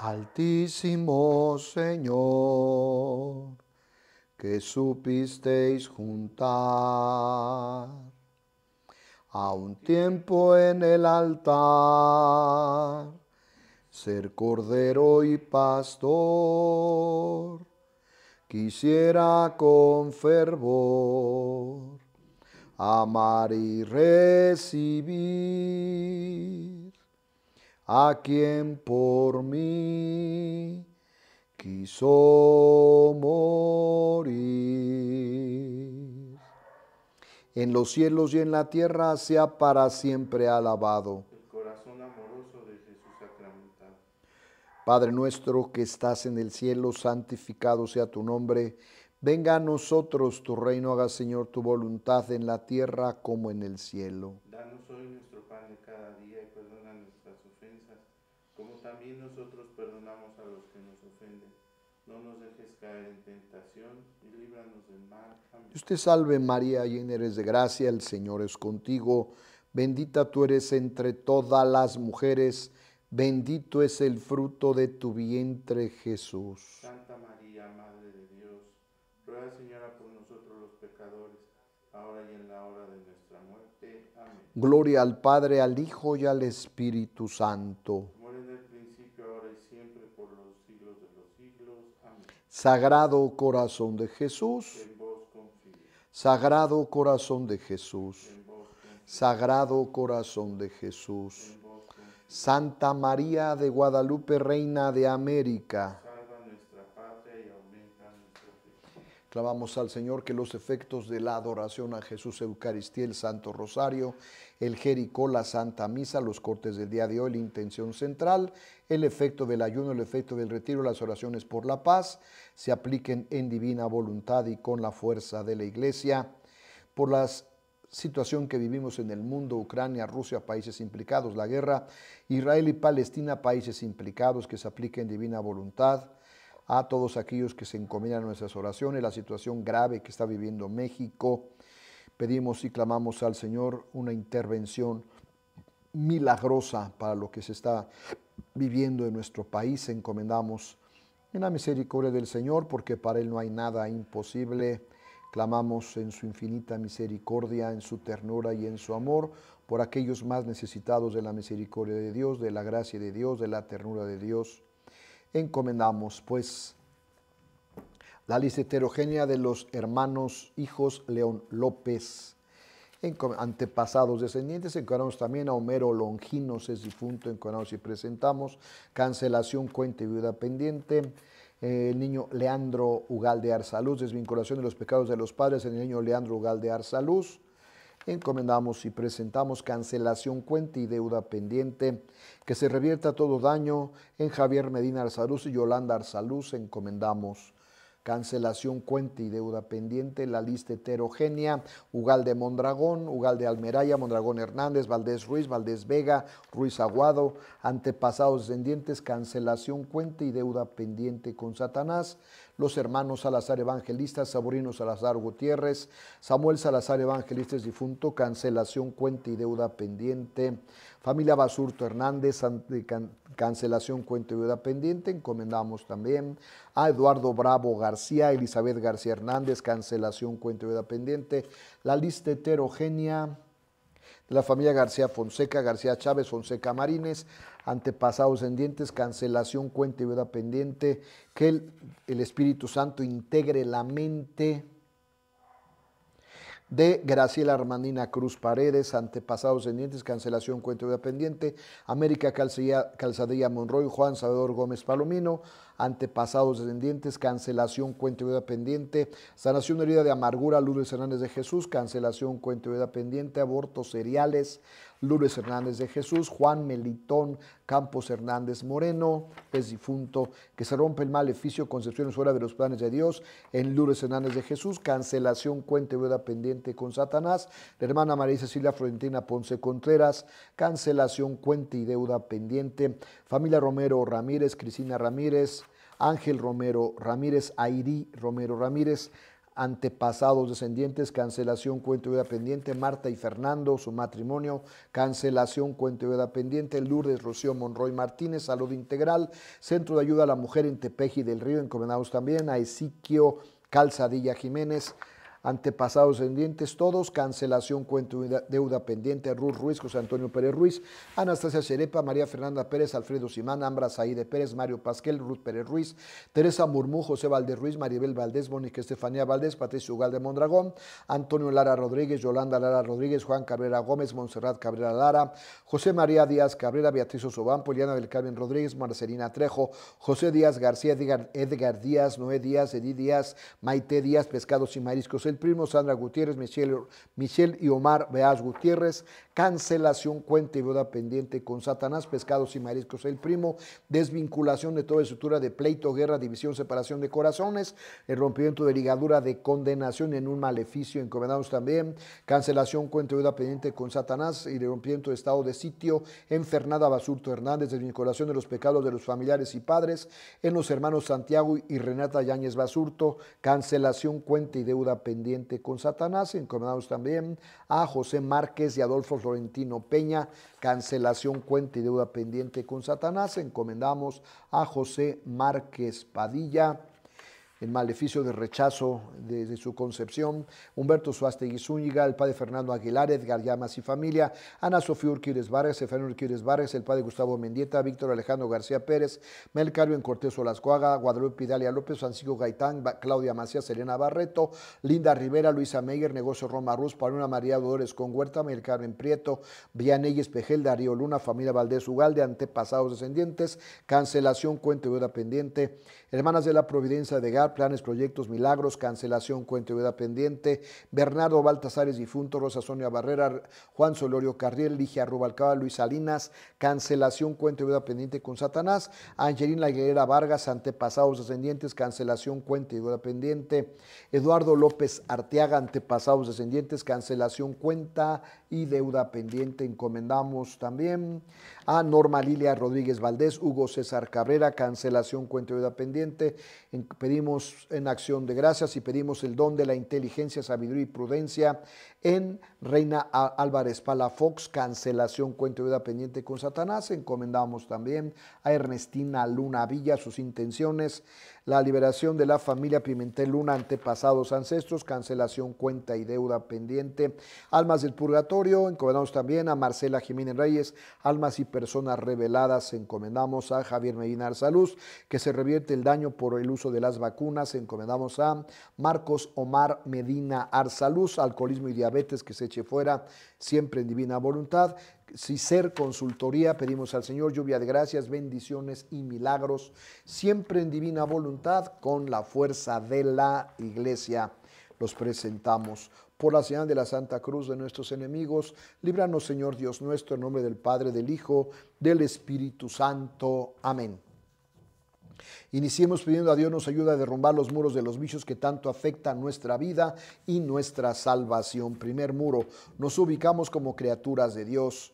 Altísimo Señor, que supisteis juntar a un tiempo en el altar, ser cordero y pastor, quisiera con fervor amar y recibir a quien por mí quiso morir. En los cielos y en la tierra sea para siempre alabado. El corazón amoroso de Jesús Padre nuestro que estás en el cielo, santificado sea tu nombre. Venga a nosotros tu reino, haga Señor tu voluntad en la tierra como en el cielo. Danos hoy nuestro pan cada día también nosotros perdonamos a los que nos ofenden. No nos dejes caer en tentación y líbranos del mal. Amén. Dios te salve María, llena eres de gracia, el Señor es contigo. Bendita tú eres entre todas las mujeres, bendito es el fruto de tu vientre Jesús. Santa María, Madre de Dios, ruega Señora por nosotros los pecadores, ahora y en la hora de nuestra muerte. Amén. Gloria al Padre, al Hijo y al Espíritu Santo Sagrado corazón de Jesús. Sagrado corazón de Jesús. Sagrado corazón de Jesús. Santa María de Guadalupe, Reina de América Clamamos al Señor que los efectos de la adoración a Jesús Eucaristía, el Santo Rosario, el Jericó, la Santa Misa, los cortes del día de hoy, la intención central, el efecto del ayuno, el efecto del retiro, las oraciones por la paz, se apliquen en divina voluntad y con la fuerza de la Iglesia. Por la situación que vivimos en el mundo, Ucrania, Rusia, países implicados, la guerra, Israel y Palestina, países implicados, que se apliquen en divina voluntad a todos aquellos que se encomiendan nuestras oraciones, la situación grave que está viviendo México. Pedimos y clamamos al Señor una intervención milagrosa para lo que se está viviendo en nuestro país. Encomendamos en la misericordia del Señor, porque para Él no hay nada imposible. Clamamos en su infinita misericordia, en su ternura y en su amor por aquellos más necesitados de la misericordia de Dios, de la gracia de Dios, de la ternura de Dios encomendamos, pues, la lista heterogénea de los hermanos hijos León López, antepasados descendientes, encomendamos también a Homero Longinos, es difunto, encomendamos y presentamos, cancelación, cuenta y viuda pendiente, el niño Leandro Ugalde Arsaluz, desvinculación de los pecados de los padres el niño Leandro Ugalde Arsaluz, encomendamos y presentamos cancelación cuenta y deuda pendiente, que se revierta todo daño en Javier Medina Arzaluz y Yolanda Arzaluz, encomendamos cancelación cuenta y deuda pendiente, la lista heterogénea, Ugal de Mondragón, Ugal de Almeraya, Mondragón Hernández, Valdés Ruiz, Valdés Vega, Ruiz Aguado, antepasados descendientes, cancelación cuenta y deuda pendiente con Satanás, los hermanos Salazar Evangelistas, Saborino Salazar Gutiérrez, Samuel Salazar Evangelista difunto, cancelación cuenta y deuda pendiente, familia Basurto Hernández, cancelación cuenta y deuda pendiente, encomendamos también a Eduardo Bravo García, Elizabeth García Hernández, cancelación cuenta y deuda pendiente, la lista heterogénea de la familia García Fonseca, García Chávez, Fonseca Marines, antepasados en cancelación, cuenta y vida pendiente, que el, Espíritu Santo integre la mente de Graciela Armandina Cruz Paredes, antepasados en cancelación, cuenta y vida pendiente, América Calzadilla Monroy, Juan Salvador Gómez Palomino, antepasados descendientes, cancelación, cuenta y vida pendiente, sanación de herida de amargura, Lourdes Hernández de Jesús, cancelación, cuenta y vida pendiente, abortos seriales, Lourdes Hernández de Jesús, Juan Melitón Campos Hernández Moreno, es difunto, que se rompe el maleficio, concepciones fuera de los planes de Dios, en Lourdes Hernández de Jesús, cancelación, cuenta deuda pendiente con Satanás, la hermana María Cecilia Florentina Ponce Contreras, cancelación, cuenta y deuda pendiente, familia Romero Ramírez, Cristina Ramírez, Ángel Romero Ramírez, Airi Romero Ramírez, antepasados, descendientes, cancelación, cuenta Vida pendiente, Marta y Fernando, su matrimonio, cancelación, cuenta Vida pendiente, Lourdes, Rocío Monroy Martínez, salud integral, Centro de Ayuda a la Mujer en Tepeji del Río, encomendados también a Ezequiel Calzadilla Jiménez, antepasados pendientes, todos, cancelación, cuento deuda pendiente, Ruth Ruiz, José Antonio Pérez Ruiz, Anastasia cerepa María Fernanda Pérez, Alfredo Simán, Ambra Saide Pérez, Mario Pasquel, Ruth Pérez Ruiz, Teresa Murmú, José Valdés Ruiz, Maribel Valdés, Mónica Estefanía Valdés, Patricio Ugal de Mondragón, Antonio Lara Rodríguez, Yolanda Lara Rodríguez, Juan Cabrera Gómez, Monserrat Cabrera Lara, José María Díaz Cabrera, Beatriz Osobán, Poliana del Carmen Rodríguez, Marcelina Trejo, José Díaz García, Edgar, Díaz, Noé Díaz, Edí Díaz, Maite Díaz, Pescados y Mariscos Primo, Sandra Gutiérrez, Michelle, y Omar Beas Gutiérrez, cancelación, cuenta y deuda pendiente con Satanás, pescados y mariscos el primo, desvinculación de toda estructura de pleito, guerra, división, separación de corazones, el rompimiento de ligadura de condenación en un maleficio, encomendados también, cancelación, cuenta y deuda pendiente con Satanás y el rompimiento de estado de sitio en Fernanda Basurto Hernández, desvinculación de los pecados de los familiares y padres en los hermanos Santiago y Renata Yáñez Basurto, cancelación, cuenta y deuda pendiente con Satanás, encomendados también a José Márquez y Adolfo Florentino Peña, cancelación cuenta y deuda pendiente con Satanás. Encomendamos a José Márquez Padilla el maleficio de rechazo desde su concepción, Humberto Suástegui Zúñiga, el padre Fernando Aguilar, Edgar y familia, Ana Sofía Urquírez Vargas, Efraín Urquírez Vargas, el padre Gustavo Mendieta, Víctor Alejandro García Pérez, Mel Carmen Cortés Olascuaga, Guadalupe Dalia López, Francisco Gaitán, Claudia Macías, Elena Barreto, Linda Rivera, Luisa Meyer, Negocio Roma Rus, Paloma María Dolores con Huerta, Mel Carmen Prieto, Vianey Espejel, Darío Luna, familia Valdés Ugalde, antepasados descendientes, cancelación, cuenta deuda pendiente, Hermanas de la Providencia de Gar, planes, proyectos, milagros, cancelación, cuenta y Deuda pendiente. Bernardo Baltasares, difunto. Rosa Sonia Barrera, Juan Solorio Carriel, Ligia Rubalcaba, Luis Salinas, cancelación, cuenta y Deuda pendiente con Satanás. Angelina Aguilera Vargas, antepasados descendientes, cancelación, cuenta y Deuda pendiente. Eduardo López Arteaga, antepasados descendientes, cancelación, cuenta y deuda pendiente. Encomendamos también a Norma Lilia Rodríguez Valdés, Hugo César Cabrera, cancelación cuenta de deuda pendiente. pedimos en acción de gracias y pedimos el don de la inteligencia, sabiduría y prudencia en Reina Álvarez Palafox, cancelación cuenta y deuda pendiente con Satanás. Encomendamos también a Ernestina Luna Villa sus intenciones, la liberación de la familia Pimentel Luna, antepasados ancestros, cancelación cuenta y deuda pendiente, almas del purgatorio. Encomendamos también a Marcela Jiménez Reyes, almas y personas reveladas. Encomendamos a Javier Medina Arsaluz, que se revierte el daño por el uso de las vacunas. Encomendamos a Marcos Omar Medina Arsaluz, alcoholismo y diabetes que se eche fuera, siempre en divina voluntad. si ser Consultoría, pedimos al Señor lluvia de gracias, bendiciones y milagros, siempre en divina voluntad, con la fuerza de la iglesia. Los presentamos. Por la señal de la Santa Cruz de nuestros enemigos, líbranos, Señor Dios nuestro, en nombre del Padre, del Hijo, del Espíritu Santo. Amén. Iniciemos pidiendo a Dios nos ayuda a derrumbar los muros de los vicios que tanto afectan nuestra vida y nuestra salvación. Primer muro, nos ubicamos como criaturas de Dios.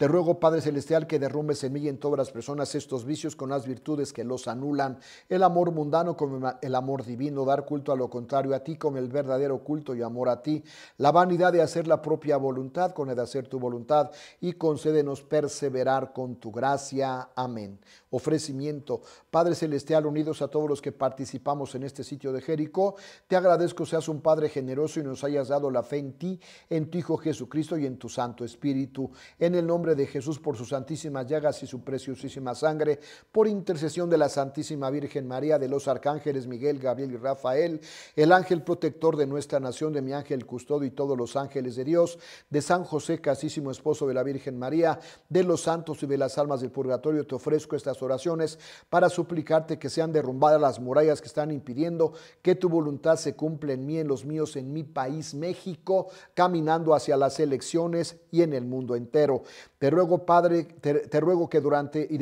Te ruego, Padre Celestial, que derrumbes en mí y en todas las personas estos vicios con las virtudes que los anulan. El amor mundano con el amor divino, dar culto a lo contrario a ti con el verdadero culto y amor a ti. La vanidad de hacer la propia voluntad con el de hacer tu voluntad y concédenos perseverar con tu gracia. Amén. Ofrecimiento. Padre Celestial, unidos a todos los que participamos en este sitio de Jericó, te agradezco seas un Padre generoso y nos hayas dado la fe en ti, en tu Hijo Jesucristo y en tu Santo Espíritu. En el nombre de Jesús por sus santísimas llagas y su preciosísima sangre, por intercesión de la Santísima Virgen María, de los arcángeles Miguel, Gabriel y Rafael, el ángel protector de nuestra nación, de mi ángel custodio y todos los ángeles de Dios, de San José, casísimo esposo de la Virgen María, de los santos y de las almas del purgatorio, te ofrezco estas oraciones para suplicarte que sean derrumbadas las murallas que están impidiendo que tu voluntad se cumpla en mí, en los míos, en mi país, México, caminando hacia las elecciones y en el mundo entero. Te ruego, Padre, te, ruego que durante y,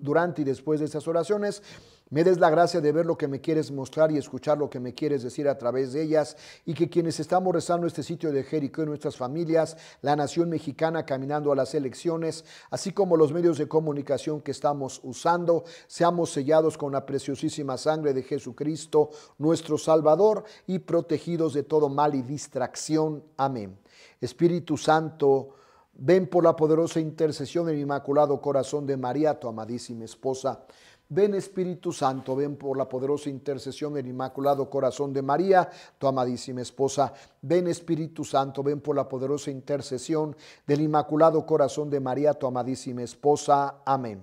durante y después de estas oraciones me des la gracia de ver lo que me quieres mostrar y escuchar lo que me quieres decir a través de ellas y que quienes estamos rezando este sitio de Jericó y nuestras familias, la nación mexicana caminando a las elecciones, así como los medios de comunicación que estamos usando, seamos sellados con la preciosísima sangre de Jesucristo, nuestro Salvador, y protegidos de todo mal y distracción. Amén. Espíritu Santo, Ven por la poderosa intercesión del Inmaculado Corazón de María, tu amadísima esposa. Ven Espíritu Santo, ven por la poderosa intercesión del Inmaculado Corazón de María, tu amadísima esposa. Ven Espíritu Santo, ven por la poderosa intercesión del Inmaculado Corazón de María, tu amadísima esposa. Amén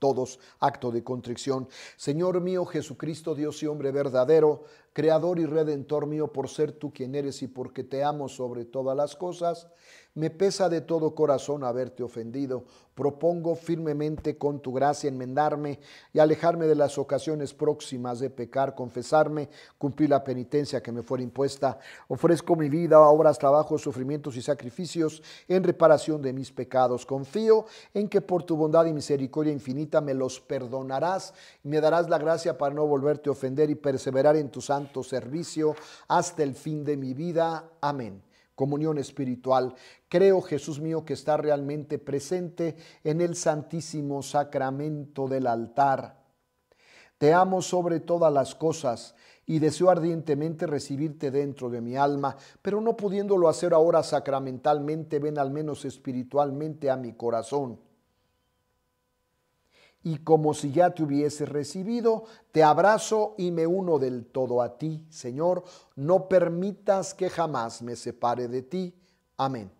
todos acto de contrición. Señor mío Jesucristo, Dios y hombre verdadero, Creador y Redentor mío, por ser tú quien eres y porque te amo sobre todas las cosas, me pesa de todo corazón haberte ofendido. Propongo firmemente con tu gracia enmendarme y alejarme de las ocasiones próximas de pecar, confesarme, cumplir la penitencia que me fuera impuesta. Ofrezco mi vida, obras, trabajos, sufrimientos y sacrificios en reparación de mis pecados. Confío en que por tu bondad y misericordia infinita me los perdonarás y me darás la gracia para no volverte a ofender y perseverar en tu servicio hasta el fin de mi vida. Amén. Comunión espiritual. Creo, Jesús mío, que está realmente presente en el santísimo sacramento del altar. Te amo sobre todas las cosas y deseo ardientemente recibirte dentro de mi alma, pero no pudiéndolo hacer ahora sacramentalmente, ven al menos espiritualmente a mi corazón y como si ya te hubiese recibido, te abrazo y me uno del todo a ti, Señor, no permitas que jamás me separe de ti. Amén.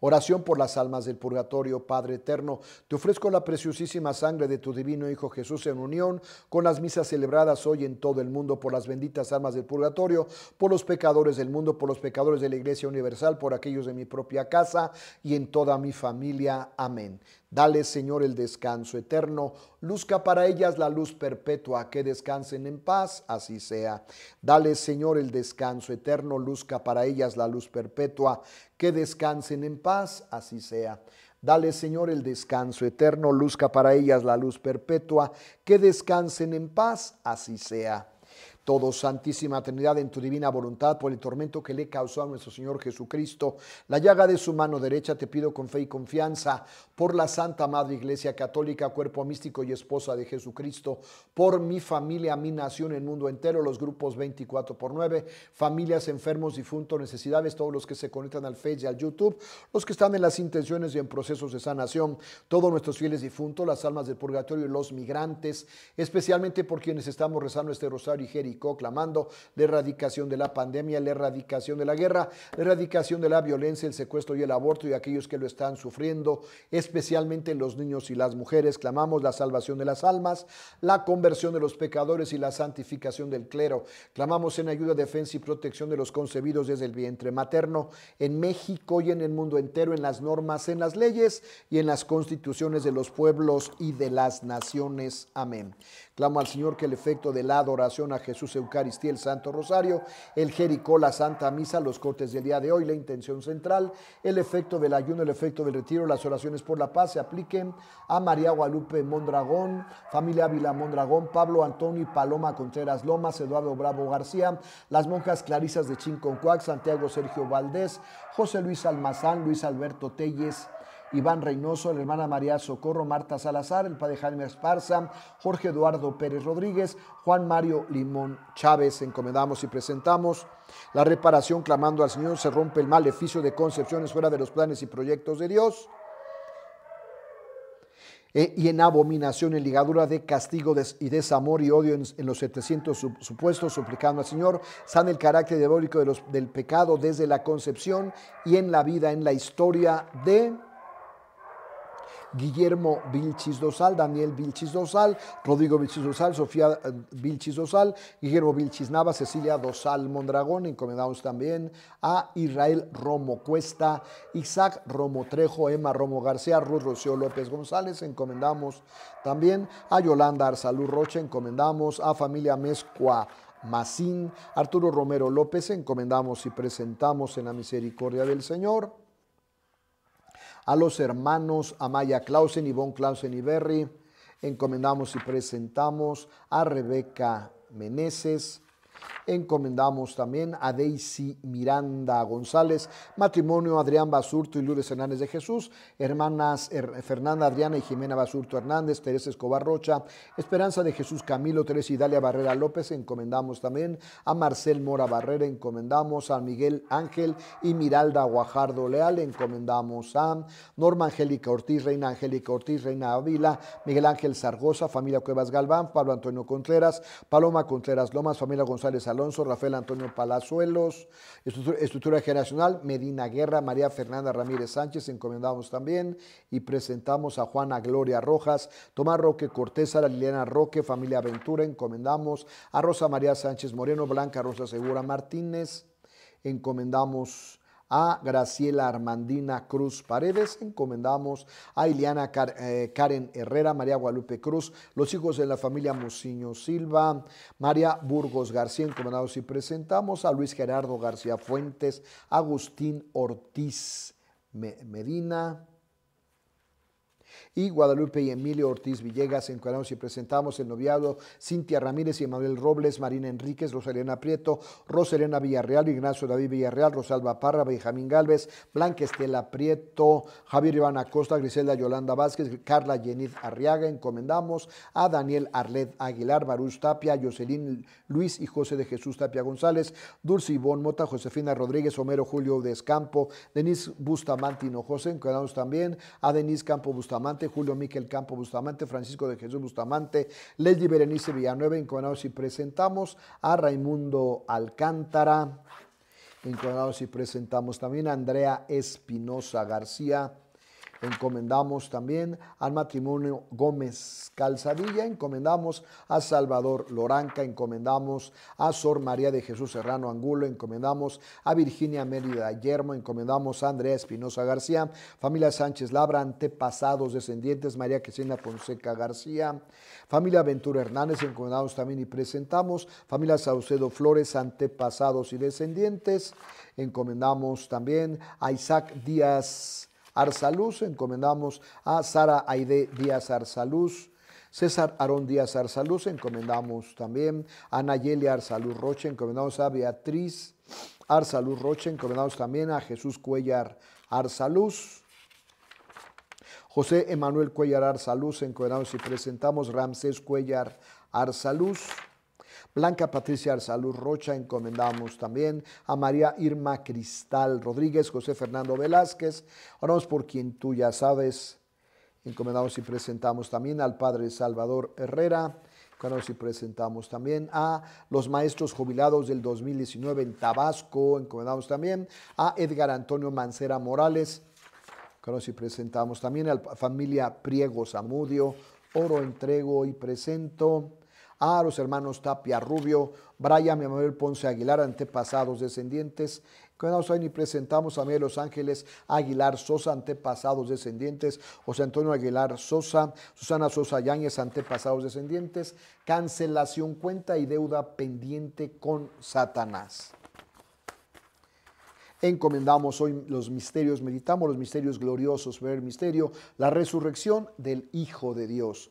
Oración por las almas del purgatorio, Padre eterno. Te ofrezco la preciosísima sangre de tu divino Hijo Jesús en unión con las misas celebradas hoy en todo el mundo por las benditas almas del purgatorio, por los pecadores del mundo, por los pecadores de la Iglesia Universal, por aquellos de mi propia casa y en toda mi familia. Amén. Dale, Señor, el descanso eterno. Luzca para ellas la luz perpetua, que descansen en paz, así sea. Dale, Señor, el descanso eterno. Luzca para ellas la luz perpetua, que descansen en paz paz, así sea. Dale, Señor, el descanso eterno, luzca para ellas la luz perpetua, que descansen en paz, así sea todo, Santísima Trinidad, en tu divina voluntad, por el tormento que le causó a nuestro Señor Jesucristo, la llaga de su mano derecha, te pido con fe y confianza, por la Santa Madre Iglesia Católica, cuerpo místico y esposa de Jesucristo, por mi familia, mi nación, el mundo entero, los grupos 24 por 9, familias, enfermos, difuntos, necesidades, todos los que se conectan al Facebook y al YouTube, los que están en las intenciones y en procesos de sanación, todos nuestros fieles difuntos, las almas del purgatorio y los migrantes, especialmente por quienes estamos rezando este rosario y clamando la erradicación de la pandemia, la erradicación de la guerra, la erradicación de la violencia, el secuestro y el aborto y aquellos que lo están sufriendo, especialmente los niños y las mujeres. Clamamos la salvación de las almas, la conversión de los pecadores y la santificación del clero. Clamamos en ayuda, defensa y protección de los concebidos desde el vientre materno en México y en el mundo entero, en las normas, en las leyes y en las constituciones de los pueblos y de las naciones. Amén. Clamo al Señor que el efecto de la adoración a Jesús Eucaristía, el Santo Rosario, el Jericó, la Santa Misa, los cortes del día de hoy, la intención central, el efecto del ayuno, el efecto del retiro, las oraciones por la paz se apliquen a María Guadalupe Mondragón, familia Ávila Mondragón, Pablo Antonio y Paloma Contreras Lomas, Eduardo Bravo García, las monjas Clarisas de Chinconcuac, Santiago Sergio Valdés, José Luis Almazán, Luis Alberto Telles, Iván Reynoso, la hermana María Socorro, Marta Salazar, el padre Jaime Esparza, Jorge Eduardo Pérez Rodríguez, Juan Mario Limón Chávez. Encomendamos y presentamos la reparación clamando al Señor. Se rompe el maleficio de concepciones fuera de los planes y proyectos de Dios. E, y en abominación, en ligadura de castigo y desamor y odio en, los 700 supuestos, suplicando al Señor, san el carácter diabólico del pecado desde la concepción y en la vida, en la historia de Guillermo Vilchis Dosal, Daniel Vilchis Dosal, Rodrigo Vilchis Dosal, Sofía eh, Vilchis Dosal, Guillermo Vilchis Nava, Cecilia Dosal Mondragón, encomendamos también a Israel Romo Cuesta, Isaac Romo Trejo, Emma Romo García, Ruth Rocío López González, encomendamos también a Yolanda Arsalud Rocha, encomendamos a familia Mezcua. Macín, Arturo Romero López, encomendamos y presentamos en la misericordia del Señor a los hermanos Amaya Clausen, Bon Clausen y Berry. Encomendamos y presentamos a Rebeca Meneses Encomendamos también a Daisy Miranda González, matrimonio Adrián Basurto y Lourdes Hernández de Jesús, hermanas Fernanda Adriana y Jimena Basurto Hernández, Teresa Escobar Rocha, Esperanza de Jesús Camilo, Teresa y Dalia Barrera López, encomendamos también a Marcel Mora Barrera, encomendamos a Miguel Ángel y Miralda Guajardo Leal, encomendamos a Norma Angélica Ortiz, Reina Angélica Ortiz, Reina Ávila, Miguel Ángel Sargosa, familia Cuevas Galván, Pablo Antonio Contreras, Paloma Contreras Lomas, familia González Alonso, Alonso, Rafael Antonio Palazuelos, estructura, estructura generacional, Medina Guerra, María Fernanda Ramírez Sánchez, encomendamos también y presentamos a Juana Gloria Rojas, Tomás Roque Cortés, a Liliana Roque, familia Aventura, encomendamos a Rosa María Sánchez Moreno, Blanca Rosa Segura Martínez, encomendamos a Graciela Armandina Cruz Paredes, encomendamos a Ileana eh, Karen Herrera, María Guadalupe Cruz, los hijos de la familia Musiño Silva, María Burgos García, encomendados y presentamos a Luis Gerardo García Fuentes, Agustín Ortiz Medina, y Guadalupe y Emilio Ortiz Villegas. En y presentamos el noviado Cintia Ramírez y Emanuel Robles, Marina Enríquez, Rosalena Prieto, Rosalena Villarreal, Ignacio David Villarreal, Rosalba Parra, Benjamín Galvez, Blanca Estela Prieto, Javier Iván Acosta, Griselda Yolanda Vázquez, Carla Yenid Arriaga. Encomendamos a Daniel Arlet Aguilar, Barús Tapia, Jocelyn Luis y José de Jesús Tapia González, Dulce Ivonne Mota, Josefina Rodríguez, Homero Julio Descampo, Denis Bustamante José, Encuadramos también a Denis Campo Bustamante, Julio Miquel Campo Bustamante, Francisco de Jesús Bustamante, Leslie Berenice Villanueva Enconados y presentamos a Raimundo Alcántara. Enconados y presentamos también a Andrea Espinosa García. Encomendamos también al matrimonio Gómez Calzadilla, encomendamos a Salvador Loranca, encomendamos a Sor María de Jesús Serrano Angulo, encomendamos a Virginia Mérida Yermo, encomendamos a Andrea Espinosa García, familia Sánchez Labra, antepasados descendientes, María Cristina Ponseca García, familia Ventura Hernández, encomendamos también y presentamos, familia Saucedo Flores, antepasados y descendientes, encomendamos también a Isaac Díaz. Arsaluz, encomendamos a Sara Aide Díaz Arsaluz. César Aarón Díaz Arsaluz, encomendamos también a Nayeli Arsaluz Roche, encomendamos a Beatriz Arsaluz Roche, encomendamos también a Jesús Cuellar Arsaluz, José Emanuel Cuellar Arsaluz, encomendamos y presentamos Ramsés Cuellar Arsaluz. Blanca Patricia Arsalud Rocha, encomendamos también a María Irma Cristal Rodríguez, José Fernando Velázquez, oramos por quien tú ya sabes, encomendamos y presentamos también al Padre Salvador Herrera, nos y presentamos también a los maestros jubilados del 2019 en Tabasco, encomendamos también a Edgar Antonio Mancera Morales, nos y presentamos también a la familia Priego Zamudio, oro entrego y presento a los hermanos Tapia Rubio, Brian Manuel Ponce Aguilar, antepasados descendientes, que hoy y presentamos a mí los Ángeles Aguilar Sosa, antepasados descendientes, José Antonio Aguilar Sosa, Susana Sosa Yáñez, antepasados descendientes, cancelación cuenta y deuda pendiente con Satanás. Encomendamos hoy los misterios, meditamos los misterios gloriosos, ver el misterio, la resurrección del Hijo de Dios.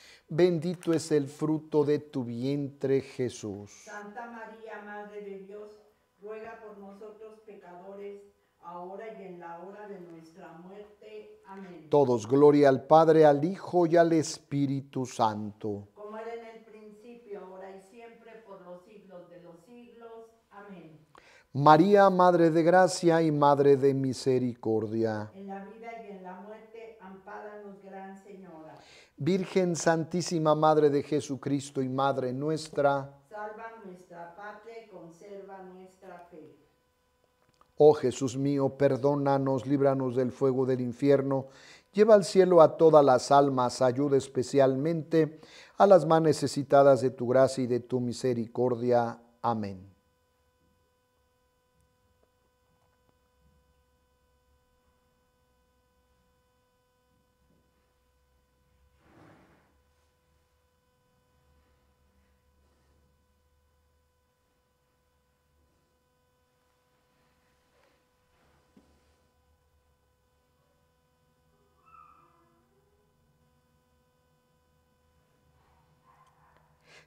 Bendito es el fruto de tu vientre, Jesús. Santa María, Madre de Dios, ruega por nosotros pecadores, ahora y en la hora de nuestra muerte. Amén. Todos, gloria al Padre, al Hijo y al Espíritu Santo. Como era en el principio, ahora y siempre, por los siglos de los siglos. Amén. María, Madre de Gracia y Madre de Misericordia. En la vida y en la muerte, ampáranos, gran Señor. Virgen Santísima Madre de Jesucristo y Madre nuestra, salva nuestra patria y conserva nuestra fe. Oh Jesús mío, perdónanos, líbranos del fuego del infierno, lleva al cielo a todas las almas, ayuda especialmente a las más necesitadas de tu gracia y de tu misericordia. Amén.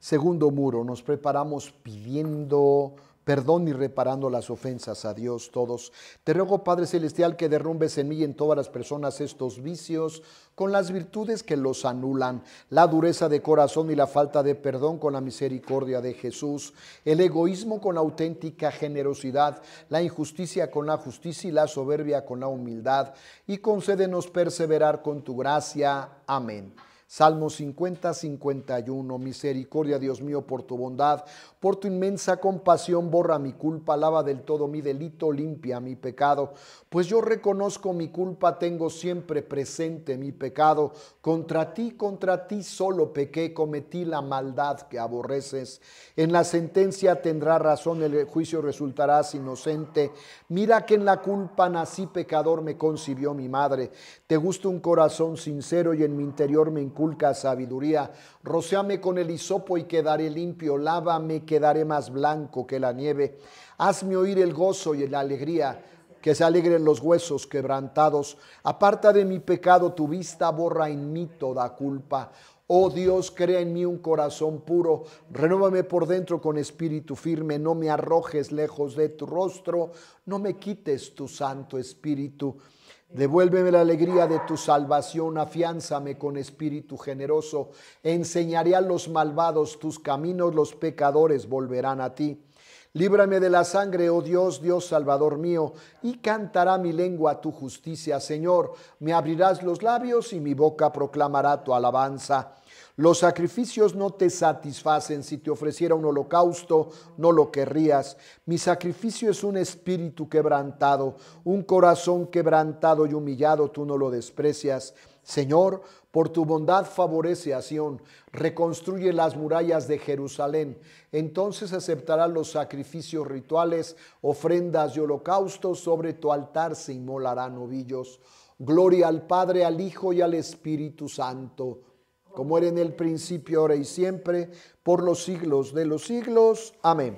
Segundo muro, nos preparamos pidiendo perdón y reparando las ofensas a Dios todos. Te ruego, Padre Celestial, que derrumbes en mí y en todas las personas estos vicios con las virtudes que los anulan, la dureza de corazón y la falta de perdón con la misericordia de Jesús, el egoísmo con auténtica generosidad, la injusticia con la justicia y la soberbia con la humildad, y concédenos perseverar con tu gracia. Amén. Salmo 50, 51. Misericordia, Dios mío, por tu bondad, por tu inmensa compasión, borra mi culpa, lava del todo mi delito, limpia mi pecado. Pues yo reconozco mi culpa, tengo siempre presente mi pecado. Contra ti, contra ti solo pequé, cometí la maldad que aborreces. En la sentencia tendrá razón, el juicio resultarás inocente. Mira que en la culpa nací pecador, me concibió mi madre. Te gusta un corazón sincero y en mi interior me inculca sabiduría. rocíame con el hisopo y quedaré limpio. Lávame, quedaré más blanco que la nieve. Hazme oír el gozo y la alegría que se alegren los huesos quebrantados. Aparta de mi pecado tu vista, borra en mí toda culpa. Oh Dios, crea en mí un corazón puro, renúvame por dentro con espíritu firme, no me arrojes lejos de tu rostro, no me quites tu santo espíritu. Devuélveme la alegría de tu salvación, afiánzame con espíritu generoso. Enseñaré a los malvados tus caminos, los pecadores volverán a ti. Líbrame de la sangre, oh Dios, Dios salvador mío, y cantará mi lengua tu justicia, Señor. Me abrirás los labios y mi boca proclamará tu alabanza. Los sacrificios no te satisfacen. Si te ofreciera un holocausto, no lo querrías. Mi sacrificio es un espíritu quebrantado, un corazón quebrantado y humillado. Tú no lo desprecias. Señor, por tu bondad favorece a Sión, reconstruye las murallas de Jerusalén. Entonces aceptará los sacrificios rituales, ofrendas y holocaustos, sobre tu altar se inmolarán novillos. Gloria al Padre, al Hijo y al Espíritu Santo como era en el principio, ahora y siempre, por los siglos de los siglos. Amén.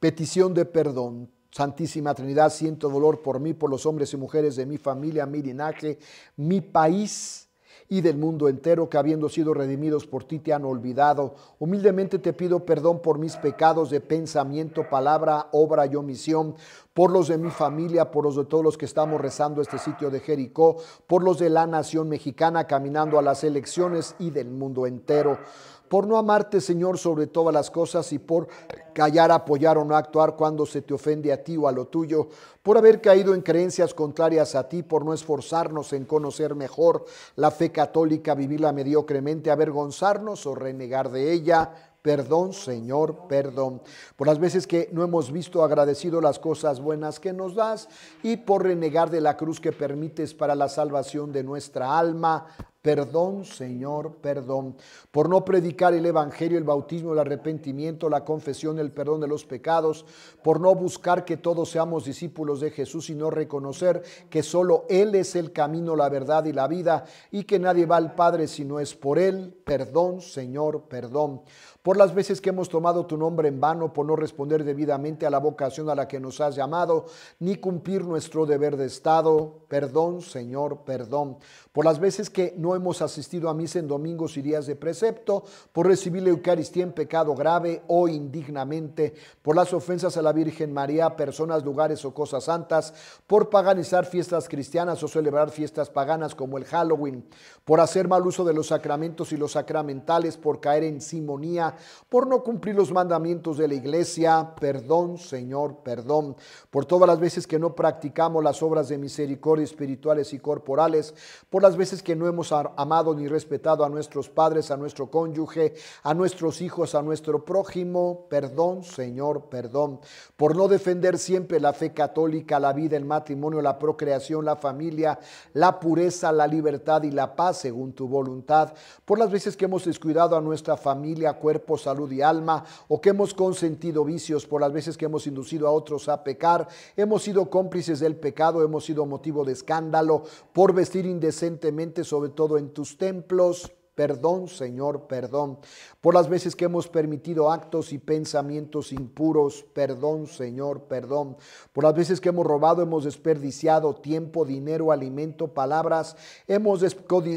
Petición de perdón. Santísima Trinidad, siento dolor por mí, por los hombres y mujeres de mi familia, mi linaje, mi país y del mundo entero que habiendo sido redimidos por ti te han olvidado. Humildemente te pido perdón por mis pecados de pensamiento, palabra, obra y omisión, por los de mi familia, por los de todos los que estamos rezando este sitio de Jericó, por los de la nación mexicana caminando a las elecciones y del mundo entero por no amarte, Señor, sobre todas las cosas y por callar, apoyar o no actuar cuando se te ofende a ti o a lo tuyo, por haber caído en creencias contrarias a ti, por no esforzarnos en conocer mejor la fe católica, vivirla mediocremente, avergonzarnos o renegar de ella. Perdón, Señor, perdón. Por las veces que no hemos visto agradecido las cosas buenas que nos das y por renegar de la cruz que permites para la salvación de nuestra alma. Perdón, Señor, perdón. Por no predicar el Evangelio, el bautismo, el arrepentimiento, la confesión, el perdón de los pecados. Por no buscar que todos seamos discípulos de Jesús y no reconocer que solo Él es el camino, la verdad y la vida y que nadie va al Padre si no es por Él. Perdón, Señor, perdón. Por las veces que hemos tomado tu nombre en vano, por no responder debidamente a la vocación a la que nos has llamado, ni cumplir nuestro deber de Estado. Perdón, Señor, perdón por las veces que no hemos asistido a misa en domingos y días de precepto, por recibir la Eucaristía en pecado grave o indignamente, por las ofensas a la Virgen María, personas, lugares o cosas santas, por paganizar fiestas cristianas o celebrar fiestas paganas como el Halloween, por hacer mal uso de los sacramentos y los sacramentales, por caer en simonía, por no cumplir los mandamientos de la iglesia, perdón Señor, perdón, por todas las veces que no practicamos las obras de misericordia espirituales y corporales, las veces que no hemos amado ni respetado a nuestros padres, a nuestro cónyuge, a nuestros hijos, a nuestro prójimo. Perdón, Señor, perdón. Por no defender siempre la fe católica, la vida, el matrimonio, la procreación, la familia, la pureza, la libertad y la paz según tu voluntad. Por las veces que hemos descuidado a nuestra familia, cuerpo, salud y alma, o que hemos consentido vicios, por las veces que hemos inducido a otros a pecar, hemos sido cómplices del pecado, hemos sido motivo de escándalo, por vestir indecente sobre todo en tus templos. Perdón, Señor, perdón. Por las veces que hemos permitido actos y pensamientos impuros, perdón, Señor, perdón. Por las veces que hemos robado, hemos desperdiciado tiempo, dinero, alimento, palabras. Hemos,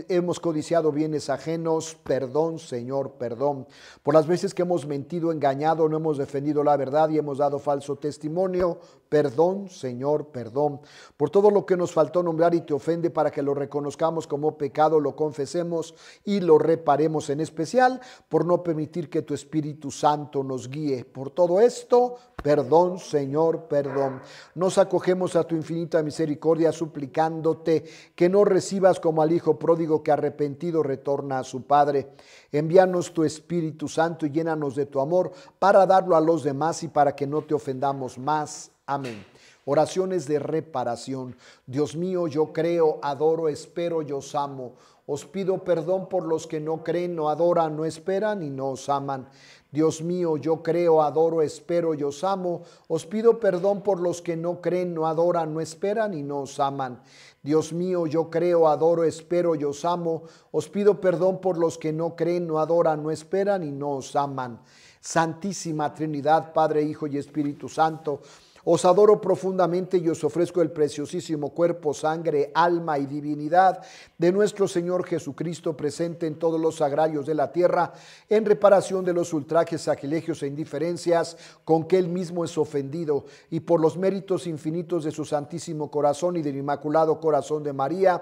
hemos codiciado bienes ajenos, perdón, Señor, perdón. Por las veces que hemos mentido, engañado, no hemos defendido la verdad y hemos dado falso testimonio, Perdón, Señor, perdón. Por todo lo que nos faltó nombrar y te ofende para que lo reconozcamos como pecado, lo confesemos y lo reparemos en especial por no permitir que tu Espíritu Santo nos guíe. Por todo esto, perdón, Señor, perdón. Nos acogemos a tu infinita misericordia suplicándote que no recibas como al Hijo pródigo que arrepentido retorna a su Padre. Envíanos tu Espíritu Santo y llénanos de tu amor para darlo a los demás y para que no te ofendamos más. Amén. Oraciones de reparación. Dios mío, yo creo, adoro, espero, yo os amo. Os pido perdón por los que no creen, no adoran, no esperan y no os aman. Dios mío, yo creo, adoro, espero yo os amo. Os pido perdón por los que no creen, no adoran, no esperan y no os aman. Dios mío, yo creo, adoro, espero y os amo. Os pido perdón por los que no creen, no adoran, no esperan y no os aman. Santísima Trinidad, Padre, Hijo y Espíritu Santo os adoro profundamente y os ofrezco el preciosísimo cuerpo, sangre, alma y divinidad de nuestro Señor Jesucristo presente en todos los sagrarios de la tierra, en reparación de los ultrajes, sacrilegios e indiferencias con que Él mismo es ofendido, y por los méritos infinitos de su Santísimo Corazón y del Inmaculado Corazón de María,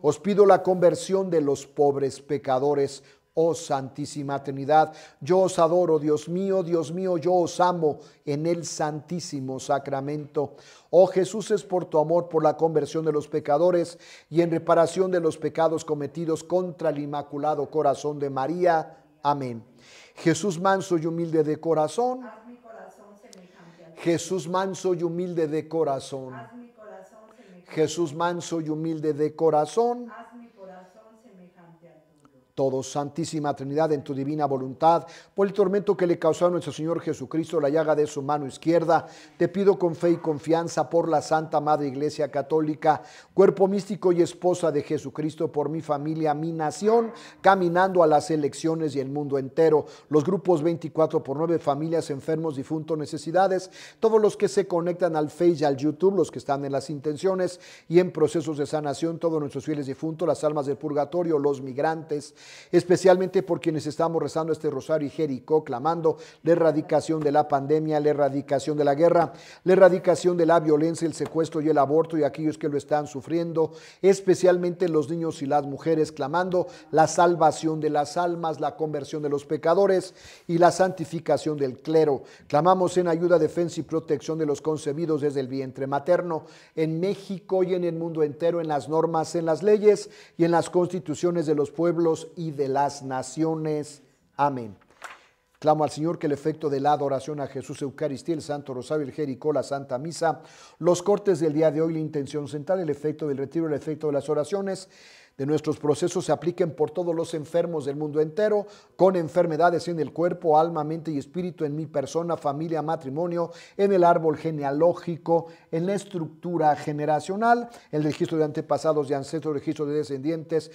os pido la conversión de los pobres pecadores Oh Santísima Trinidad, yo os adoro, Dios mío, Dios mío, yo os amo en el Santísimo Sacramento. Oh Jesús, es por tu amor, por la conversión de los pecadores y en reparación de los pecados cometidos contra el Inmaculado Corazón de María. Amén. Jesús manso y humilde de corazón. Jesús manso y humilde de corazón. Jesús manso y humilde de corazón todos, Santísima Trinidad, en tu divina voluntad, por el tormento que le causó a nuestro Señor Jesucristo la llaga de su mano izquierda, te pido con fe y confianza por la Santa Madre Iglesia Católica, cuerpo místico y esposa de Jesucristo, por mi familia, mi nación, caminando a las elecciones y el mundo entero, los grupos 24 por 9, familias, enfermos, difuntos, necesidades, todos los que se conectan al Face y al YouTube, los que están en las intenciones y en procesos de sanación, todos nuestros fieles difuntos, las almas del purgatorio, los migrantes, especialmente por quienes estamos rezando este rosario y Jericó, clamando la erradicación de la pandemia, la erradicación de la guerra, la erradicación de la violencia, el secuestro y el aborto y aquellos que lo están sufriendo, especialmente los niños y las mujeres, clamando la salvación de las almas, la conversión de los pecadores y la santificación del clero. Clamamos en ayuda, defensa y protección de los concebidos desde el vientre materno en México y en el mundo entero, en las normas, en las leyes y en las constituciones de los pueblos y de las naciones. Amén. Clamo al Señor que el efecto de la adoración a Jesús Eucaristía, el Santo Rosario, el Jericó, la Santa Misa, los cortes del día de hoy, la intención central, el efecto del retiro, el efecto de las oraciones, de nuestros procesos se apliquen por todos los enfermos del mundo entero, con enfermedades en el cuerpo, alma, mente y espíritu, en mi persona, familia, matrimonio, en el árbol genealógico, en la estructura generacional, el registro de antepasados y ancestros, registro de descendientes,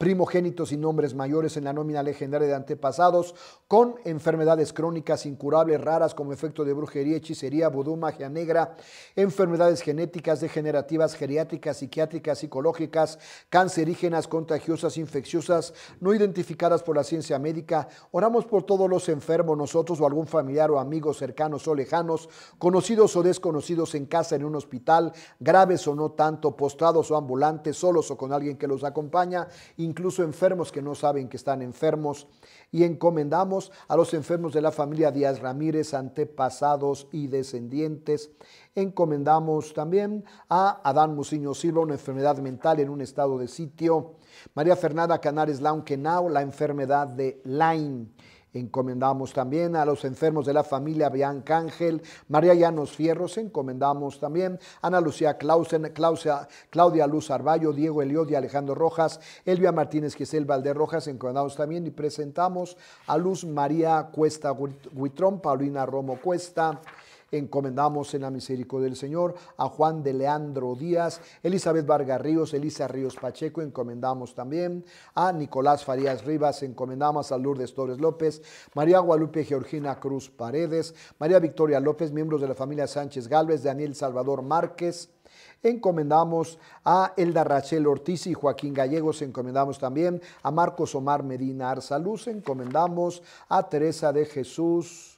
primogénitos y nombres mayores en la nómina legendaria de antepasados, con enfermedades crónicas incurables raras como efecto de brujería, hechicería, vudú, magia negra, enfermedades genéticas, degenerativas, geriátricas, psiquiátricas, psicológicas, cancerígenas, contagiosas, infecciosas, no identificadas por la ciencia médica. Oramos por todos los enfermos, nosotros o algún familiar o amigos cercanos o lejanos, conocidos o desconocidos en casa, en un hospital, graves o no tanto, postrados o ambulantes, solos o con alguien que los acompaña, y incluso enfermos que no saben que están enfermos, y encomendamos a los enfermos de la familia Díaz Ramírez, antepasados y descendientes. Encomendamos también a Adán Musiño Silva, una enfermedad mental en un estado de sitio. María Fernanda Canares Launquenao, la enfermedad de Lyme. Encomendamos también a los enfermos de la familia Bianca Ángel, María Llanos Fierros, encomendamos también a Ana Lucía Clausen, Claudia Luz Arballo, Diego Eliodia, Alejandro Rojas, Elvia Martínez Gisel Valderrojas, Rojas, encomendamos también y presentamos a Luz María Cuesta Huitrón, Paulina Romo Cuesta, Encomendamos en la misericordia del Señor a Juan de Leandro Díaz, Elizabeth Vargas Ríos, Elisa Ríos Pacheco, encomendamos también a Nicolás Farías Rivas, encomendamos a Lourdes Torres López, María Guadalupe Georgina Cruz Paredes, María Victoria López, miembros de la familia Sánchez Galvez, Daniel Salvador Márquez, Encomendamos a Elda Rachel Ortiz y Joaquín Gallegos, encomendamos también a Marcos Omar Medina Arzaluz, encomendamos a Teresa de Jesús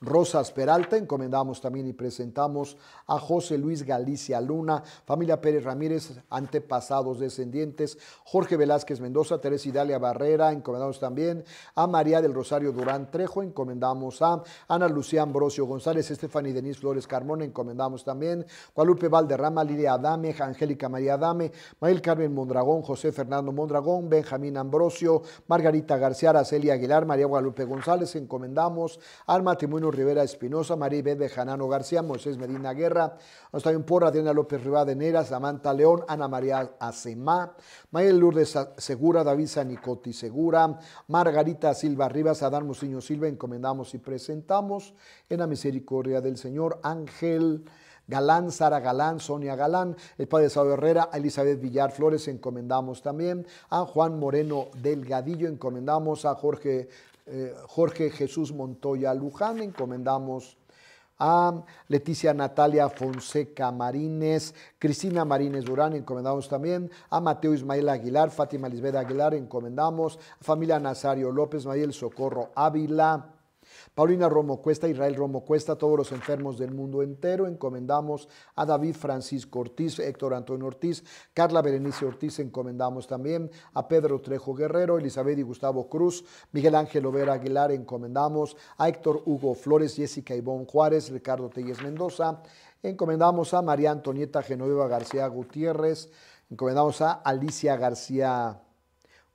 Rosas Peralta. Encomendamos también y presentamos a José Luis Galicia Luna, familia Pérez Ramírez, antepasados descendientes, Jorge Velázquez Mendoza, Teresa Idalia Barrera. Encomendamos también a María del Rosario Durán Trejo. Encomendamos a Ana Lucía Ambrosio González, Estefany Denise Flores Carmona. Encomendamos también Guadalupe Valderrama, Lidia Adame, Angélica María Adame, Mael Carmen Mondragón, José Fernando Mondragón, Benjamín Ambrosio, Margarita García, Araceli Aguilar, María Guadalupe González. Encomendamos al matrimonio Rivera Espinosa, Maribel Janano García, Moisés Medina Guerra, bien Porra, Adriana López Nera, Samantha León, Ana María Acemá, Mayel Lourdes Segura, David Sanicoti Segura, Margarita Silva Rivas, Adán Musiño Silva, encomendamos y presentamos en la misericordia del Señor Ángel. Galán, Sara Galán, Sonia Galán, el padre Sado Herrera, Elizabeth Villar Flores, encomendamos también a Juan Moreno Delgadillo, encomendamos a Jorge eh, Jorge Jesús Montoya Luján, encomendamos a Leticia Natalia Fonseca Marínez, Cristina Marínez Durán, encomendamos también a Mateo Ismael Aguilar, Fátima Lisbeth Aguilar, encomendamos a familia Nazario López, Mayel Socorro Ávila, Paulina Romo Cuesta, Israel Romo Cuesta, todos los enfermos del mundo entero, encomendamos a David Francisco Ortiz, Héctor Antonio Ortiz, Carla Berenice Ortiz, encomendamos también a Pedro Trejo Guerrero, Elizabeth y Gustavo Cruz, Miguel Ángel Overa Aguilar, encomendamos a Héctor Hugo Flores, Jessica Ivonne Juárez, Ricardo Telles Mendoza, encomendamos a María Antonieta Genoveva García Gutiérrez, encomendamos a Alicia García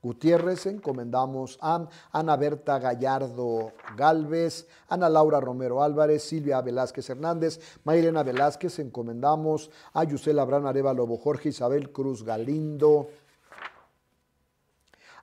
Gutiérrez, encomendamos a Ana Berta Gallardo Galvez, Ana Laura Romero Álvarez, Silvia Velázquez Hernández, Mayrena Velázquez, encomendamos a Yusel Abrán Arevalo Jorge Isabel Cruz Galindo,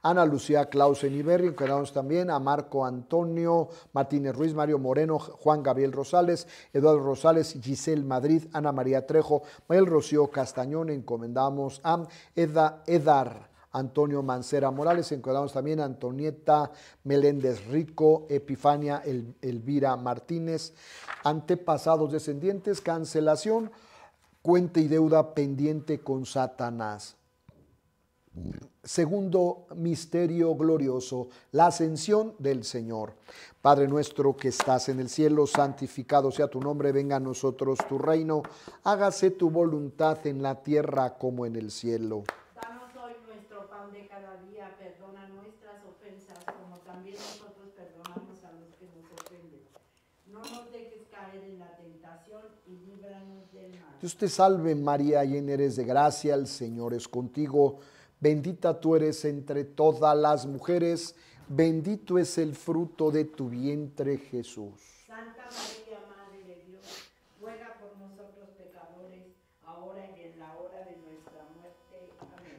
Ana Lucía Clausen Iberri, encomendamos también a Marco Antonio Martínez Ruiz, Mario Moreno, Juan Gabriel Rosales, Eduardo Rosales, Giselle Madrid, Ana María Trejo, Mael Rocío Castañón, encomendamos a Eda, Edar Antonio Mancera Morales. Encontramos también a Antonieta Meléndez Rico, Epifania Elvira Martínez, antepasados descendientes, cancelación, cuenta y deuda pendiente con Satanás. Segundo misterio glorioso, la ascensión del Señor. Padre nuestro que estás en el cielo, santificado sea tu nombre, venga a nosotros tu reino, hágase tu voluntad en la tierra como en el cielo de cada día, perdona nuestras ofensas como también nosotros perdonamos a los que nos ofenden. No nos dejes caer en la tentación y líbranos del mal. Dios te salve María, llena eres de gracia, el Señor es contigo. Bendita tú eres entre todas las mujeres, bendito es el fruto de tu vientre Jesús. Santa María,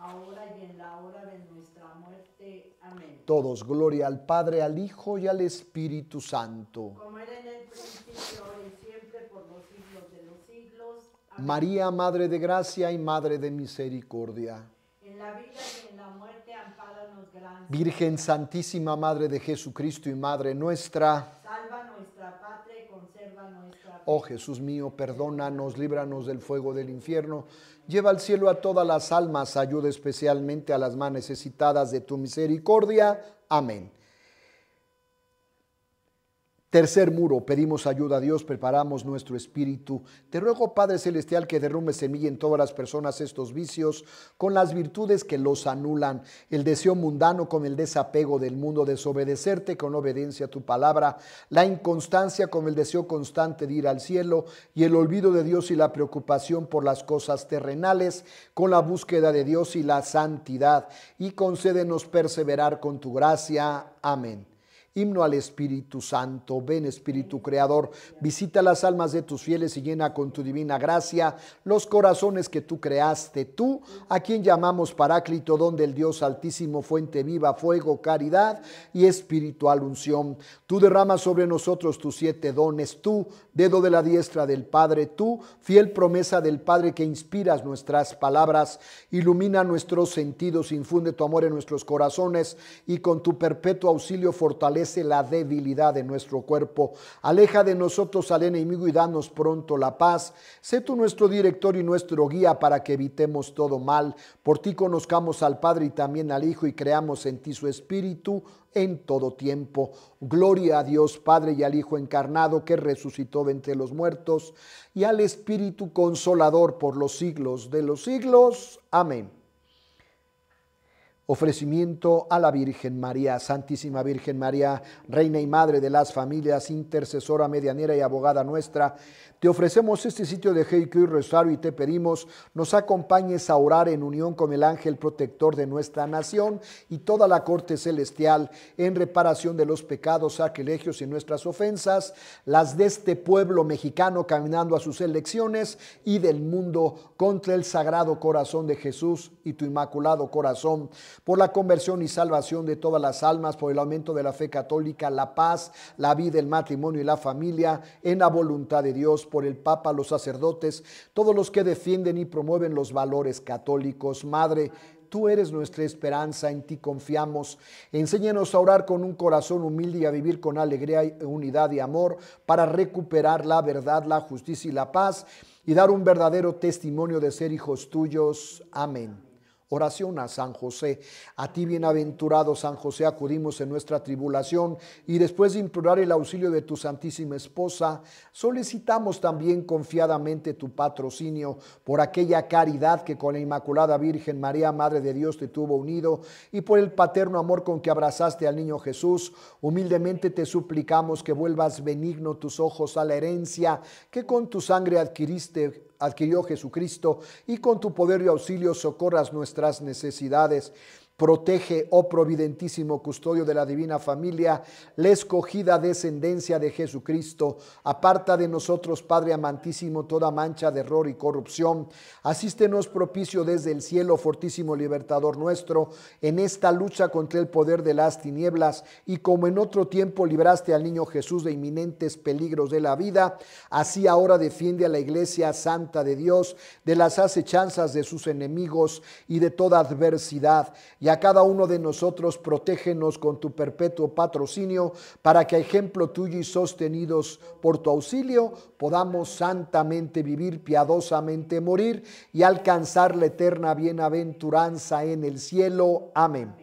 ahora y en la hora de nuestra muerte. Amén. Todos, gloria al Padre, al Hijo y al Espíritu Santo. Como era en el principio, ahora y siempre, por los siglos de los siglos. Amén. María, Madre de Gracia y Madre de Misericordia. En la vida y en la muerte, ampáranos, gran Virgen Santísima, Madre de Jesucristo y Madre nuestra. Sálvanos oh Jesús mío, perdónanos, líbranos del fuego del infierno, lleva al cielo a todas las almas, ayuda especialmente a las más necesitadas de tu misericordia. Amén. Tercer muro, pedimos ayuda a Dios, preparamos nuestro espíritu. Te ruego, Padre Celestial, que derrumbe semilla en todas las personas estos vicios, con las virtudes que los anulan, el deseo mundano con el desapego del mundo, desobedecerte con obediencia a tu palabra, la inconstancia con el deseo constante de ir al cielo, y el olvido de Dios y la preocupación por las cosas terrenales, con la búsqueda de Dios y la santidad, y concédenos perseverar con tu gracia. Amén. Himno al Espíritu Santo. Ven Espíritu Creador, visita las almas de tus fieles y llena con tu divina gracia los corazones que tú creaste, tú, a quien llamamos Paráclito, donde el Dios Altísimo, fuente viva, fuego, caridad y espiritual unción. Tú derramas sobre nosotros tus siete dones, tú, dedo de la diestra del Padre, tú, fiel promesa del Padre que inspiras nuestras palabras, ilumina nuestros sentidos, infunde tu amor en nuestros corazones y con tu perpetuo auxilio fortalece la debilidad de nuestro cuerpo. Aleja de nosotros al enemigo y danos pronto la paz. Sé tú nuestro director y nuestro guía para que evitemos todo mal. Por ti conozcamos al Padre y también al Hijo y creamos en ti su Espíritu en todo tiempo. Gloria a Dios Padre y al Hijo encarnado que resucitó entre los muertos y al Espíritu Consolador por los siglos de los siglos. Amén ofrecimiento a la Virgen María, Santísima Virgen María, Reina y Madre de las Familias, intercesora, medianera y abogada nuestra. Te ofrecemos este sitio de Heico y Rosario y te pedimos nos acompañes a orar en unión con el ángel protector de nuestra nación y toda la corte celestial en reparación de los pecados, sacrilegios y nuestras ofensas, las de este pueblo mexicano caminando a sus elecciones y del mundo contra el sagrado corazón de Jesús y tu inmaculado corazón por la conversión y salvación de todas las almas, por el aumento de la fe católica, la paz, la vida, el matrimonio y la familia, en la voluntad de Dios, por el Papa, los sacerdotes, todos los que defienden y promueven los valores católicos. Madre, tú eres nuestra esperanza, en ti confiamos. Enséñanos a orar con un corazón humilde y a vivir con alegría, unidad y amor para recuperar la verdad, la justicia y la paz y dar un verdadero testimonio de ser hijos tuyos. Amén. Oración a San José. A ti bienaventurado San José acudimos en nuestra tribulación y después de implorar el auxilio de tu Santísima Esposa, solicitamos también confiadamente tu patrocinio por aquella caridad que con la Inmaculada Virgen María, Madre de Dios, te tuvo unido y por el paterno amor con que abrazaste al niño Jesús. Humildemente te suplicamos que vuelvas benigno tus ojos a la herencia que con tu sangre adquiriste adquirió Jesucristo, y con tu poder y auxilio socorras nuestras necesidades, Protege, oh providentísimo custodio de la divina familia, la escogida descendencia de Jesucristo. Aparta de nosotros, Padre amantísimo, toda mancha de error y corrupción. Asístenos propicio desde el cielo, fortísimo libertador nuestro, en esta lucha contra el poder de las tinieblas. Y como en otro tiempo libraste al niño Jesús de inminentes peligros de la vida, así ahora defiende a la iglesia santa de Dios de las acechanzas de sus enemigos y de toda adversidad a cada uno de nosotros protégenos con tu perpetuo patrocinio, para que a ejemplo tuyo y sostenidos por tu auxilio podamos santamente vivir, piadosamente morir y alcanzar la eterna bienaventuranza en el cielo. Amén.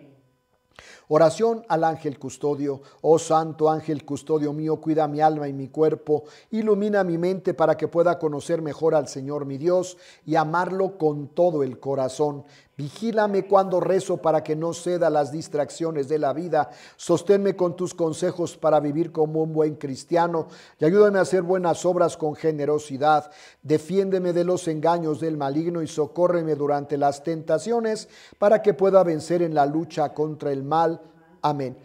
Oración al ángel custodio. Oh santo ángel custodio mío, cuida mi alma y mi cuerpo, ilumina mi mente para que pueda conocer mejor al Señor mi Dios y amarlo con todo el corazón. Vigílame cuando rezo para que no ceda las distracciones de la vida. Sosténme con tus consejos para vivir como un buen cristiano y ayúdame a hacer buenas obras con generosidad. Defiéndeme de los engaños del maligno y socórreme durante las tentaciones para que pueda vencer en la lucha contra el mal. Amén.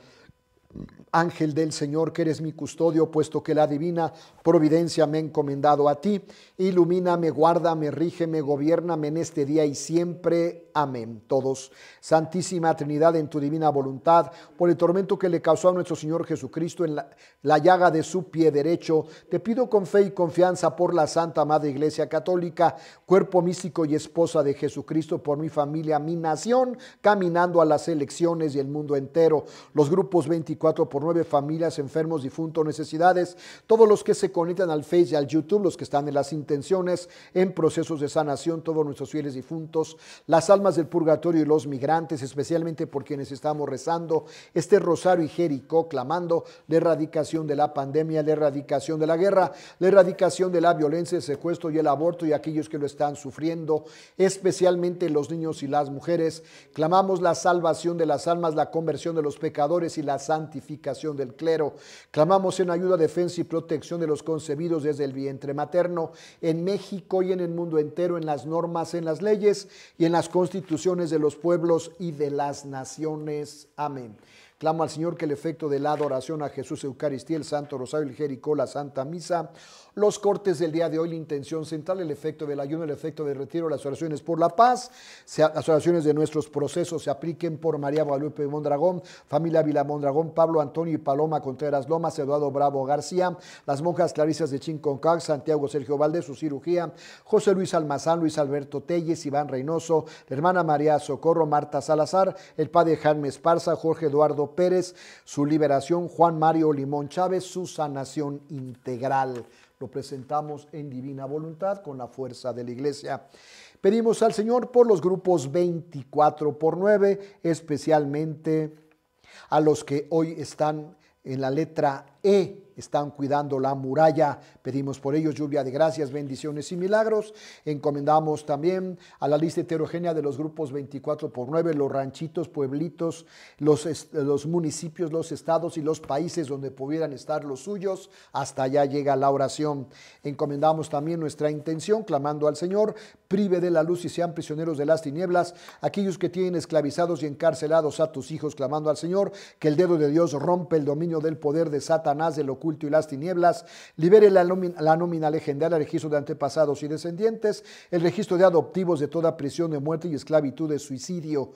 Ángel del Señor, que eres mi custodio, puesto que la divina providencia me ha encomendado a ti. ilumina me guarda, Ilumíname, rige, me gobiername en este día y siempre. Amén. Todos, Santísima Trinidad, en tu divina voluntad, por el tormento que le causó a nuestro Señor Jesucristo en la, la llaga de su pie derecho, te pido con fe y confianza por la Santa Madre Iglesia Católica, cuerpo místico y esposa de Jesucristo, por mi familia, mi nación, caminando a las elecciones y el mundo entero, los grupos 24 por nueve familias, enfermos, difuntos, necesidades, todos los que se conectan al Facebook y al YouTube, los que están en las intenciones, en procesos de sanación, todos nuestros fieles difuntos, las almas del purgatorio y los migrantes, especialmente por quienes estamos rezando este rosario y Jericó, clamando la erradicación de la pandemia, la erradicación de la guerra, la erradicación de la violencia, el secuestro y el aborto y aquellos que lo están sufriendo, especialmente los niños y las mujeres. Clamamos la salvación de las almas, la conversión de los pecadores y la santificación del clero. Clamamos en ayuda, defensa y protección de los concebidos desde el vientre materno en México y en el mundo entero, en las normas, en las leyes y en las constituciones de los pueblos y de las naciones. Amén. Clamo al Señor que el efecto de la adoración a Jesús Eucaristía, el Santo Rosario, el Jericó, la Santa Misa, los cortes del día de hoy, la intención central, el efecto del ayuno, el efecto del retiro, las oraciones por la paz, las oraciones de nuestros procesos se apliquen por María Guadalupe Mondragón, familia Vila Mondragón, Pablo Antonio y Paloma Contreras Lomas, Eduardo Bravo García, las monjas Clarisas de Chinconcac, Santiago Sergio Valdez, su cirugía, José Luis Almazán, Luis Alberto Telles, Iván Reynoso, la hermana María Socorro, Marta Salazar, el padre Jaime Esparza, Jorge Eduardo Pérez, su liberación, Juan Mario Limón Chávez, su sanación integral. Lo presentamos en divina voluntad con la fuerza de la iglesia. Pedimos al Señor por los grupos 24 por 9, especialmente a los que hoy están en la letra E están cuidando la muralla. Pedimos por ellos lluvia de gracias, bendiciones y milagros. Encomendamos también a la lista heterogénea de los grupos 24 por 9, los ranchitos, pueblitos, los, los municipios, los estados y los países donde pudieran estar los suyos. Hasta allá llega la oración. Encomendamos también nuestra intención, clamando al Señor, prive de la luz y sean prisioneros de las tinieblas, aquellos que tienen esclavizados y encarcelados a tus hijos, clamando al Señor, que el dedo de Dios rompe el dominio del poder de Satanás, de lo culto y las tinieblas, libere la, la nómina legendaria, el registro de antepasados y descendientes, el registro de adoptivos de toda prisión de muerte y esclavitud de suicidio,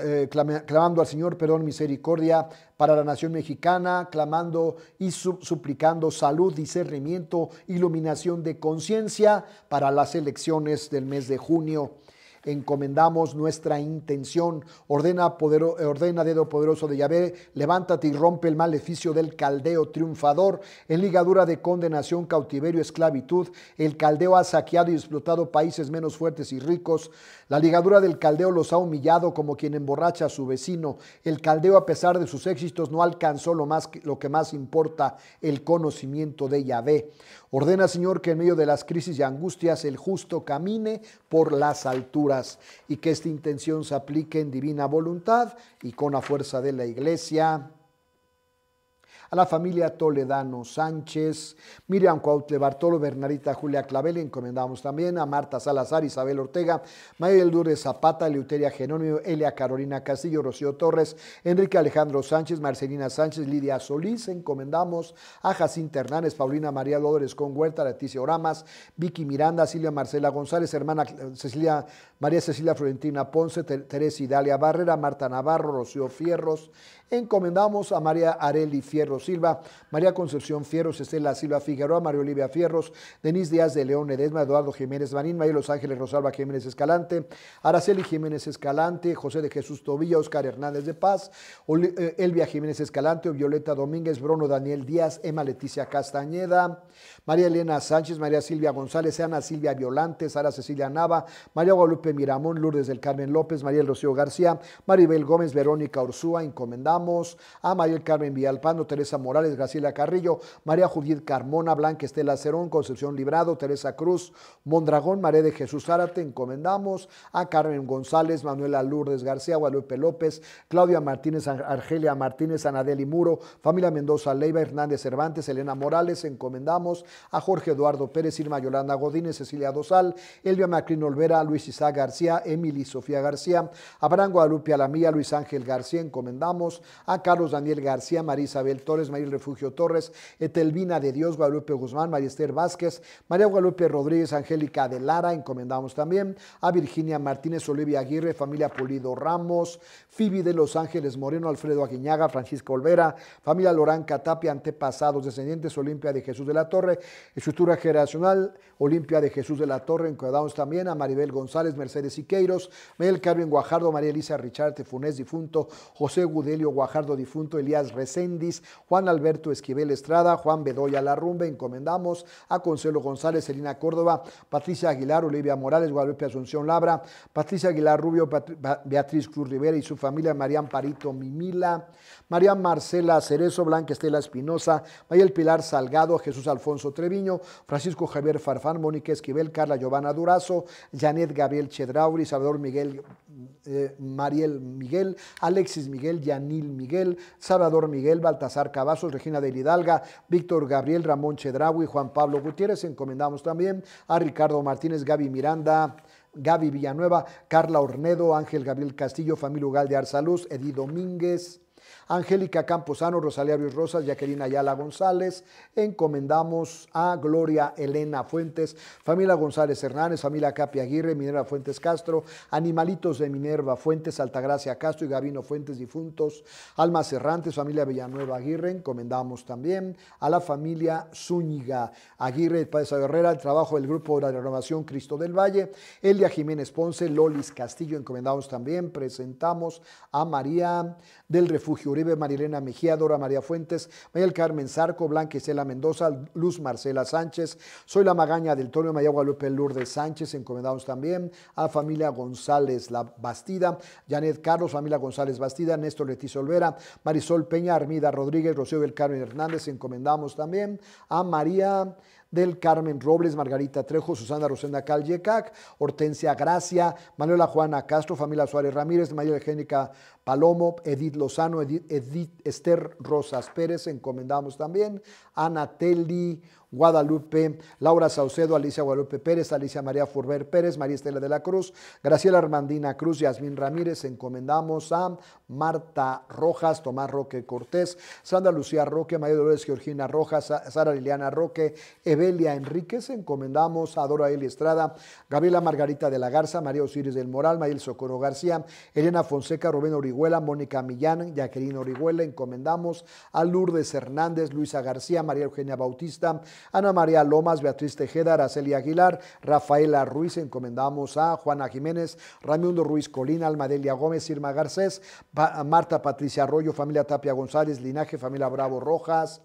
eh, clamando al Señor perdón, misericordia para la nación mexicana, clamando y suplicando salud, discernimiento, iluminación de conciencia para las elecciones del mes de junio encomendamos nuestra intención. Ordena, poder, ordena dedo poderoso de Yahvé, levántate y rompe el maleficio del caldeo triunfador. En ligadura de condenación, cautiverio, esclavitud, el caldeo ha saqueado y explotado países menos fuertes y ricos. La ligadura del caldeo los ha humillado como quien emborracha a su vecino. El caldeo, a pesar de sus éxitos, no alcanzó lo, más, lo que más importa, el conocimiento de Yahvé. Ordena, Señor, que en medio de las crisis y angustias el justo camine por las alturas y que esta intención se aplique en divina voluntad y con la fuerza de la iglesia a la familia Toledano Sánchez, Miriam Cuautle Bartolo, Bernarita Julia Clavel, encomendamos también a Marta Salazar, Isabel Ortega, Mayel dure Zapata, Leuteria Genonio, Elia Carolina Castillo, Rocío Torres, Enrique Alejandro Sánchez, Marcelina Sánchez, Lidia Solís, encomendamos a Jacinta Hernández, Paulina María López con Huerta, Leticia Oramas, Vicky Miranda, Silvia Marcela González, hermana Cecilia, María Cecilia Florentina Ponce, Teresa Idalia Barrera, Marta Navarro, Rocío Fierros, encomendamos a María Areli Fierro Silva, María Concepción Fierros, Estela Silva Figueroa, María Olivia Fierros, Denise Díaz de León Edesma, Eduardo Jiménez Marín, María Los Ángeles Rosalba Jiménez Escalante, Araceli Jiménez Escalante, José de Jesús Tobilla, Oscar Hernández de Paz, eh, Elvia Jiménez Escalante, Violeta Domínguez, Bruno Daniel Díaz, Emma Leticia Castañeda, María Elena Sánchez, María Silvia González, Ana Silvia Violante, Sara Cecilia Nava, María Guadalupe Miramón, Lourdes del Carmen López, María Rocío García, Maribel Gómez, Verónica Orzúa, encomendamos a María Carmen Villalpando, Teresa Morales, Graciela Carrillo, María Judith Carmona, Blanca Estela Cerón, Concepción Librado, Teresa Cruz, Mondragón, María de Jesús Zárate, encomendamos a Carmen González, Manuela Lourdes García, Guadalupe López, Claudia Martínez, Argelia Martínez, Anadeli Muro, familia Mendoza Leiva, Hernández Cervantes, Elena Morales, encomendamos a Jorge Eduardo Pérez, Irma Yolanda Godínez, Cecilia Dosal, Elvia Macrín Olvera, Luis Isaac García, Emily Sofía García, Abraham Guadalupe Alamía, Luis Ángel García, encomendamos a Carlos Daniel García, María Isabel Torres, María Refugio Torres, Etelvina de Dios, Guadalupe Guzmán, María Esther Vázquez, María Guadalupe Rodríguez, Angélica de Lara, encomendamos también a Virginia Martínez, Olivia Aguirre, familia Pulido Ramos, Fibi de Los Ángeles Moreno, Alfredo Aguiñaga, Francisco Olvera, familia Lorán Catapia, antepasados, descendientes Olimpia de Jesús de la Torre, estructura generacional, Olimpia de Jesús de la Torre, en también, a Maribel González, Mercedes Siqueiros, Mel Carmen Guajardo, María Elisa Richarte Funés, difunto, José Gudelio Guajardo, difunto, Elías Recendis, Juan Alberto Esquivel Estrada, Juan Bedoya Larrumbe, encomendamos a Concelo González, Selina Córdoba, Patricia Aguilar, Olivia Morales, Guadalupe Asunción Labra, Patricia Aguilar Rubio, Beatriz Cruz Rivera y su familia, Marían Parito Mimila, María Marcela Cerezo, Blanca Estela Espinosa, Mayel Pilar Salgado, Jesús Alfonso Treviño, Francisco Javier Farfán, Mónica Esquivel, Carla Giovanna Durazo, Janet Gabriel Chedrauri, Salvador Miguel, eh, Mariel Miguel, Alexis Miguel, Yanil Miguel, Salvador Miguel, Baltasar Cavazos, Regina de Hidalga, Víctor Gabriel, Ramón Chedraui, Juan Pablo Gutiérrez, encomendamos también a Ricardo Martínez, Gaby Miranda, Gaby Villanueva, Carla Ornedo, Ángel Gabriel Castillo, Familia Ugal de Arsaluz, Edi Domínguez, Angélica Camposano, Rosalía Rosas, Jacqueline Ayala González, encomendamos a Gloria Elena Fuentes, familia González Hernández, familia Capi Aguirre, Minerva Fuentes Castro, Animalitos de Minerva Fuentes, Altagracia Castro y Gabino Fuentes Difuntos, Almas Errantes, familia Villanueva Aguirre, encomendamos también a la familia Zúñiga Aguirre, Padre Herrera, el trabajo del Grupo de la Renovación Cristo del Valle, Elia Jiménez Ponce, Lolis Castillo, encomendamos también, presentamos a María del Refugio Uribe, Marilena Mejía, Dora María Fuentes, Mayel Carmen Zarco, Blanca Mendoza, Luz Marcela Sánchez, Soy la Magaña del Tonio Mayagua López Lourdes Sánchez, encomendados también a familia González La Bastida, Janet Carlos, familia González Bastida, Néstor Leticia Olvera, Marisol Peña, Armida Rodríguez, Rocío del Carmen Hernández, encomendamos también a María del Carmen Robles, Margarita Trejo, Susana Rosenda Callecac, Hortensia Gracia, Manuela Juana Castro, familia Suárez Ramírez, María Eugénica Palomo, Edith Lozano, Edith, Esther Rosas Pérez, encomendamos también, Ana Telly, Guadalupe, Laura Saucedo, Alicia Guadalupe Pérez, Alicia María Furber Pérez, María Estela de la Cruz, Graciela Armandina Cruz, Yasmín Ramírez, encomendamos a Marta Rojas, Tomás Roque Cortés, Sandra Lucía Roque, María Dolores Georgina Rojas, Sara Liliana Roque, Evelia Enríquez, encomendamos a Dora Eli Estrada, Gabriela Margarita de la Garza, María Osiris del Moral, Mayel Socorro García, Elena Fonseca, Rubén Origo, Mónica Millán, Jacqueline Orihuela, encomendamos a Lourdes Hernández, Luisa García, María Eugenia Bautista, Ana María Lomas, Beatriz Tejeda, Araceli Aguilar, Rafaela Ruiz, encomendamos a Juana Jiménez, Ramiro Ruiz Colina, Almadelia Gómez, Irma Garcés, Marta Patricia Arroyo, familia Tapia González, Linaje, familia Bravo Rojas,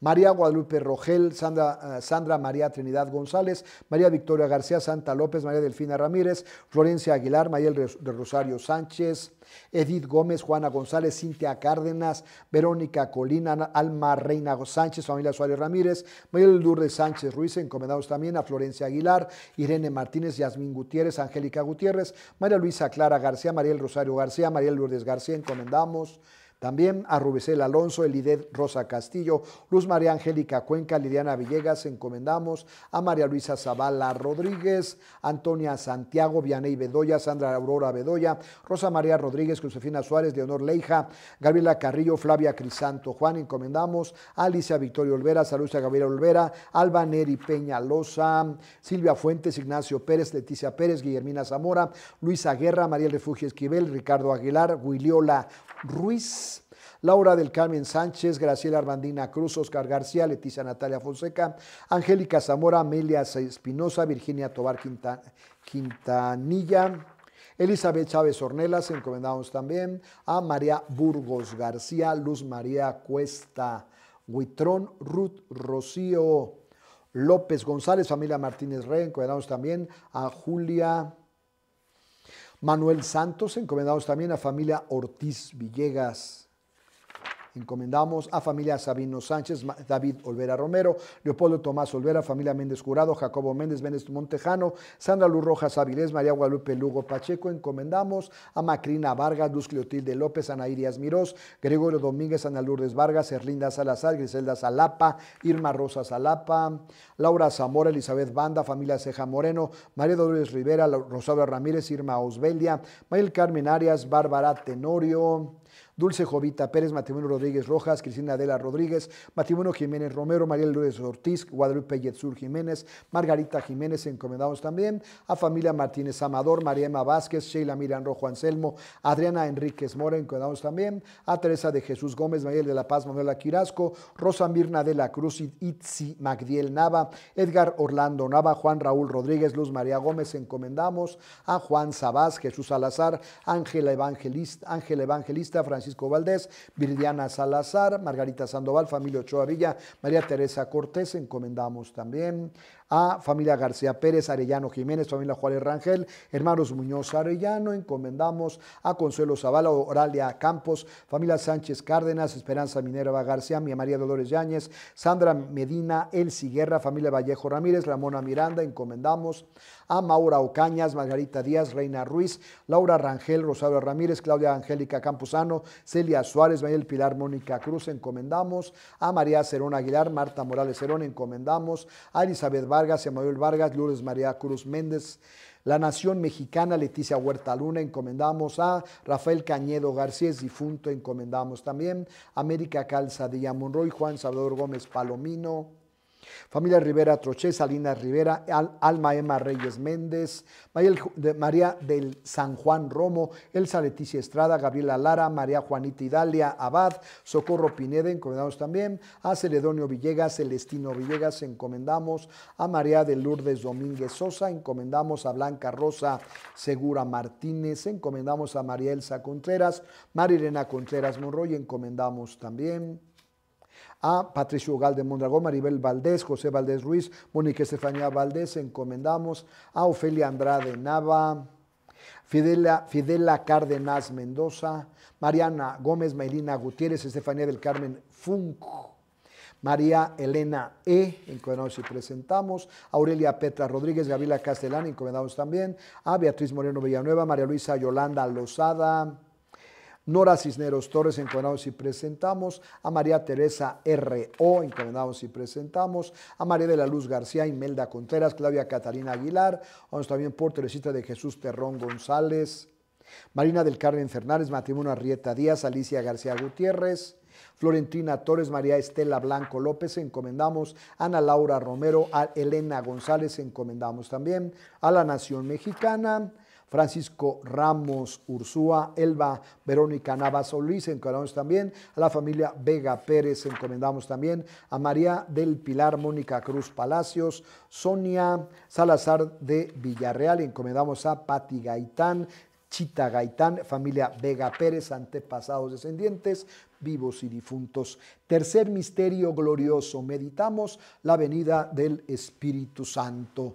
María Guadalupe Rogel, Sandra, eh, Sandra, María Trinidad González, María Victoria García, Santa López, María Delfina Ramírez, Florencia Aguilar, María de Rosario Sánchez, Edith Gómez, Juana González, Cintia Cárdenas, Verónica Colina, Alma Reina Sánchez, familia Suárez Ramírez, María Lourdes Sánchez Ruiz, encomendados también a Florencia Aguilar, Irene Martínez, Yasmín Gutiérrez, Angélica Gutiérrez, María Luisa Clara García, María Rosario García, María Lourdes García, encomendamos también a Rubicel Alonso, Elided Rosa Castillo, Luz María Angélica Cuenca, Liliana Villegas, encomendamos a María Luisa Zavala Rodríguez, Antonia Santiago, Vianey Bedoya, Sandra Aurora Bedoya, Rosa María Rodríguez, Josefina Suárez, Leonor Leija, Gabriela Carrillo, Flavia Crisanto Juan, encomendamos a Alicia Victoria Olvera, Luisa Gabriela Olvera, Alba Neri Peñalosa Silvia Fuentes, Ignacio Pérez, Leticia Pérez, Guillermina Zamora, Luisa Guerra, María Refugio Esquivel, Ricardo Aguilar, Guiliola Ruiz, Laura del Carmen Sánchez, Graciela Armandina Cruz, Oscar García, Leticia Natalia Fonseca, Angélica Zamora, Amelia Espinosa, Virginia Tobar Quintanilla. Elizabeth Chávez Ornelas, encomendamos también a María Burgos García, Luz María Cuesta Huitrón, Ruth Rocío López González, familia Martínez Rey, encomendamos también a Julia Manuel Santos, encomendamos también a familia Ortiz Villegas. Encomendamos a familia Sabino Sánchez, David Olvera Romero, Leopoldo Tomás Olvera, familia Méndez Jurado, Jacobo Méndez, Méndez Montejano, Sandra Luz Rojas Avilés, María Guadalupe Lugo Pacheco. Encomendamos a Macrina Vargas, Luz Cleotilde López, Ana Irias Mirós, Gregorio Domínguez, Ana Lourdes Vargas, Erlinda Salazar, Griselda Salapa, Irma Rosa Salapa, Laura Zamora, Elizabeth Banda, familia Ceja Moreno, María Dolores Rivera, Rosario Ramírez, Irma Osbelia, Mayel Carmen Arias, Bárbara Tenorio, Dulce Jovita Pérez, Matrimonio Rodríguez Rojas, Cristina Adela Rodríguez, Matrimonio Jiménez Romero, María Lourdes Ortiz, Guadalupe Yetzur Jiménez, Margarita Jiménez, encomendamos también a familia Martínez Amador, María Emma Vázquez, Sheila Miriam Rojo Anselmo, Adriana Enríquez Mora, encomendamos también a Teresa de Jesús Gómez, Mayel de la Paz, Manuela Quirasco, Rosa Mirna de la Cruz, Itzi Magdiel Nava, Edgar Orlando Nava, Juan Raúl Rodríguez, Luz María Gómez, encomendamos a Juan Sabás, Jesús Salazar, Ángela Evangelista, Ángel Evangelista, Francisco Francisco Valdés, Viridiana Salazar, Margarita Sandoval, familia Ochoa Villa, María Teresa Cortés, encomendamos también a familia García Pérez, Arellano Jiménez, familia Juárez Rangel, hermanos Muñoz Arellano, encomendamos a Consuelo Zavala, Oralia Campos, familia Sánchez Cárdenas, Esperanza Minerva García, Mía María Dolores Yáñez, Sandra Medina, El Guerra, familia Vallejo Ramírez, Ramona Miranda, encomendamos a Maura Ocañas, Margarita Díaz, Reina Ruiz, Laura Rangel, Rosario Ramírez, Claudia Angélica Campuzano, Celia Suárez, Mayel Pilar Mónica Cruz, encomendamos a María Cerón Aguilar, Marta Morales Cerón, encomendamos a Elizabeth Vargas, Emanuel Vargas, Lourdes María Cruz Méndez, la Nación Mexicana, Leticia Huerta Luna, encomendamos a Rafael Cañedo García, difunto, encomendamos también América Calzadilla Monroy, Juan Salvador Gómez Palomino, familia Rivera Troche, Salinas Rivera, Alma Emma Reyes Méndez, María del San Juan Romo, Elsa Leticia Estrada, Gabriela Lara, María Juanita Idalia Abad, Socorro Pineda, encomendamos también a Celedonio Villegas, Celestino Villegas, encomendamos a María de Lourdes Domínguez Sosa, encomendamos a Blanca Rosa Segura Martínez, encomendamos a María Elsa Contreras, María Contreras Monroy, encomendamos también a Patricio de Mondragón, Maribel Valdés, José Valdés Ruiz, Mónica Estefanía Valdés, encomendamos a Ofelia Andrade Nava, Fidela, Fidela Cárdenas Mendoza, Mariana Gómez, Mayrina Gutiérrez, Estefanía del Carmen Funco. María Elena E., encomendamos y presentamos, Aurelia Petra Rodríguez, Gabriela Castellán, encomendamos también, a Beatriz Moreno Villanueva, María Luisa Yolanda Lozada, Nora Cisneros Torres, encomendados y presentamos, a María Teresa R.O., encomendamos y presentamos, a María de la Luz García, Imelda Contreras, Claudia Catalina Aguilar, vamos también por Teresita de Jesús Terrón González, Marina del Carmen Fernández, Matrimonio Arrieta Díaz, Alicia García Gutiérrez, Florentina Torres, María Estela Blanco López, encomendamos, Ana Laura Romero, a Elena González, encomendamos también, a la Nación Mexicana, Francisco Ramos Ursúa, Elba Verónica Navazo Luis, encomendamos también a la familia Vega Pérez, encomendamos también a María del Pilar Mónica Cruz Palacios, Sonia Salazar de Villarreal, encomendamos a Pati Gaitán, Chita Gaitán, familia Vega Pérez, antepasados descendientes, vivos y difuntos. Tercer misterio glorioso, meditamos la venida del Espíritu Santo.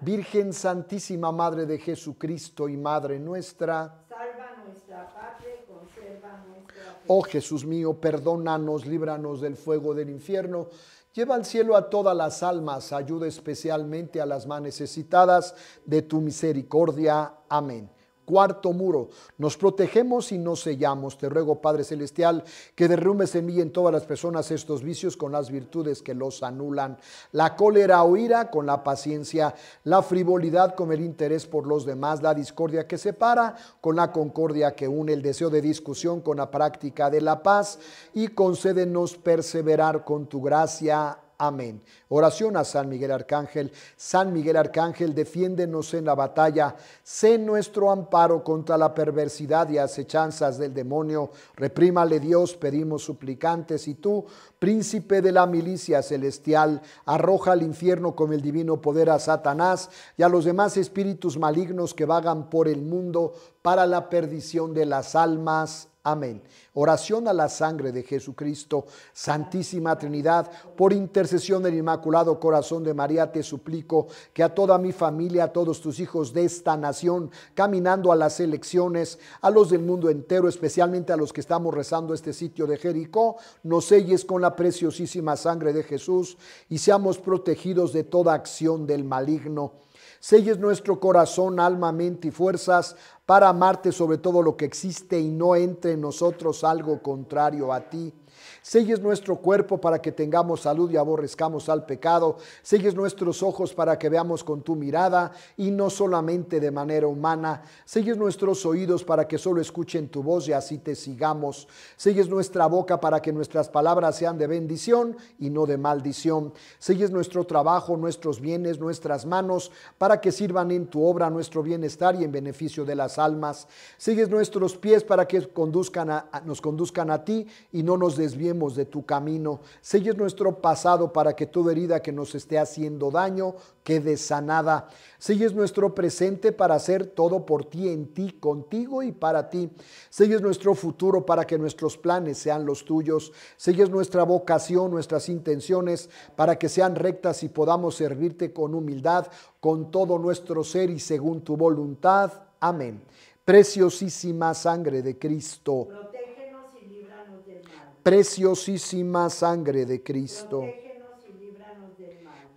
Virgen Santísima, Madre de Jesucristo y Madre nuestra. Salva nuestra conserva nuestra Oh Jesús mío, perdónanos, líbranos del fuego del infierno. Lleva al cielo a todas las almas, ayuda especialmente a las más necesitadas de tu misericordia. Amén cuarto muro. Nos protegemos y nos sellamos. Te ruego, Padre Celestial, que derrumbes en mí en todas las personas estos vicios con las virtudes que los anulan. La cólera o ira con la paciencia, la frivolidad con el interés por los demás, la discordia que separa con la concordia que une, el deseo de discusión con la práctica de la paz y concédenos perseverar con tu gracia. Amén. Oración a San Miguel Arcángel. San Miguel Arcángel, defiéndenos en la batalla. Sé nuestro amparo contra la perversidad y acechanzas del demonio. Reprímale Dios, pedimos suplicantes. Y tú, príncipe de la milicia celestial, arroja al infierno con el divino poder a Satanás y a los demás espíritus malignos que vagan por el mundo para la perdición de las almas. Amén. Oración a la sangre de Jesucristo, Santísima Trinidad, por intercesión del Inmaculado Corazón de María, te suplico que a toda mi familia, a todos tus hijos de esta nación, caminando a las elecciones, a los del mundo entero, especialmente a los que estamos rezando este sitio de Jericó, nos selles con la preciosísima sangre de Jesús y seamos protegidos de toda acción del maligno Selles nuestro corazón, alma, mente y fuerzas para amarte sobre todo lo que existe y no entre en nosotros algo contrario a ti. Selles nuestro cuerpo para que tengamos salud y aborrezcamos al pecado. segues nuestros ojos para que veamos con tu mirada y no solamente de manera humana. segues nuestros oídos para que solo escuchen tu voz y así te sigamos. segues nuestra boca para que nuestras palabras sean de bendición y no de maldición. segues nuestro trabajo, nuestros bienes, nuestras manos para que sirvan en tu obra nuestro bienestar y en beneficio de las almas. segues nuestros pies para que conduzcan a, nos conduzcan a ti y no nos desvíen de tu camino. Selles nuestro pasado para que toda herida que nos esté haciendo daño quede sanada. Selles nuestro presente para hacer todo por ti, en ti, contigo y para ti. Selles nuestro futuro para que nuestros planes sean los tuyos. Selles nuestra vocación, nuestras intenciones para que sean rectas y podamos servirte con humildad, con todo nuestro ser y según tu voluntad. Amén. Preciosísima sangre de Cristo preciosísima sangre de Cristo.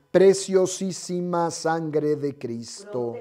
Preciosísima sangre de Cristo.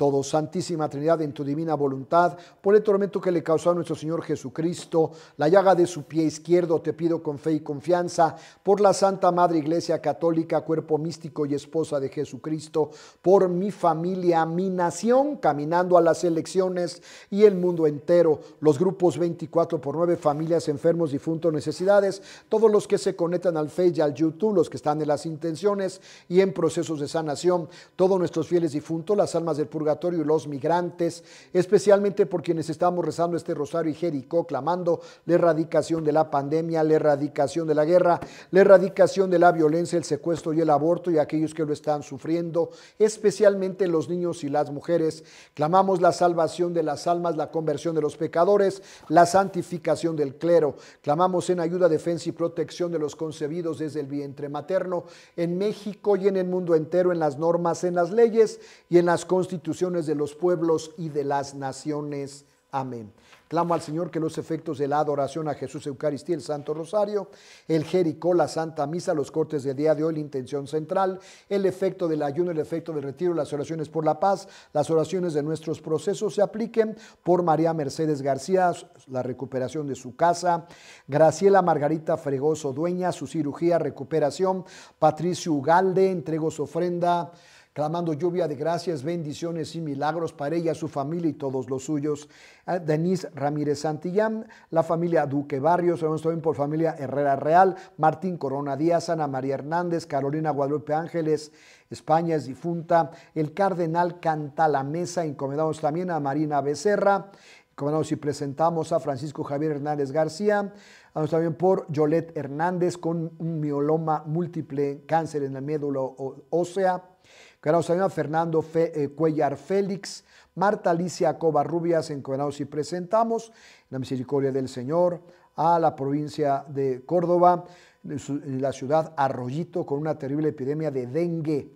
Todo, Santísima Trinidad, en tu divina voluntad, por el tormento que le causó a nuestro Señor Jesucristo, la llaga de su pie izquierdo, te pido con fe y confianza, por la Santa Madre Iglesia Católica, cuerpo místico y esposa de Jesucristo, por mi familia, mi nación, caminando a las elecciones y el mundo entero, los grupos 24 por 9, familias, enfermos, difuntos, necesidades, todos los que se conectan al Facebook y al YouTube, los que están en las intenciones y en procesos de sanación, todos nuestros fieles difuntos, las almas del purgatorio, y los migrantes, especialmente por quienes estamos rezando este rosario y Jericó, clamando la erradicación de la pandemia, la erradicación de la guerra, la erradicación de la violencia, el secuestro y el aborto y aquellos que lo están sufriendo, especialmente los niños y las mujeres. Clamamos la salvación de las almas, la conversión de los pecadores, la santificación del clero. Clamamos en ayuda, defensa y protección de los concebidos desde el vientre materno en México y en el mundo entero, en las normas, en las leyes y en las constituciones de los pueblos y de las naciones. Amén. Clamo al Señor que los efectos de la adoración a Jesús Eucaristía, el Santo Rosario, el Jericó, la Santa Misa, los cortes del día de hoy, la intención central, el efecto del ayuno, el efecto del retiro, las oraciones por la paz, las oraciones de nuestros procesos se apliquen por María Mercedes García, la recuperación de su casa, Graciela Margarita Fregoso Dueña, su cirugía, recuperación, Patricio Ugalde, su ofrenda clamando lluvia de gracias, bendiciones y milagros para ella, su familia y todos los suyos. Ah, Denise Ramírez Santillán, la familia Duque Barrios, también por familia Herrera Real, Martín Corona Díaz, Ana María Hernández, Carolina Guadalupe Ángeles, España es difunta, el cardenal Canta la Mesa, encomendamos también a Marina Becerra, encomendamos y presentamos a Francisco Javier Hernández García, Vamos también por Yolette Hernández con un mioloma múltiple, cáncer en el médulo ósea. Queremos a Fernando eh, Cuellar Félix, Marta Alicia Covarrubias en y presentamos la misericordia del Señor a la provincia de Córdoba, la ciudad Arroyito con una terrible epidemia de dengue.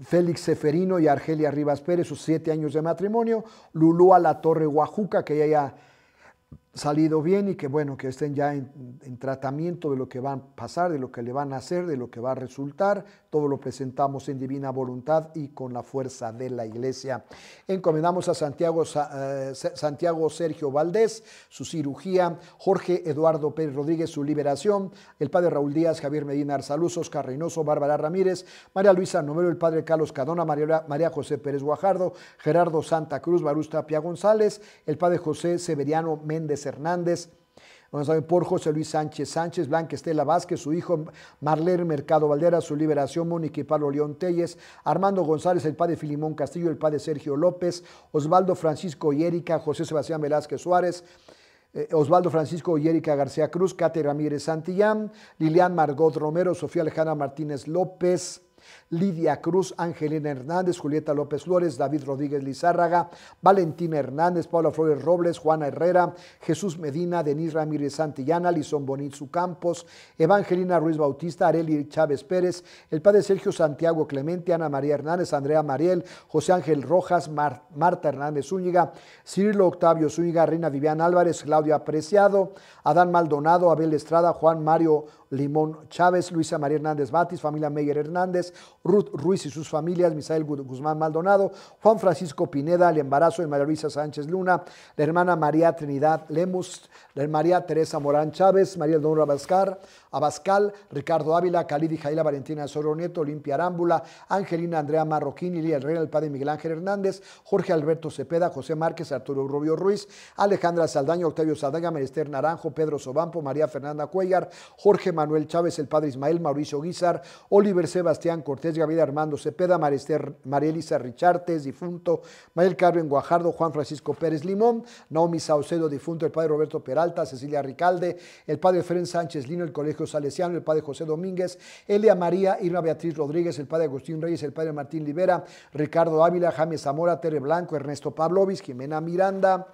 Félix Seferino y Argelia Rivas Pérez, sus siete años de matrimonio, Lulúa La Torre Guajuca, que ya ya salido bien y que bueno, que estén ya en, tratamiento de lo que va a pasar, de lo que le van a hacer, de lo que va a resultar. Todo lo presentamos en divina voluntad y con la fuerza de la iglesia. Encomendamos a Santiago, eh, Santiago Sergio Valdés, su cirugía, Jorge Eduardo Pérez Rodríguez, su liberación, el padre Raúl Díaz, Javier Medina Arzaluz, Oscar Reynoso, Bárbara Ramírez, María Luisa Nomero, el padre Carlos Cadona, María, José Pérez Guajardo, Gerardo Santa Cruz, Barusta Pia González, el padre José Severiano Méndez Hernández. Vamos a por José Luis Sánchez Sánchez, Blanca Estela Vázquez, su hijo Marler Mercado Valdera, su liberación Mónica y Pablo León Telles, Armando González, el padre Filimón Castillo, el padre Sergio López, Osvaldo Francisco y José Sebastián Velázquez Suárez, eh, Osvaldo Francisco Yérica García Cruz, Cate Ramírez Santillán, Lilian Margot Romero, Sofía Alejandra Martínez López, Lidia Cruz, Angelina Hernández, Julieta López Flores, David Rodríguez Lizárraga, Valentina Hernández, Paula Flores Robles, Juana Herrera, Jesús Medina, Denise Ramírez Santillana, Lison Bonitzu Campos, Evangelina Ruiz Bautista, Areli Chávez Pérez, el padre Sergio Santiago Clemente, Ana María Hernández, Andrea Mariel, José Ángel Rojas, Marta Hernández Zúñiga, Cirilo Octavio Zúñiga, Reina Vivián Álvarez, Claudio Apreciado, Adán Maldonado, Abel Estrada, Juan Mario Limón Chávez, Luisa María Hernández Batis, familia Meyer Hernández, Ruth Ruiz y sus familias, Misael Guzmán Maldonado, Juan Francisco Pineda, el embarazo de María Luisa Sánchez Luna, la hermana María Trinidad Lemus, la María Teresa Morán Chávez, María Donora Rabascar, Abascal, Ricardo Ávila, Calidi Jaila Valentina Soro Nieto, Olimpia Arámbula, Angelina Andrea Marroquín, Ilia Rey, el padre Miguel Ángel Hernández, Jorge Alberto Cepeda, José Márquez, Arturo Rubio Ruiz, Alejandra Saldaño, Octavio Saldaña, Menester Naranjo, Pedro Sobampo, María Fernanda Cuellar, Jorge Manuel Chávez, el padre Ismael, Mauricio Guizar, Oliver Sebastián Cortés, Gavida Armando Cepeda, Marester, María Elisa Richartes, difunto, Mael Carmen Guajardo, Juan Francisco Pérez Limón, Naomi Saucedo, difunto, el padre Roberto Peralta, Cecilia Ricalde, el padre Fren Sánchez Lino, el colegio Salesiano, el padre José Domínguez, Elia María, Irma Beatriz Rodríguez, el padre Agustín Reyes, el padre Martín Libera, Ricardo Ávila, Jaime Zamora, Tere Blanco, Ernesto Pablovis Jimena Miranda,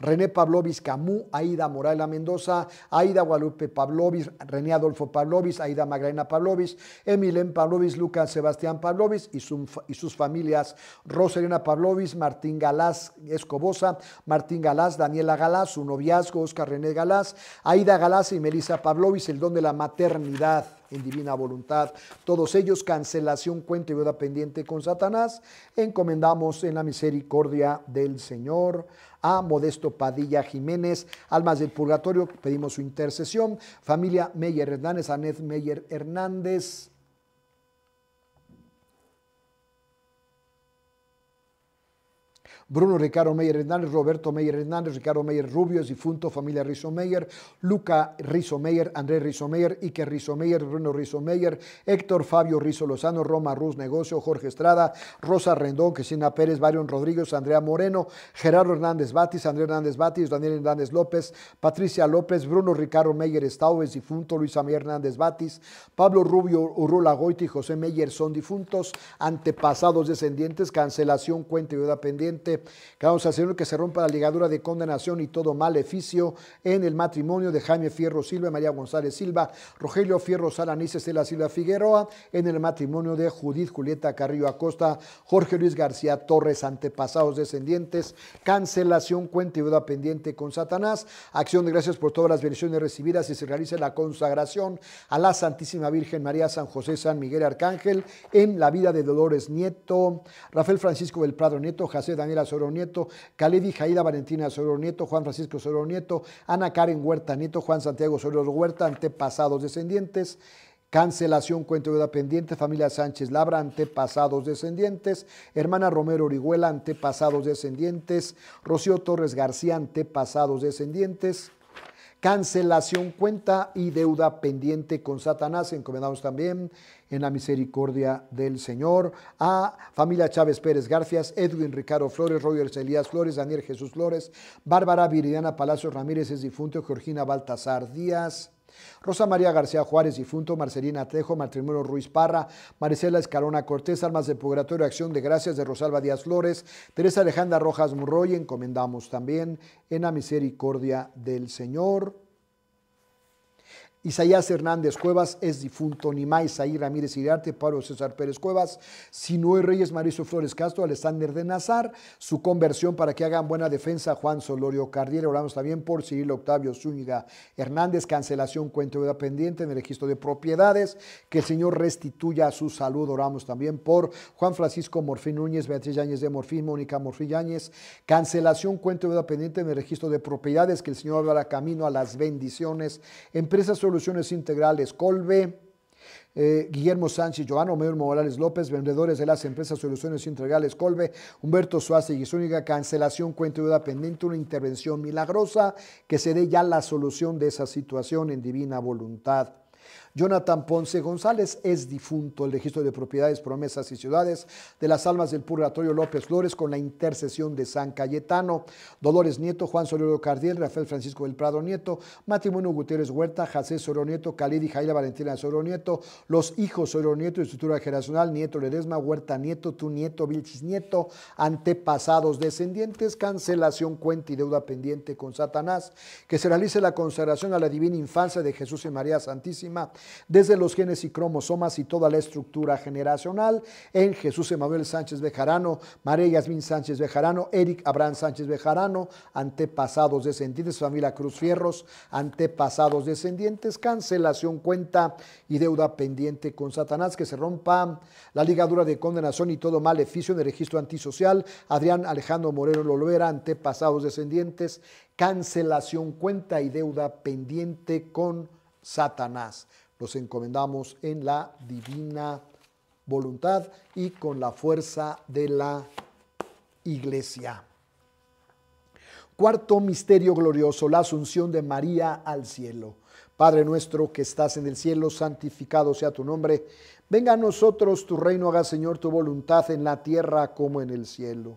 René Pablovis Camú, Aida Morela Mendoza, Aida Guadalupe Pablovis René Adolfo Pablovis Aida Magdalena Pablovis Emilén Pablovis Lucas Sebastián Pablovis y, y sus familias, Rosalina Pablovis Martín Galás Escobosa, Martín Galás, Daniela Galás, su noviazgo, Oscar René Galás, Aida Galás y Melissa Pablovis el don de la maternidad en divina voluntad. Todos ellos, cancelación, cuenta y deuda pendiente con Satanás, encomendamos en la misericordia del Señor a Modesto Padilla Jiménez, Almas del Purgatorio, pedimos su intercesión, familia Meyer Hernández, aneth Meyer Hernández, Bruno Ricardo Meyer Hernández, Roberto Meyer Hernández, Ricardo Meyer Rubio, difunto, familia Rizo Meyer, Luca Rizo Meyer, Andrés Rizo Meyer, Iker Rizo Meyer, Bruno Rizo Meyer, Héctor Fabio Rizo Lozano, Roma Ruz Negocio, Jorge Estrada, Rosa Rendón, Cristina Pérez, Barion Rodríguez, Andrea Moreno, Gerardo Hernández Batis, Andrés Hernández Batis, Daniel Hernández López, Patricia López, Bruno Ricardo Meyer es difunto, Luis Amir Hernández Batis, Pablo Rubio Urrula Goiti, José Meyer son difuntos, antepasados descendientes, cancelación, cuenta y deuda pendiente, Queremos clamamos al que se rompa la ligadura de condenación y todo maleficio en el matrimonio de Jaime Fierro Silva, y María González Silva, Rogelio Fierro de la Silva Figueroa, en el matrimonio de Judith Julieta Carrillo Acosta, Jorge Luis García Torres, antepasados descendientes, cancelación, cuenta y pendiente con Satanás, acción de gracias por todas las bendiciones recibidas y se realice la consagración a la Santísima Virgen María San José San Miguel Arcángel en la vida de Dolores Nieto, Rafael Francisco del Prado Nieto, José Daniela Soro Nieto, Khalid y Jaida Valentina Soro Nieto, Juan Francisco Soro Nieto, Ana Karen Huerta Nieto, Juan Santiago Soro Huerta, antepasados descendientes, cancelación cuenta y deuda pendiente, familia Sánchez Labra, antepasados descendientes, hermana Romero Orihuela, antepasados descendientes, Rocío Torres García, antepasados descendientes, cancelación cuenta y deuda pendiente con Satanás, encomendamos también en la misericordia del Señor. A familia Chávez Pérez Garcias, Edwin Ricardo Flores, Roger Elías Flores, Daniel Jesús Flores, Bárbara Viridiana Palacios Ramírez es difunto, Georgina Baltasar Díaz. Rosa María García Juárez, difunto, Marcelina Tejo Matrimonio Ruiz Parra, Maricela Escarona Cortés, Almas de Purgatorio, Acción de Gracias de Rosalba Díaz Flores, Teresa Alejandra Rojas Murroy, encomendamos también en la misericordia del Señor. Isaías Hernández Cuevas es difunto, ni Isaí Ramírez Iriarte, Pablo César Pérez Cuevas, Sinue Reyes, Mariso Flores Castro, Alexander de Nazar, su conversión para que hagan buena defensa, Juan Solorio Cardiel, oramos también por Cirilo Octavio Zúñiga Hernández, cancelación de deuda pendiente en el registro de propiedades, que el Señor restituya su salud, oramos también por Juan Francisco Morfín Núñez, Beatriz Yáñez de Morfín, Mónica Morfín Yáñez, cancelación de deuda pendiente en el registro de propiedades, que el Señor abra camino a las bendiciones, empresas Soluciones Integrales, Colbe, eh, Guillermo Sánchez, Joan Romero Morales López, vendedores de las empresas Soluciones Integrales Colbe, Humberto Suárez y única cancelación, cuenta duda pendiente, una intervención milagrosa que se dé ya la solución de esa situación en divina voluntad. Jonathan Ponce González es difunto. El registro de propiedades, promesas y ciudades de las almas del purgatorio López Flores con la intercesión de San Cayetano. Dolores Nieto, Juan Solero Cardiel, Rafael Francisco del Prado Nieto, matrimonio Gutiérrez Huerta, Jacé Soro Nieto, Khalid y Jaila Valentina Soro Nieto, los hijos Soro Nieto estructura generacional, Nieto Ledesma, Huerta Nieto, Tu Nieto, Vilchis Nieto, antepasados, descendientes, cancelación, cuenta y deuda pendiente con Satanás, que se realice la consagración a la divina infancia de Jesús y María Santísima, desde los genes y cromosomas y toda la estructura generacional en Jesús Emanuel Sánchez Bejarano, María Yasmín Sánchez Bejarano, Eric Abraham Sánchez Bejarano, antepasados descendientes, familia Cruz Fierros, antepasados descendientes, cancelación cuenta y deuda pendiente con Satanás, que se rompa la ligadura de condenación y todo maleficio en el registro antisocial, Adrián Alejandro Moreno Loloera, antepasados descendientes, cancelación cuenta y deuda pendiente con Satanás los encomendamos en la divina voluntad y con la fuerza de la iglesia. Cuarto misterio glorioso, la asunción de María al cielo. Padre nuestro que estás en el cielo, santificado sea tu nombre. Venga a nosotros tu reino, haga Señor tu voluntad en la tierra como en el cielo.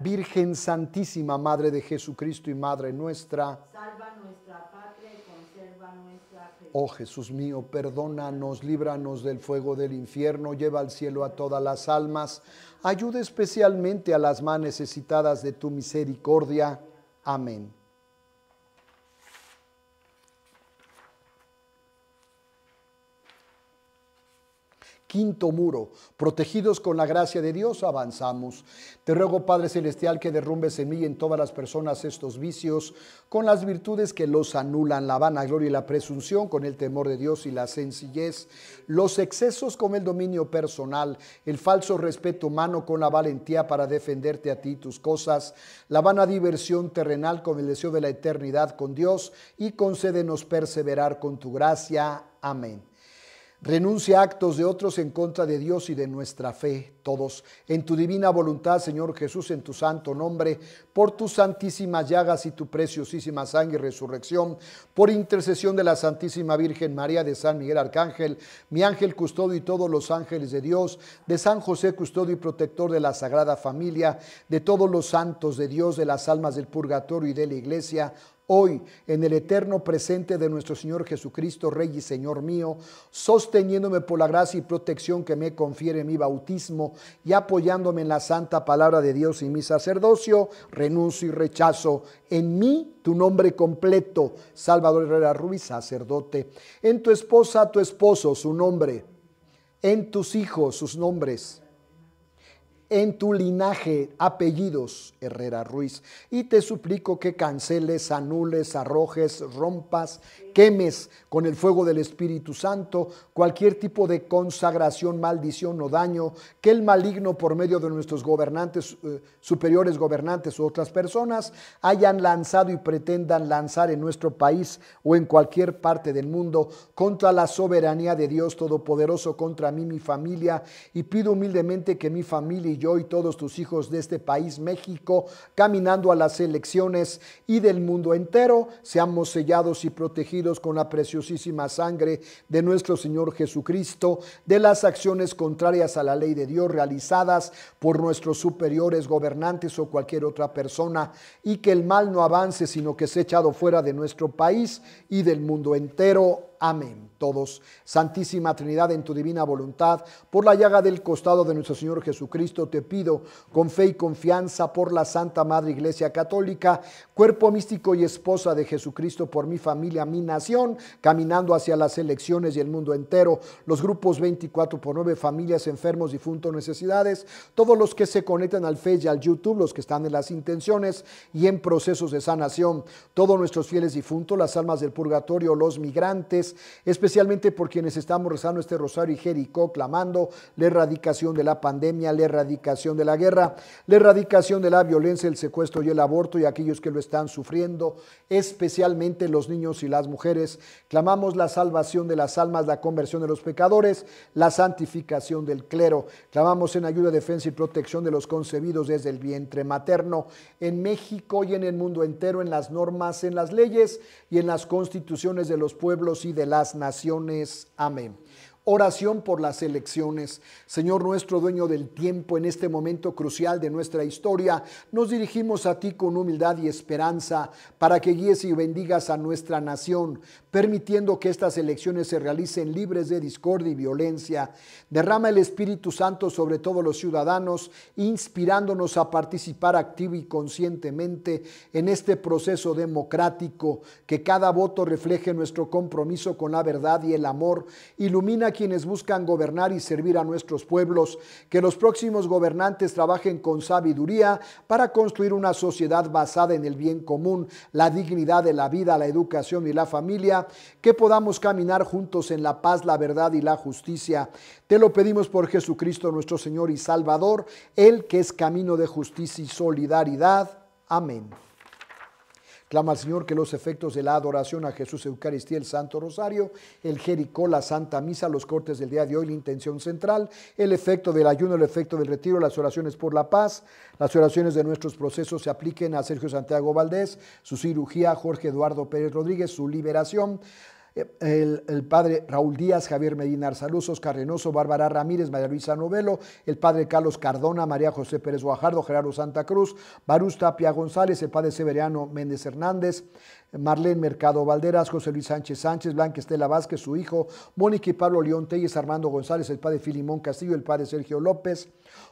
Virgen Santísima, Madre de Jesucristo y Madre nuestra. Salva nuestra patria y conserva nuestra fe. Oh Jesús mío, perdónanos, líbranos del fuego del infierno, lleva al cielo a todas las almas, ayuda especialmente a las más necesitadas de tu misericordia. Amén. quinto muro. Protegidos con la gracia de Dios, avanzamos. Te ruego, Padre Celestial, que derrumbes en mí y en todas las personas estos vicios, con las virtudes que los anulan, la vanagloria y la presunción, con el temor de Dios y la sencillez, los excesos con el dominio personal, el falso respeto humano con la valentía para defenderte a ti y tus cosas, la vana diversión terrenal con el deseo de la eternidad con Dios, y concédenos perseverar con tu gracia. Amén. Renuncia a actos de otros en contra de Dios y de nuestra fe, todos. En tu divina voluntad, Señor Jesús, en tu santo nombre, por tus santísimas llagas y tu preciosísima sangre y resurrección, por intercesión de la Santísima Virgen María de San Miguel Arcángel, mi ángel custodio y todos los ángeles de Dios, de San José custodio y protector de la Sagrada Familia, de todos los santos de Dios, de las almas del purgatorio y de la iglesia, hoy en el eterno presente de nuestro Señor Jesucristo, Rey y Señor mío, sosteniéndome por la gracia y protección que me confiere mi bautismo y apoyándome en la santa palabra de Dios y mi sacerdocio, renuncio y rechazo en mí tu nombre completo, Salvador Herrera Ruiz, sacerdote, en tu esposa, tu esposo, su nombre, en tus hijos, sus nombres en tu linaje, apellidos Herrera Ruiz, y te suplico que canceles, anules, arrojes, rompas quemes con el fuego del Espíritu Santo cualquier tipo de consagración, maldición o daño que el maligno por medio de nuestros gobernantes, eh, superiores gobernantes u otras personas hayan lanzado y pretendan lanzar en nuestro país o en cualquier parte del mundo contra la soberanía de Dios Todopoderoso, contra mí, mi familia. Y pido humildemente que mi familia y yo y todos tus hijos de este país, México, caminando a las elecciones y del mundo entero, seamos sellados y protegidos con la preciosísima sangre de nuestro Señor Jesucristo de las acciones contrarias a la ley de Dios realizadas por nuestros superiores, gobernantes o cualquier otra persona, y que el mal no avance, sino que es echado fuera de nuestro país y del mundo entero. Amén. Todos, Santísima Trinidad, en tu divina voluntad, por la llaga del costado de nuestro Señor Jesucristo, te pido, con fe y confianza, por la Santa Madre Iglesia Católica, cuerpo místico y esposa de Jesucristo, por mi familia, mi nación, caminando hacia las elecciones y el mundo entero, los grupos 24 por 9, familias, enfermos, difuntos, necesidades, todos los que se conectan al Facebook y al YouTube, los que están en las intenciones y en procesos de sanación, todos nuestros fieles difuntos, las almas del purgatorio, los migrantes, especialmente por quienes estamos rezando este rosario y Jericó, clamando la erradicación de la pandemia, la erradicación de la guerra, la erradicación de la violencia, el secuestro y el aborto y aquellos que lo están sufriendo, especialmente los niños y las mujeres. Clamamos la salvación de las almas, la conversión de los pecadores, la santificación del clero. Clamamos en ayuda, defensa y protección de los concebidos desde el vientre materno en México y en el mundo entero, en las normas, en las leyes y en las constituciones de los pueblos y de de las naciones. Amén. Oración por las elecciones. Señor nuestro, dueño del tiempo, en este momento crucial de nuestra historia, nos dirigimos a ti con humildad y esperanza para que guíes y bendigas a nuestra nación, permitiendo que estas elecciones se realicen libres de discordia y violencia. Derrama el Espíritu Santo sobre todos los ciudadanos, inspirándonos a participar activo y conscientemente en este proceso democrático, que cada voto refleje nuestro compromiso con la verdad y el amor. Ilumina quienes buscan gobernar y servir a nuestros pueblos, que los próximos gobernantes trabajen con sabiduría para construir una sociedad basada en el bien común, la dignidad de la vida, la educación y la familia, que podamos caminar juntos en la paz, la verdad y la justicia. Te lo pedimos por Jesucristo nuestro Señor y Salvador, el que es camino de justicia y solidaridad. Amén. Clama al Señor que los efectos de la adoración a Jesús Eucaristía, el Santo Rosario, el Jericó, la Santa Misa, los cortes del día de hoy, la intención central, el efecto del ayuno, el efecto del retiro, las oraciones por la paz, las oraciones de nuestros procesos se apliquen a Sergio Santiago Valdés, su cirugía, Jorge Eduardo Pérez Rodríguez, su liberación el, padre Raúl Díaz, Javier Medina Arzaluz, Oscar Bárbara Ramírez, María Luisa Novelo, el padre Carlos Cardona, María José Pérez Guajardo, Gerardo Santa Cruz, Barús Tapia González, el padre Severiano Méndez Hernández, Marlene Mercado Valderas, José Luis Sánchez Sánchez, Blanca Estela Vázquez, su hijo, Mónica y Pablo León Telles, Armando González, el padre Filimón Castillo, el padre Sergio López,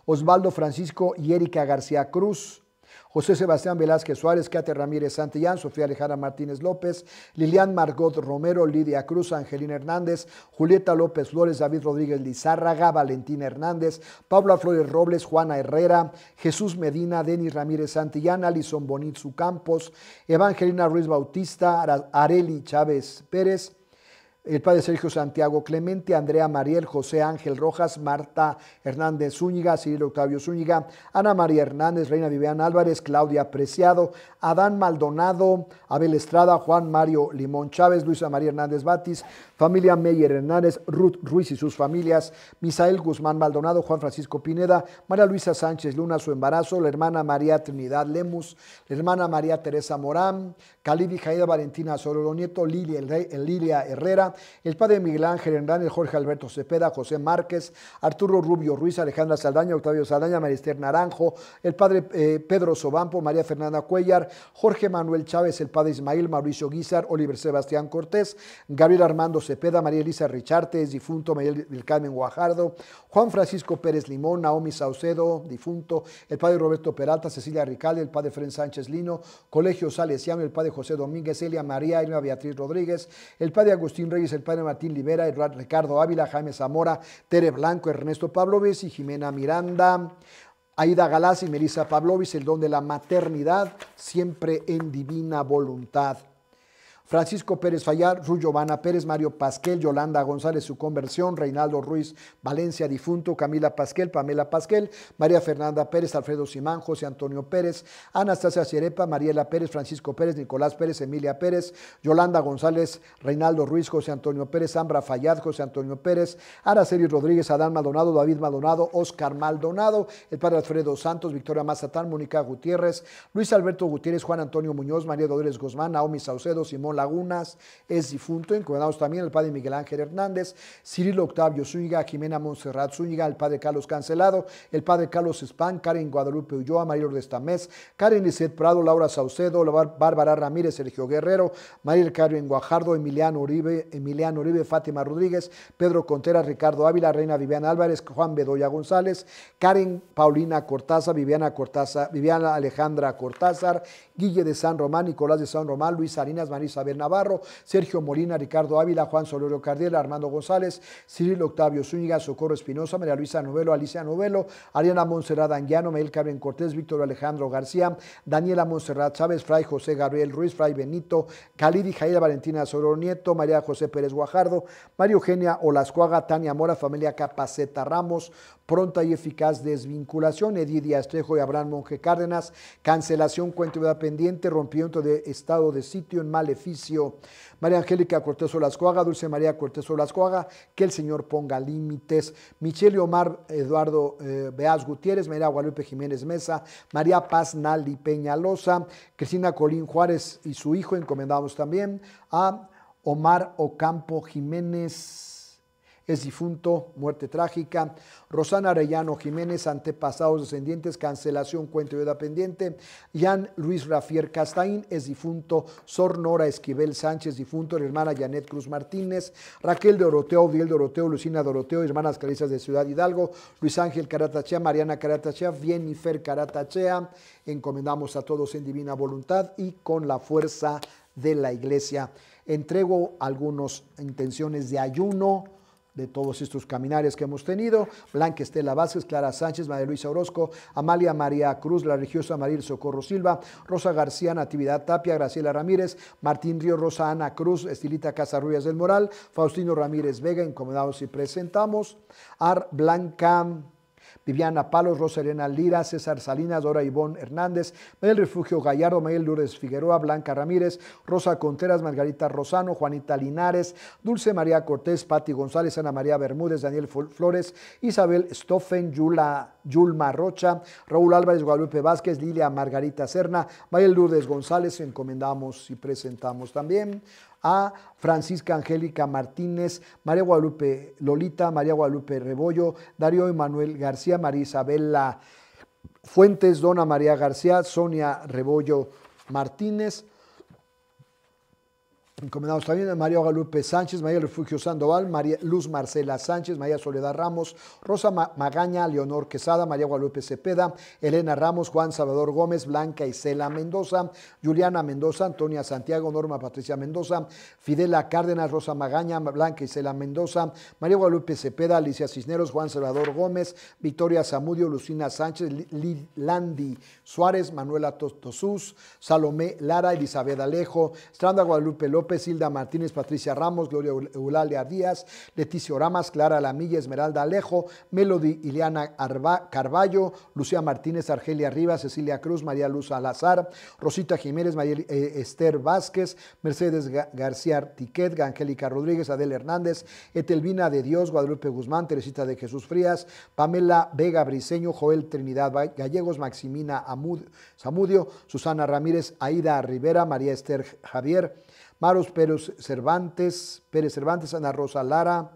Osvaldo Francisco y Erika García Cruz, José Sebastián Velázquez Suárez, Kate Ramírez Santillán, Sofía Alejandra Martínez López, Lilian Margot Romero, Lidia Cruz, Angelina Hernández, Julieta López Flores, David Rodríguez Lizárraga, Valentina Hernández, Paula Flores Robles, Juana Herrera, Jesús Medina, Denis Ramírez Santillán, Alison Bonitzu Campos, Evangelina Ruiz Bautista, Areli Chávez Pérez, el padre Sergio Santiago Clemente, Andrea Mariel, José Ángel Rojas, Marta Hernández Zúñiga, y Octavio Zúñiga, Ana María Hernández, Reina Viviana Álvarez, Claudia Preciado, Adán Maldonado, Abel Estrada, Juan Mario Limón Chávez, Luisa María Hernández Batis, familia Meyer Hernández, Ruth Ruiz y sus familias, Misael Guzmán Maldonado, Juan Francisco Pineda, María Luisa Sánchez Luna, su embarazo, la hermana María Trinidad Lemus, la hermana María Teresa Morán, Calibi Jaida Valentina Sororo Nieto, Lilia Herrera, el padre Miguel Ángel Hernández, Jorge Alberto Cepeda, José Márquez, Arturo Rubio Ruiz, Alejandra Saldaña, Octavio Saldaña, Marister Naranjo, el padre eh, Pedro Sobampo, María Fernanda Cuellar, Jorge Manuel Chávez, el padre Ismael, Mauricio Guizar, Oliver Sebastián Cortés, Gabriel Armando Cepeda, María Elisa Richartes, difunto Miguel del Carmen Guajardo, Juan Francisco Pérez Limón, Naomi Saucedo, difunto, el padre Roberto Peralta, Cecilia Ricalde, el padre Fren Sánchez Lino, Colegio Salesiano, el padre José Domínguez, Elia María, Irma Beatriz Rodríguez, el padre Agustín el padre Martín Libera, Ricardo Ávila, Jaime Zamora, Tere Blanco, Ernesto Pavlovich y Jimena Miranda. Aida Galaz y Melissa Pavlovich, el don de la maternidad, siempre en divina voluntad. Francisco Pérez Fallar, Ruy Giovanna Pérez, Mario Pasquel, Yolanda González, su conversión, Reinaldo Ruiz, Valencia Difunto, Camila Pasquel, Pamela Pasquel, María Fernanda Pérez, Alfredo Simán, José Antonio Pérez, Anastasia Cerepa, Mariela Pérez, Francisco Pérez, Nicolás Pérez, Emilia Pérez, Yolanda González, Reinaldo Ruiz, José Antonio Pérez, Ambra Fallad, José Antonio Pérez, Araceli Rodríguez, Adán Maldonado, David Maldonado, Oscar Maldonado, el padre Alfredo Santos, Victoria Mazatán, Mónica Gutiérrez, Luis Alberto Gutiérrez, Juan Antonio Muñoz, María Dolores Guzmán, Naomi Saucedo, Simón Lagunas es difunto, encomendados también el padre Miguel Ángel Hernández, Cirilo Octavio Zúñiga, Jimena Monserrat Zúñiga, el padre Carlos Cancelado, el padre Carlos Espán, Karen Guadalupe Ulloa, María Lourdes Tamés, Karen Lisset Prado, Laura Saucedo, Bárbara Ramírez, Sergio Guerrero, María En Guajardo, Emiliano Uribe, Emiliano Fátima Rodríguez, Pedro Contreras, Ricardo Ávila, Reina Viviana Álvarez, Juan Bedoya González, Karen Paulina Cortázar, Viviana Cortázar, Viviana Alejandra Cortázar, Guille de San Román, Nicolás de San Román, Luis Arinas Marisa Navarro, Sergio Molina, Ricardo Ávila, Juan Solorio Cardiel, Armando González, Cirilo Octavio Zúñiga, Socorro Espinosa, María Luisa Novelo, Alicia Novelo, Ariana Monserrat Anguiano, Mel Carmen Cortés, Víctor Alejandro García, Daniela Monserrat Chávez, Fray José Gabriel Ruiz, Fray Benito, Calidi Jaira Valentina Soror Nieto, María José Pérez Guajardo, María Eugenia Olascuaga, Tania Mora, familia Capaceta Ramos, pronta y eficaz desvinculación. Eddie Díaz y Abraham Monje Cárdenas, cancelación cuenta pendiente, rompimiento de estado de sitio en maleficio. María Angélica Cortés Olascoaga, Dulce María Cortés Olascoaga, que el Señor ponga límites. Michelle Omar Eduardo eh, Beaz Gutiérrez, María Guadalupe Jiménez Mesa, María Paz Nali Peñalosa, Cristina Colín Juárez y su hijo, encomendamos también a Omar Ocampo Jiménez es difunto, muerte trágica. Rosana Arellano Jiménez, antepasados descendientes, cancelación, cuento y deuda pendiente. Jan Luis Rafier Castaín, es difunto. Sor Nora Esquivel Sánchez, difunto. La hermana Janet Cruz Martínez. Raquel Doroteo, Viel Doroteo, Lucina Doroteo, hermanas Clarisas de Ciudad Hidalgo. Luis Ángel Caratachea, Mariana Caratachea, Jennifer Caratachea. Encomendamos a todos en divina voluntad y con la fuerza de la iglesia. Entrego algunas intenciones de ayuno de todos estos caminares que hemos tenido. Blanca Estela Vázquez, Clara Sánchez, María Luisa Orozco, Amalia María Cruz, la religiosa María Socorro Silva, Rosa García, Natividad Tapia, Graciela Ramírez, Martín Río, Rosa Ana Cruz, Estilita Casarrubias del Moral, Faustino Ramírez Vega, incomodados y presentamos. Ar Blanca. Viviana Palos, Elena Lira, César Salinas, Dora Ivonne Hernández, Mel Refugio Gallardo, Mayel Lourdes Figueroa, Blanca Ramírez, Rosa Conteras, Margarita Rosano, Juanita Linares, Dulce María Cortés, Patti González, Ana María Bermúdez, Daniel Flores, Isabel Stoffen, Yula, Yulma Rocha, Raúl Álvarez, Guadalupe Vázquez, Lilia Margarita Serna, Mayel Lourdes González, encomendamos y presentamos también a Francisca Angélica Martínez, María Guadalupe Lolita, María Guadalupe Rebollo, Darío Emanuel García, María Isabela Fuentes, Dona María García, Sonia Rebollo Martínez, encomendados también a María Guadalupe Sánchez, María Refugio Sandoval, María Luz Marcela Sánchez, María Soledad Ramos, Rosa Magaña, Leonor Quesada, María Guadalupe Cepeda, Elena Ramos, Juan Salvador Gómez, Blanca Isela Mendoza, Juliana Mendoza, Antonia Santiago, Norma Patricia Mendoza, Fidela Cárdenas, Rosa Magaña, Blanca Isela Mendoza, María Guadalupe Cepeda, Alicia Cisneros, Juan Salvador Gómez, Victoria Zamudio, Lucina Sánchez, Lilandi Suárez, Manuela Tostosús, Salomé Lara, Elizabeth Alejo, Estranda Guadalupe López, López, Martínez, Patricia Ramos, Gloria Eulalia Díaz, Leticia Oramas, Clara Lamilla, Esmeralda Alejo, Melody Ileana Carballo, Lucía Martínez, Argelia Rivas, Cecilia Cruz, María Luz Alazar, Rosita Jiménez, María eh, Esther Vázquez, Mercedes García Tiquet, Angélica Rodríguez, Adel Hernández, Etelvina de Dios, Guadalupe Guzmán, Teresita de Jesús Frías, Pamela Vega Briceño, Joel Trinidad Gallegos, Maximina Amud, Samudio, Susana Ramírez, Aida Rivera, María Esther Javier, Maros Pérez Cervantes, Pérez Cervantes, Ana Rosa Lara,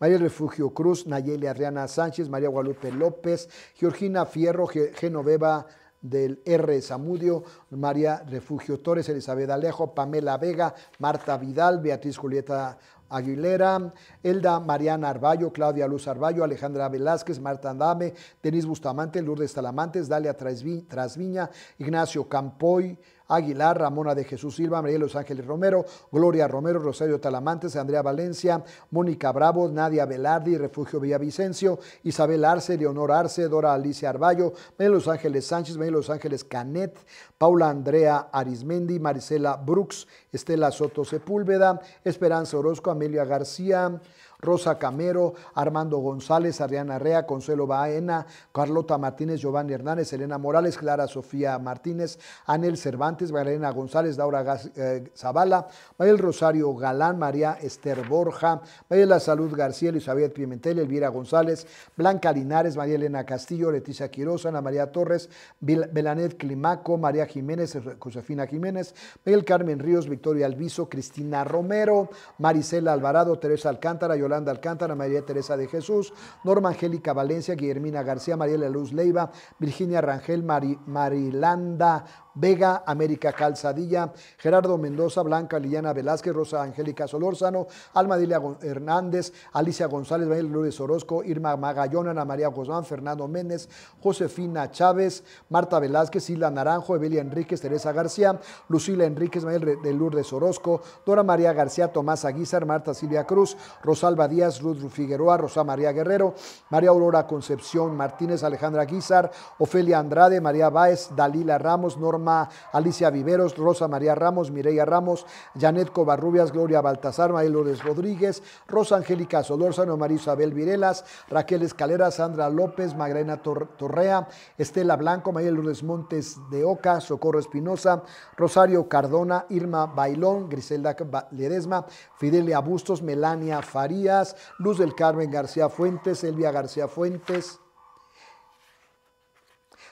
María Refugio Cruz, Nayeli Adriana Sánchez, María Guadalupe López, Georgina Fierro, Genoveva del R. Zamudio, María Refugio Torres, Elizabeth Alejo, Pamela Vega, Marta Vidal, Beatriz Julieta Aguilera, Elda Mariana Arballo, Claudia Luz Arballo, Alejandra Velázquez, Marta Andame, Denise Bustamante, Lourdes Talamantes, Dalia Trasviña, Ignacio Campoy, Aguilar, Ramona de Jesús Silva, María Los Ángeles Romero, Gloria Romero, Rosario Talamantes, Andrea Valencia, Mónica Bravo, Nadia Velardi, Refugio Villavicencio, Isabel Arce, Leonor Arce, Dora Alicia Arballo, María Los Ángeles Sánchez, María Los Ángeles Canet, Paula Andrea Arismendi, Marisela Brooks, Estela Soto Sepúlveda, Esperanza Orozco, Amelia García, Rosa Camero, Armando González, Adriana Rea, Consuelo Baena, Carlota Martínez, Giovanni Hernández, Elena Morales, Clara Sofía Martínez, Anel Cervantes, Valeria González, Daura eh, Zavala, Mayel Rosario Galán, María Esther Borja, La Salud García, Isabel Pimentel, Elvira González, Blanca Linares, María Elena Castillo, Leticia Quiroz, Ana María Torres, Belanet Climaco, María Jiménez, Josefina Jiménez, Miguel Carmen Ríos, Victoria Alviso, Cristina Romero, Maricela Alvarado, Teresa Alcántara, Yolanda Yolanda Alcántara, María Teresa de Jesús, Norma Angélica Valencia, Guillermina García, María La Luz Leiva, Virginia Rangel, Marilanda Vega, América Calzadilla, Gerardo Mendoza, Blanca Liliana Velázquez, Rosa Angélica Solórzano, Alma Dilia Hernández, Alicia González, Manuel Lourdes Orozco, Irma Magallón, Ana María Guzmán, Fernando Méndez, Josefina Chávez, Marta Velázquez, Isla Naranjo, Evelia Enríquez, Teresa García, Lucila Enríquez, Manuel de Lourdes Orozco, Dora María García, Tomás Aguizar, Marta Silvia Cruz, Rosalba Díaz, Ruth Figueroa, Rosa María Guerrero, María Aurora Concepción Martínez, Alejandra Guizar, Ofelia Andrade, María Báez, Dalila Ramos, Norma Alicia Viveros, Rosa María Ramos, Mireya Ramos, Janet Covarrubias, Gloria Baltasar, López Rodríguez, Rosa Angélica Solórzano, María Isabel Virelas, Raquel Escalera, Sandra López, Magrena Torrea, Estela Blanco, Mayel Lourdes Montes de Oca, Socorro Espinosa, Rosario Cardona, Irma Bailón, Griselda Ledesma, Fidelia Bustos, Melania Farías, Luz del Carmen García Fuentes, Elvia García Fuentes,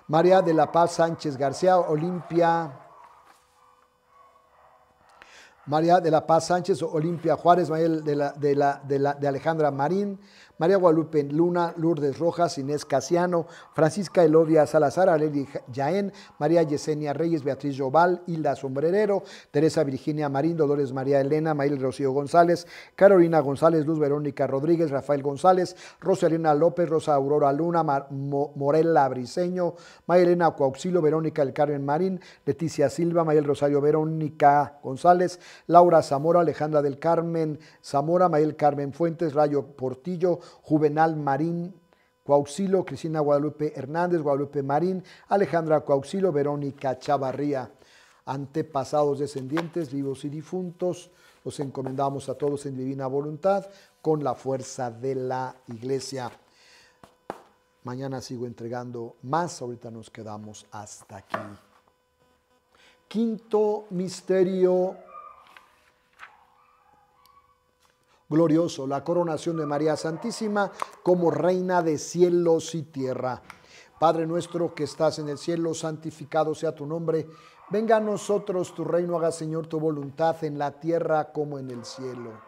María de la Paz Sánchez García, Olimpia. María de la Paz Sánchez, Olimpia Juárez, María de, la, de, la, de, la, de Alejandra Marín, María Guadalupe Luna, Lourdes Rojas, Inés Casiano, Francisca Elodia Salazar, Aleli Jaén, María Yesenia Reyes, Beatriz Lloval, Hilda Sombrerero, Teresa Virginia Marín, Dolores María Elena, Mayel Rocío González, Carolina González, Luz Verónica Rodríguez, Rafael González, Rosalina López, Rosa Aurora Luna, Morella Briseño, Mayelena Cuauxilo, Verónica del Carmen Marín, Leticia Silva, Mayel Rosario Verónica González, Laura Zamora, Alejandra del Carmen Zamora, Mayel Carmen Fuentes, Rayo Portillo, Juvenal Marín Cuauxilo, Cristina Guadalupe Hernández, Guadalupe Marín, Alejandra Cuauxilo, Verónica Chavarría. Antepasados, descendientes, vivos y difuntos, los encomendamos a todos en divina voluntad con la fuerza de la iglesia. Mañana sigo entregando más, ahorita nos quedamos hasta aquí. Quinto misterio glorioso, la coronación de María Santísima como reina de cielos y tierra. Padre nuestro que estás en el cielo, santificado sea tu nombre. Venga a nosotros tu reino, haga Señor tu voluntad en la tierra como en el cielo.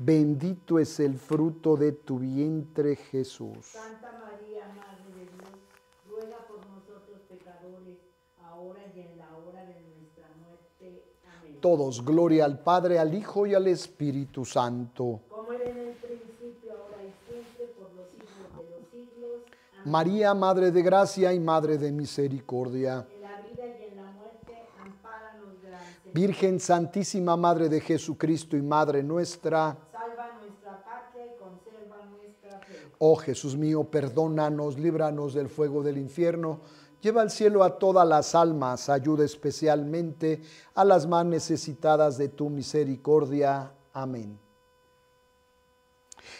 Bendito es el fruto de tu vientre, Jesús. Santa María, Madre de Dios, ruega por nosotros pecadores, ahora y en la hora de nuestra muerte. Amén. Todos, gloria al Padre, al Hijo y al Espíritu Santo. Como era en el principio, ahora y siempre, por los siglos de los siglos. Amén. María, Madre de Gracia y Madre de Misericordia. En la la vida y muerte, Virgen Santísima, Madre de Jesucristo y Madre nuestra, Oh Jesús mío, perdónanos, líbranos del fuego del infierno, lleva al cielo a todas las almas, ayuda especialmente a las más necesitadas de tu misericordia. Amén.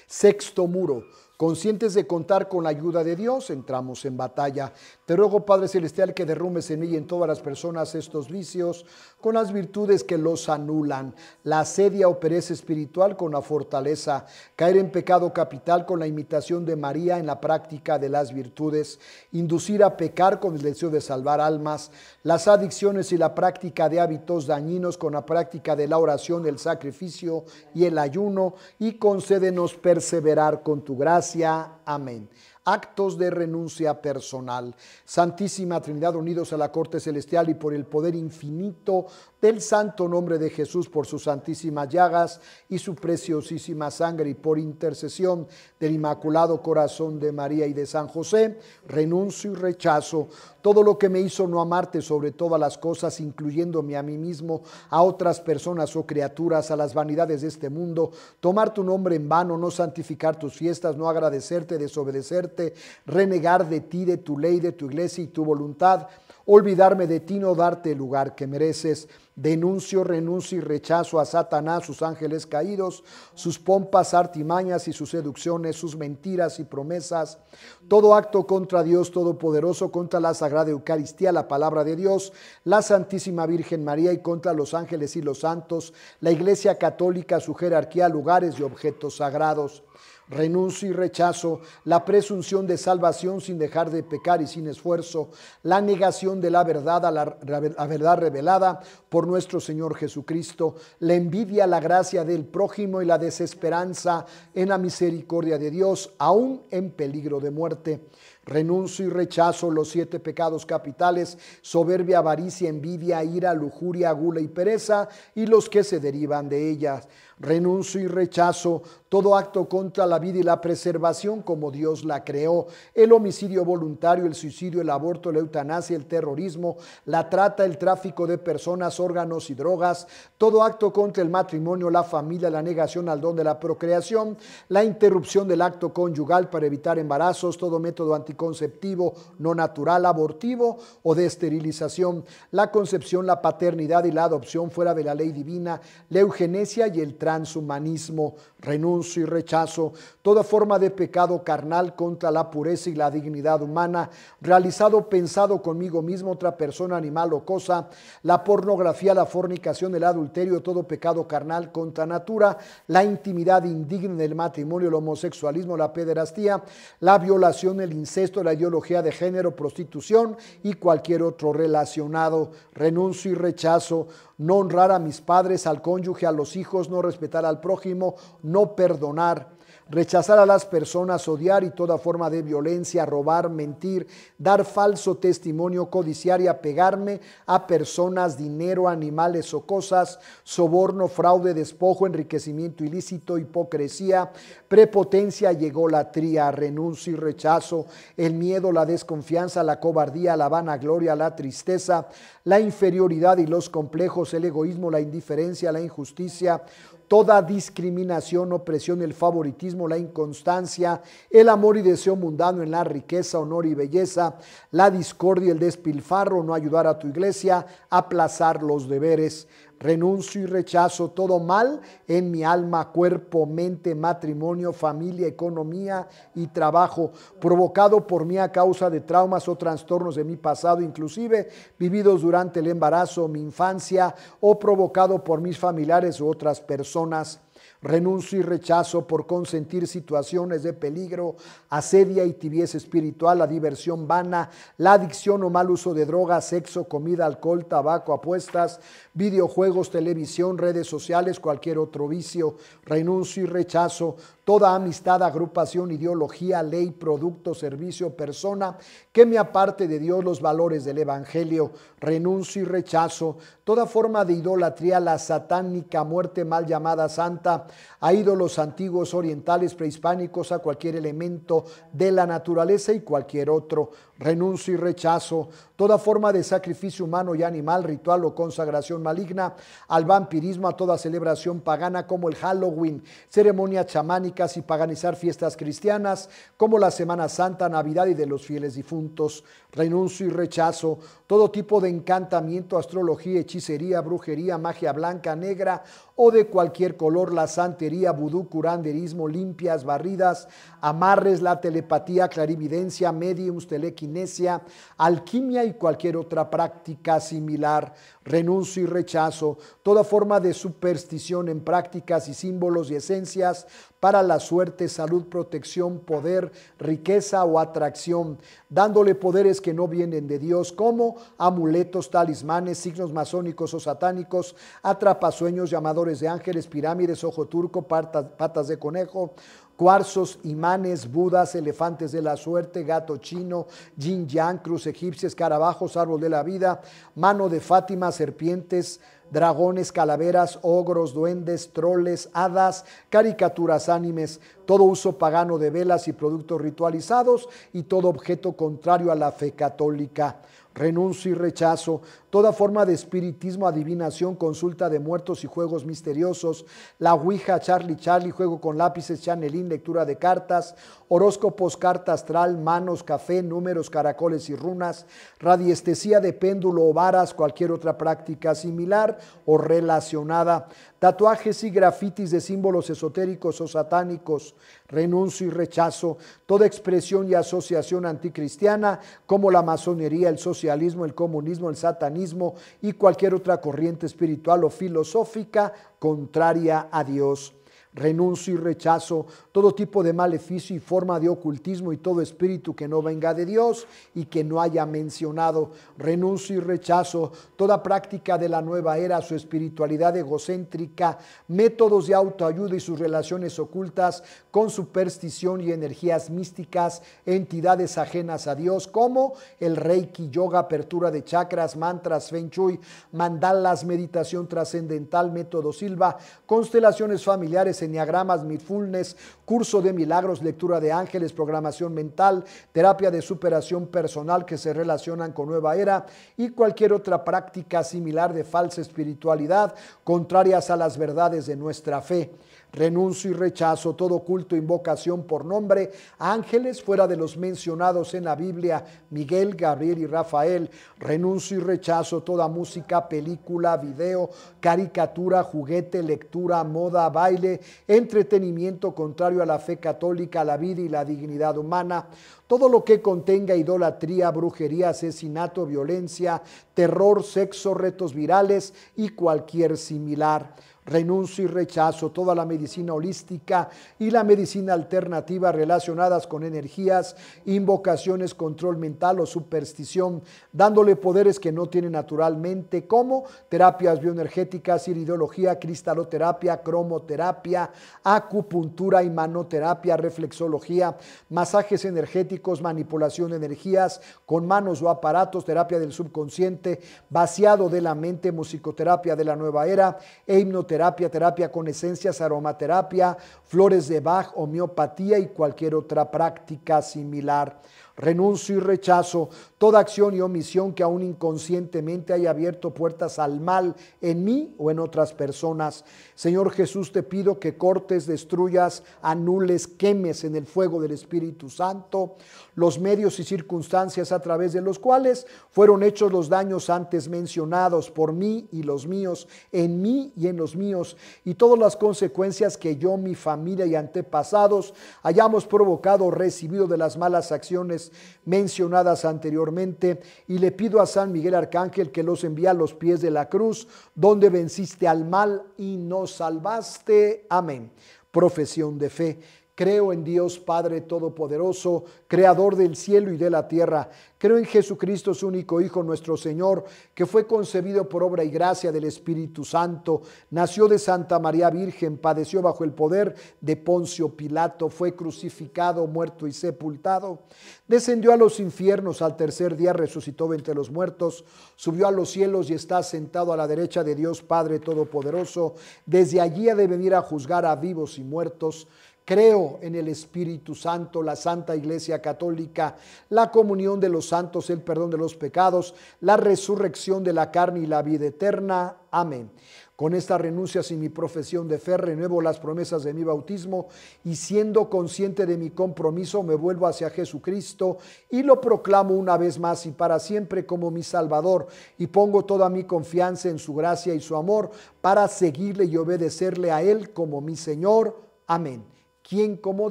Sexto muro. Conscientes de contar con la ayuda de Dios, entramos en batalla. Te ruego, Padre Celestial, que derrumbes en mí y en todas las personas estos vicios con las virtudes que los anulan, la sedia o pereza espiritual con la fortaleza, caer en pecado capital con la imitación de María en la práctica de las virtudes, inducir a pecar con el deseo de salvar almas, las adicciones y la práctica de hábitos dañinos con la práctica de la oración, el sacrificio y el ayuno, y concédenos perseverar con tu gracia. Amén actos de renuncia personal. Santísima Trinidad, unidos a la Corte Celestial y por el poder infinito del santo nombre de Jesús por sus santísimas llagas y su preciosísima sangre y por intercesión del Inmaculado Corazón de María y de San José, renuncio y rechazo todo lo que me hizo no amarte sobre todas las cosas, incluyéndome a mí mismo, a otras personas o criaturas, a las vanidades de este mundo, tomar tu nombre en vano, no santificar tus fiestas, no agradecerte, desobedecerte, renegar de ti, de tu ley, de tu iglesia y tu voluntad olvidarme de ti, no darte el lugar que mereces. Denuncio, renuncio y rechazo a Satanás, sus ángeles caídos, sus pompas, artimañas y sus seducciones, sus mentiras y promesas. Todo acto contra Dios Todopoderoso, contra la Sagrada Eucaristía, la palabra de Dios, la Santísima Virgen María y contra los ángeles y los santos, la Iglesia Católica, su jerarquía, lugares y objetos sagrados. Renuncio y rechazo la presunción de salvación sin dejar de pecar y sin esfuerzo, la negación de la verdad a la, verdad revelada por nuestro Señor Jesucristo, la envidia, la gracia del prójimo y la desesperanza en la misericordia de Dios, aún en peligro de muerte. Renuncio y rechazo los siete pecados capitales, soberbia, avaricia, envidia, ira, lujuria, gula y pereza, y los que se derivan de ellas Renuncio y rechazo todo acto contra la vida y la preservación como Dios la creó, el homicidio voluntario, el suicidio, el aborto, la eutanasia, el terrorismo, la trata, el tráfico de personas, órganos y drogas, todo acto contra el matrimonio, la familia, la negación al don de la procreación, la interrupción del acto conyugal para evitar embarazos, todo método anticonceptivo no natural, abortivo o de esterilización, la concepción, la paternidad y la adopción fuera de la ley divina, la eugenesia y el tráfico transhumanismo Renuncio y rechazo toda forma de pecado carnal contra la pureza y la dignidad humana, realizado, pensado conmigo mismo, otra persona, animal o cosa, la pornografía, la fornicación, el adulterio, todo pecado carnal contra natura, la intimidad indigna del matrimonio, el homosexualismo, la pederastía, la violación, el incesto, la ideología de género, prostitución y cualquier otro relacionado. Renuncio y rechazo, no honrar a mis padres, al cónyuge, a los hijos, no respetar al prójimo, no perdonar, rechazar a las personas, odiar y toda forma de violencia, robar, mentir, dar falso testimonio, codiciar y apegarme a personas, dinero, animales o cosas, soborno, fraude, despojo, enriquecimiento ilícito, hipocresía, prepotencia llegó la tría, renuncio y rechazo, el miedo, la desconfianza, la cobardía, la vanagloria, la tristeza, la inferioridad y los complejos, el egoísmo, la indiferencia, la injusticia, toda discriminación, opresión, el favoritismo, la inconstancia, el amor y deseo mundano en la riqueza, honor y belleza, la discordia, el despilfarro, no ayudar a tu iglesia, aplazar los deberes renuncio y rechazo todo mal en mi alma, cuerpo, mente, matrimonio, familia, economía y trabajo, provocado por mí a causa de traumas o trastornos de mi pasado, inclusive vividos durante el embarazo, mi infancia, o provocado por mis familiares u otras personas Renuncio y rechazo por consentir situaciones de peligro, asedia y tibieza espiritual, la diversión vana, la adicción o mal uso de drogas, sexo, comida, alcohol, tabaco, apuestas, videojuegos, televisión, redes sociales, cualquier otro vicio. Renuncio y rechazo toda amistad, agrupación, ideología, ley, producto, servicio, persona que me aparte de Dios los valores del Evangelio. Renuncio y rechazo toda forma de idolatría, la satánica muerte mal llamada santa, a ídolos antiguos, orientales, prehispánicos, a cualquier elemento de la naturaleza y cualquier otro renuncio y rechazo toda forma de sacrificio humano y animal, ritual o consagración maligna, al vampirismo, a toda celebración pagana como el Halloween, ceremonias chamánicas y paganizar fiestas cristianas como la Semana Santa, Navidad y de los fieles difuntos, renuncio y rechazo todo tipo de encantamiento, astrología, hechicería, brujería, magia blanca, negra o de cualquier color, la santería, vudú, curanderismo, limpias, barridas, amarres, la telepatía, clarividencia, mediums, telequinesia, alquimia y cualquier otra práctica similar renuncio y rechazo toda forma de superstición en prácticas y símbolos y esencias para la suerte, salud, protección, poder, riqueza o atracción, dándole poderes que no vienen de Dios como amuletos, talismanes, signos masónicos o satánicos, atrapasueños, llamadores de ángeles, pirámides, ojo turco, patas de conejo, cuarzos, imanes, budas, elefantes de la suerte, gato chino, yin yang, cruz egipcia, escarabajos, árbol de la vida, mano de Fátima, serpientes, dragones, calaveras, ogros, duendes, troles, hadas, caricaturas, animes, todo uso pagano de velas y productos ritualizados y todo objeto contrario a la fe católica. Renuncio y rechazo toda forma de espiritismo, adivinación, consulta de muertos y juegos misteriosos, la Ouija, Charlie Charlie, juego con lápices, Chanelín, lectura de cartas, horóscopos, carta astral, manos, café, números, caracoles y runas, radiestesía de péndulo o varas, cualquier otra práctica similar o relacionada tatuajes y grafitis de símbolos esotéricos o satánicos, renuncio y rechazo, toda expresión y asociación anticristiana como la masonería, el socialismo, el comunismo, el satanismo y cualquier otra corriente espiritual o filosófica contraria a Dios renuncio y rechazo todo tipo de maleficio y forma de ocultismo y todo espíritu que no venga de Dios y que no haya mencionado. Renuncio y rechazo toda práctica de la nueva era, su espiritualidad egocéntrica, métodos de autoayuda y sus relaciones ocultas con superstición y energías místicas, entidades ajenas a Dios, como el reiki, yoga, apertura de chakras, mantras, feng shui, mandalas, meditación trascendental, método silva, constelaciones familiares, enneagramas, midfulness, curso de milagros, lectura de ángeles, programación mental, terapia de superación personal que se relacionan con nueva era y cualquier otra práctica similar de falsa espiritualidad contrarias a las verdades de nuestra fe. Renuncio y rechazo todo culto, invocación por nombre, ángeles fuera de los mencionados en la Biblia, Miguel, Gabriel y Rafael. Renuncio y rechazo toda música, película, video, caricatura, juguete, lectura, moda, baile, entretenimiento contrario a la fe católica, la vida y la dignidad humana. Todo lo que contenga idolatría, brujería, asesinato, violencia, terror, sexo, retos virales y cualquier similar. Renuncio y rechazo toda la medicina holística y la medicina alternativa relacionadas con energías, invocaciones, control mental o superstición, dándole poderes que no tiene naturalmente, como terapias bioenergéticas, iridología, cristaloterapia, cromoterapia, acupuntura y manoterapia, reflexología, masajes energéticos, manipulación de energías con manos o aparatos, terapia del subconsciente, vaciado de la mente, musicoterapia de la nueva era e hipnoterapia Terapia, terapia con esencias, aromaterapia, flores de Bach, homeopatía y cualquier otra práctica similar. Renuncio y rechazo toda acción y omisión que aún inconscientemente haya abierto puertas al mal en mí o en otras personas. Señor Jesús, te pido que cortes, destruyas, anules, quemes en el fuego del Espíritu Santo los medios y circunstancias a través de los cuales fueron hechos los daños antes mencionados por mí y los míos, en mí y en los míos, y todas las consecuencias que yo, mi familia y antepasados hayamos provocado o recibido de las malas acciones mencionadas anteriormente, y le pido a San Miguel Arcángel que los envíe a los pies de la cruz, donde venciste al mal y nos salvaste. Amén. Profesión de fe Creo en Dios Padre Todopoderoso, Creador del cielo y de la tierra. Creo en Jesucristo, su único Hijo, nuestro Señor, que fue concebido por obra y gracia del Espíritu Santo, nació de Santa María Virgen, padeció bajo el poder de Poncio Pilato, fue crucificado, muerto y sepultado, descendió a los infiernos, al tercer día resucitó entre los muertos, subió a los cielos y está sentado a la derecha de Dios Padre Todopoderoso. Desde allí ha de venir a juzgar a vivos y muertos. Creo en el Espíritu Santo, la Santa Iglesia Católica, la comunión de los santos, el perdón de los pecados, la resurrección de la carne y la vida eterna. Amén. Con esta renuncia y mi profesión de fe renuevo las promesas de mi bautismo y siendo consciente de mi compromiso me vuelvo hacia Jesucristo y lo proclamo una vez más y para siempre como mi Salvador y pongo toda mi confianza en su gracia y su amor para seguirle y obedecerle a Él como mi Señor. Amén. ¿Quién como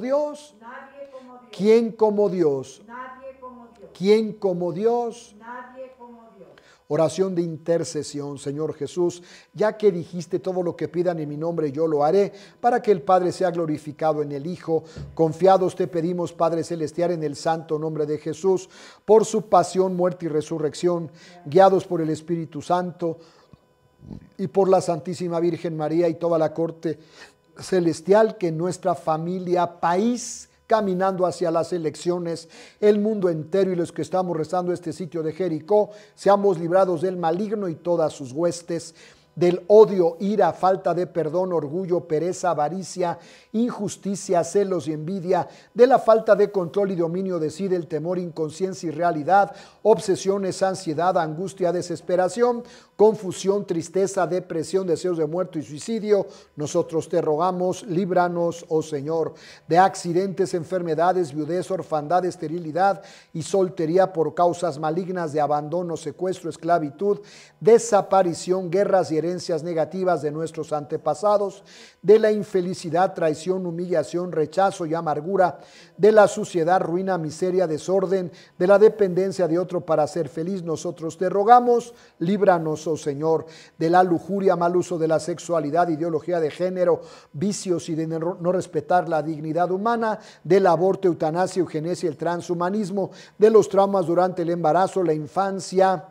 Dios? Nadie como Dios. ¿Quién como Dios? Nadie como Dios. ¿Quién como Dios? como Dios. Oración de intercesión, Señor Jesús, ya que dijiste todo lo que pidan en mi nombre, yo lo haré, para que el Padre sea glorificado en el Hijo. Confiados te pedimos, Padre Celestial, en el santo nombre de Jesús, por su pasión, muerte y resurrección, guiados por el Espíritu Santo y por la Santísima Virgen María y toda la corte celestial que nuestra familia país caminando hacia las elecciones, el mundo entero y los que estamos rezando este sitio de Jericó, seamos librados del maligno y todas sus huestes del odio, ira, falta de perdón, orgullo, pereza, avaricia, injusticia, celos y envidia, de la falta de control y dominio de sí, del temor, inconsciencia y realidad, obsesiones, ansiedad, angustia, desesperación, confusión, tristeza, depresión, deseos de muerto y suicidio. Nosotros te rogamos, líbranos, oh Señor, de accidentes, enfermedades, viudez, orfandad, esterilidad y soltería por causas malignas de abandono, secuestro, esclavitud, desaparición, guerras y negativas de nuestros antepasados, de la infelicidad, traición, humillación, rechazo y amargura, de la suciedad, ruina, miseria, desorden, de la dependencia de otro para ser feliz. Nosotros te rogamos, líbranos, oh Señor, de la lujuria, mal uso de la sexualidad, ideología de género, vicios y de no respetar la dignidad humana, del aborto, eutanasia, eugenesia, el transhumanismo, de los traumas durante el embarazo, la infancia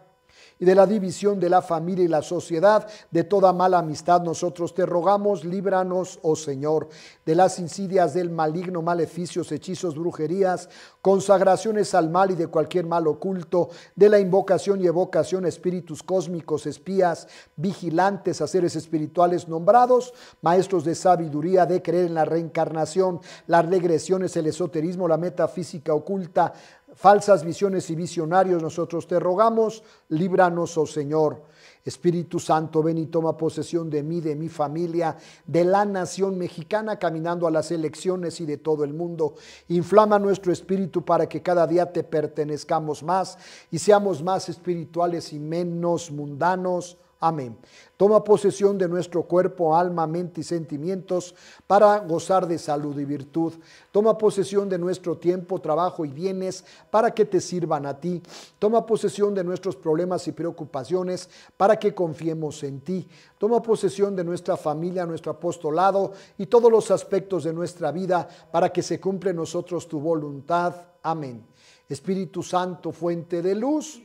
y de la división de la familia y la sociedad, de toda mala amistad, nosotros te rogamos, líbranos, oh Señor, de las insidias del maligno, maleficios, hechizos, brujerías, consagraciones al mal y de cualquier mal oculto, de la invocación y evocación espíritus cósmicos, espías, vigilantes, a seres espirituales nombrados, maestros de sabiduría, de creer en la reencarnación, las regresiones, el esoterismo, la metafísica oculta, falsas visiones y visionarios, nosotros te rogamos, líbranos, oh Señor. Espíritu Santo, ven y toma posesión de mí, de mi familia, de la nación mexicana, caminando a las elecciones y de todo el mundo. Inflama nuestro espíritu para que cada día te pertenezcamos más y seamos más espirituales y menos mundanos. Amén. Toma posesión de nuestro cuerpo, alma, mente y sentimientos para gozar de salud y virtud. Toma posesión de nuestro tiempo, trabajo y bienes para que te sirvan a ti. Toma posesión de nuestros problemas y preocupaciones para que confiemos en ti. Toma posesión de nuestra familia, nuestro apostolado y todos los aspectos de nuestra vida para que se cumpla en nosotros tu voluntad. Amén. Espíritu Santo, fuente de luz.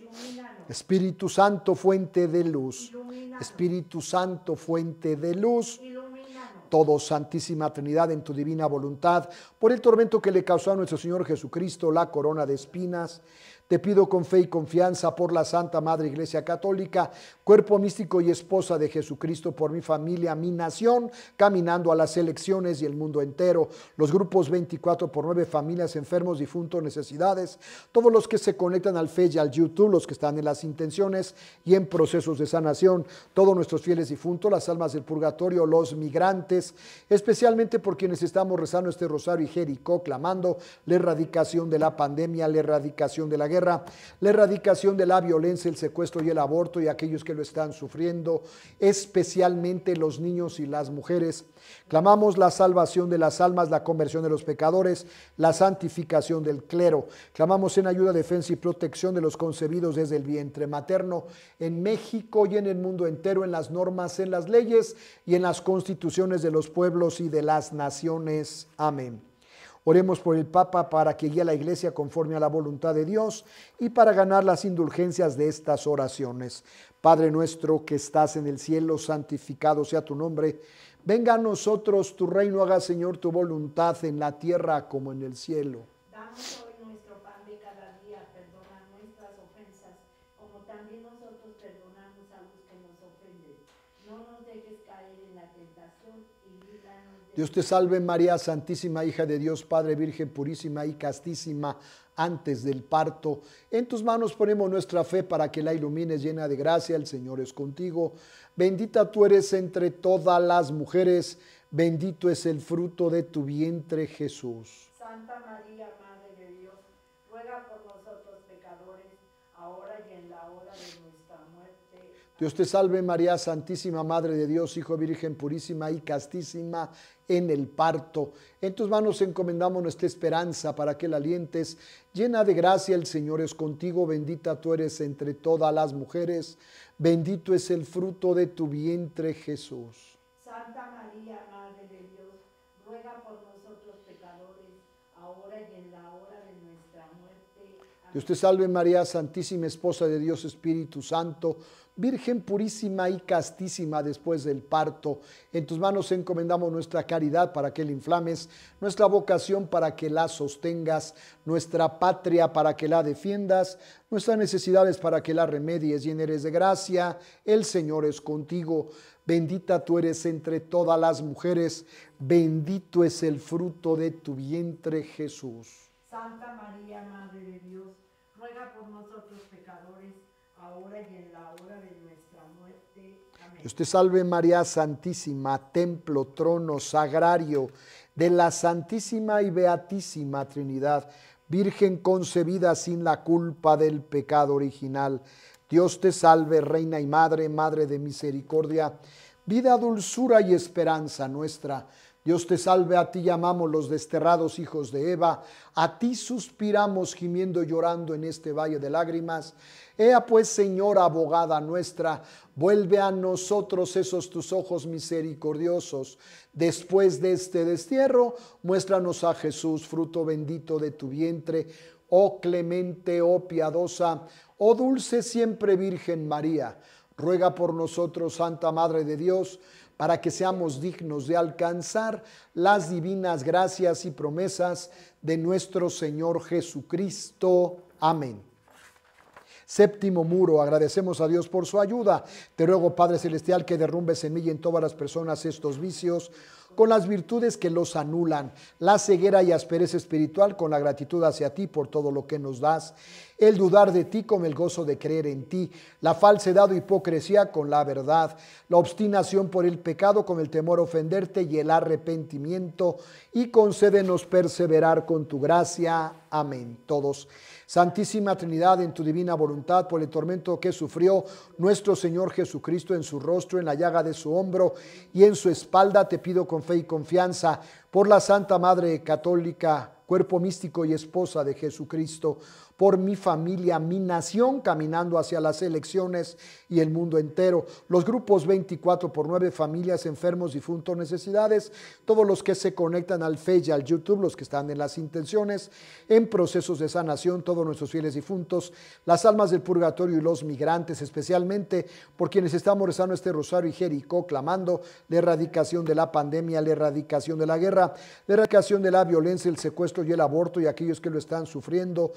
Espíritu Santo, fuente de luz. Espíritu Santo, fuente de luz. Todo, Santísima Trinidad, en tu divina voluntad, por el tormento que le causó a nuestro Señor Jesucristo la corona de espinas te pido con fe y confianza por la Santa Madre Iglesia Católica, cuerpo místico y esposa de Jesucristo, por mi familia, mi nación, caminando a las elecciones y el mundo entero, los grupos 24 por 9, familias, enfermos, difuntos, necesidades, todos los que se conectan al Fe y al YouTube, los que están en las intenciones y en procesos de sanación, todos nuestros fieles difuntos, las almas del purgatorio, los migrantes, especialmente por quienes estamos rezando este rosario y Jericó, clamando la erradicación de la pandemia, la erradicación de la guerra la erradicación de la violencia, el secuestro y el aborto y aquellos que lo están sufriendo, especialmente los niños y las mujeres. Clamamos la salvación de las almas, la conversión de los pecadores, la santificación del clero. Clamamos en ayuda, defensa y protección de los concebidos desde el vientre materno en México y en el mundo entero, en las normas, en las leyes y en las constituciones de los pueblos y de las naciones. Amén. Oremos por el Papa para que guíe a la Iglesia conforme a la voluntad de Dios y para ganar las indulgencias de estas oraciones. Padre nuestro que estás en el cielo, santificado sea tu nombre. Venga a nosotros tu reino, haga Señor tu voluntad en la tierra como en el cielo. Dios te salve María, Santísima Hija de Dios, Padre Virgen purísima y castísima, antes del parto. En tus manos ponemos nuestra fe para que la ilumines llena de gracia. El Señor es contigo. Bendita tú eres entre todas las mujeres. Bendito es el fruto de tu vientre, Jesús. Santa María, Madre de Dios, ruega por nosotros pecadores, ahora y en la hora de nuestra muerte. Dios te salve María, Santísima Madre de Dios, Hijo Virgen purísima y castísima en el parto. En tus manos encomendamos nuestra esperanza para que la alientes. Llena de gracia el Señor es contigo, bendita tú eres entre todas las mujeres, bendito es el fruto de tu vientre Jesús. Santa María, Madre de Dios, ruega por nosotros pecadores, ahora y en la hora de nuestra muerte. Amén. Dios te salve María, Santísima Esposa de Dios, Espíritu Santo Virgen purísima y castísima después del parto, en tus manos encomendamos nuestra caridad para que la inflames, nuestra vocación para que la sostengas, nuestra patria para que la defiendas, nuestras necesidades para que la remedies, en eres de gracia, el Señor es contigo, bendita tú eres entre todas las mujeres, bendito es el fruto de tu vientre Jesús. Santa María, Madre de Dios, ruega por nosotros pecadores ahora y en la hora de nuestra muerte. Dios te salve María Santísima, templo, trono, sagrario de la Santísima y Beatísima Trinidad, Virgen concebida sin la culpa del pecado original. Dios te salve, Reina y Madre, Madre de Misericordia, vida, dulzura y esperanza nuestra. Dios te salve, a ti llamamos los desterrados hijos de Eva, a ti suspiramos gimiendo y llorando en este valle de lágrimas. Ea pues, Señora abogada nuestra, vuelve a nosotros esos tus ojos misericordiosos. Después de este destierro, muéstranos a Jesús, fruto bendito de tu vientre. Oh clemente, oh piadosa, oh dulce siempre Virgen María, ruega por nosotros, Santa Madre de Dios, para que seamos dignos de alcanzar las divinas gracias y promesas de nuestro Señor Jesucristo. Amén. Séptimo muro, agradecemos a Dios por su ayuda. Te ruego, Padre Celestial, que derrumbes en mí y en todas las personas estos vicios con las virtudes que los anulan, la ceguera y aspereza espiritual con la gratitud hacia ti por todo lo que nos das, el dudar de ti con el gozo de creer en ti, la falsedad o hipocresía con la verdad, la obstinación por el pecado con el temor ofenderte y el arrepentimiento, y concédenos perseverar con tu gracia. Amén. Todos. Santísima Trinidad, en tu divina voluntad, por el tormento que sufrió nuestro Señor Jesucristo en su rostro, en la llaga de su hombro y en su espalda, te pido con fe y confianza, por la Santa Madre Católica, cuerpo místico y esposa de Jesucristo, por mi familia, mi nación, caminando hacia las elecciones y el mundo entero. Los grupos 24 por 9, familias, enfermos, difuntos, necesidades, todos los que se conectan al Facebook al YouTube, los que están en las intenciones, en procesos de sanación, todos nuestros fieles difuntos, las almas del purgatorio y los migrantes, especialmente por quienes estamos rezando este rosario y Jericó, clamando la erradicación de la pandemia, la erradicación de la guerra, la erradicación de la violencia, el secuestro y el aborto y aquellos que lo están sufriendo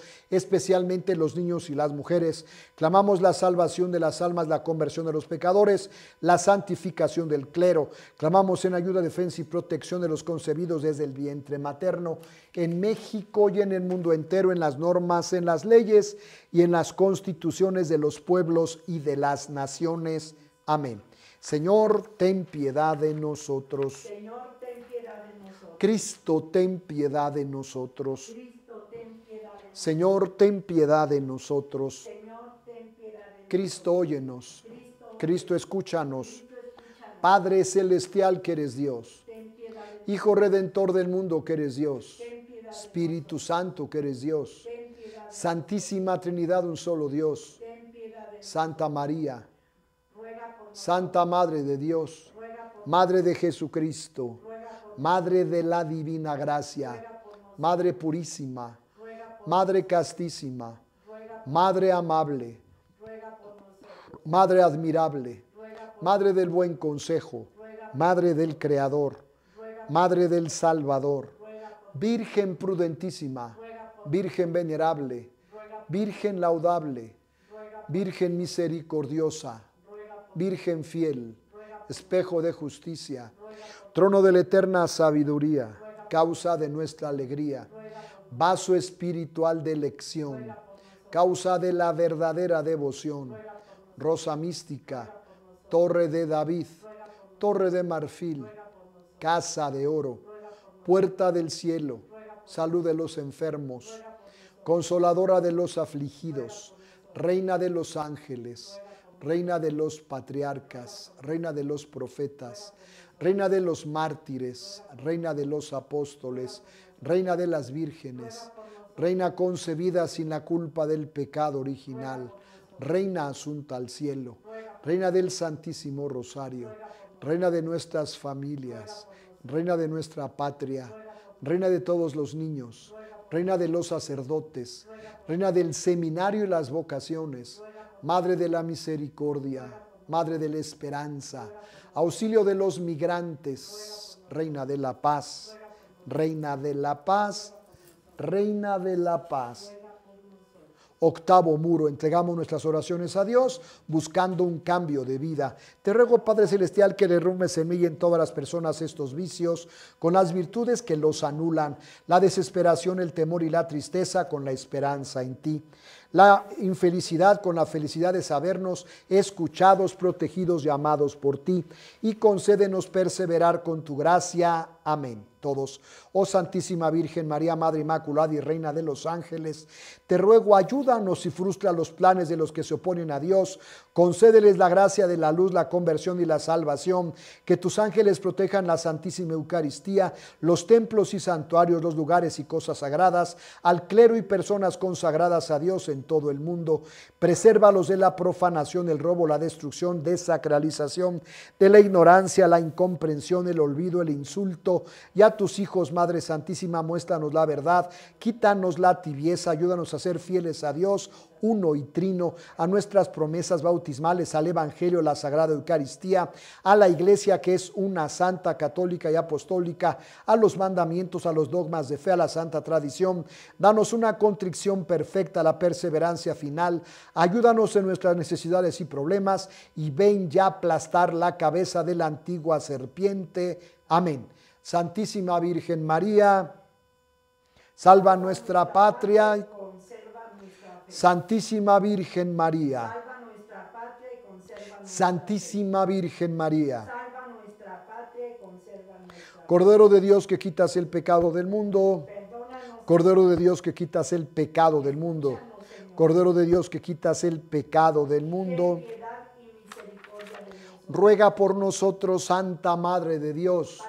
especialmente los niños y las mujeres. Clamamos la salvación de las almas, la conversión de los pecadores, la santificación del clero. Clamamos en ayuda, defensa y protección de los concebidos desde el vientre materno, en México y en el mundo entero, en las normas, en las leyes y en las constituciones de los pueblos y de las naciones. Amén. Señor, ten piedad de nosotros. Señor, ten piedad de nosotros. Cristo, ten piedad de nosotros. Señor, ten piedad de nosotros. Cristo, óyenos. Cristo, escúchanos. Padre celestial que eres Dios. Hijo redentor del mundo que eres Dios. Espíritu Santo que eres Dios. Santísima Trinidad, un solo Dios. Santa María. Santa Madre de Dios. Madre de Jesucristo. Madre de la Divina Gracia. Madre purísima. Madre castísima, Madre amable, Madre admirable, Madre del buen consejo, Madre del Creador, Madre del Salvador, Virgen prudentísima, Virgen venerable, Virgen laudable, Virgen misericordiosa, Virgen fiel, espejo de justicia, trono de la eterna sabiduría, causa de nuestra alegría vaso espiritual de elección, causa de la verdadera devoción, rosa mística, torre de David, torre de marfil, casa de oro, puerta del cielo, salud de los enfermos, consoladora de los afligidos, reina de los ángeles, reina de los patriarcas, reina de los profetas, reina de los mártires, reina de los apóstoles, Reina de las vírgenes, Reina concebida sin la culpa del pecado original, Reina asunta al cielo, Reina del Santísimo Rosario, Reina de nuestras familias, Reina de nuestra patria, Reina de todos los niños, Reina de los sacerdotes, Reina del seminario y las vocaciones, Madre de la misericordia, Madre de la esperanza, Auxilio de los migrantes, Reina de la paz, Reina de la paz, Reina de la paz. Octavo muro, entregamos nuestras oraciones a Dios buscando un cambio de vida. Te ruego, Padre Celestial, que mí semilla en todas las personas estos vicios, con las virtudes que los anulan, la desesperación, el temor y la tristeza con la esperanza en ti. La infelicidad con la felicidad de sabernos escuchados, protegidos y amados por ti. Y concédenos perseverar con tu gracia. Amén. Todos. Oh Santísima Virgen María, Madre Inmaculada y Reina de los Ángeles, te ruego ayúdanos y frustra los planes de los que se oponen a Dios. Concédeles la gracia de la luz, la conversión y la salvación. Que tus ángeles protejan la Santísima Eucaristía, los templos y santuarios, los lugares y cosas sagradas, al clero y personas consagradas a Dios en todo el mundo. Presérvalos de la profanación, el robo, la destrucción, desacralización, de la ignorancia, la incomprensión, el olvido, el insulto y a tus hijos, Madre Santísima, muéstranos la verdad, quítanos la tibieza, ayúdanos a ser fieles a Dios, uno y trino, a nuestras promesas bautismales, al Evangelio, la Sagrada Eucaristía, a la Iglesia que es una santa, católica y apostólica, a los mandamientos, a los dogmas de fe, a la santa tradición. Danos una contrición perfecta, la perseverancia final. Ayúdanos en nuestras necesidades y problemas y ven ya aplastar la cabeza de la antigua serpiente. Amén. Santísima Virgen María, salva nuestra patria. Santísima Virgen María. Santísima Virgen María. Cordero de Dios que quitas el pecado del mundo. Cordero de Dios que quitas el pecado del mundo. Cordero de Dios que quitas el pecado del mundo. Ruega por nosotros, Santa Madre de Dios.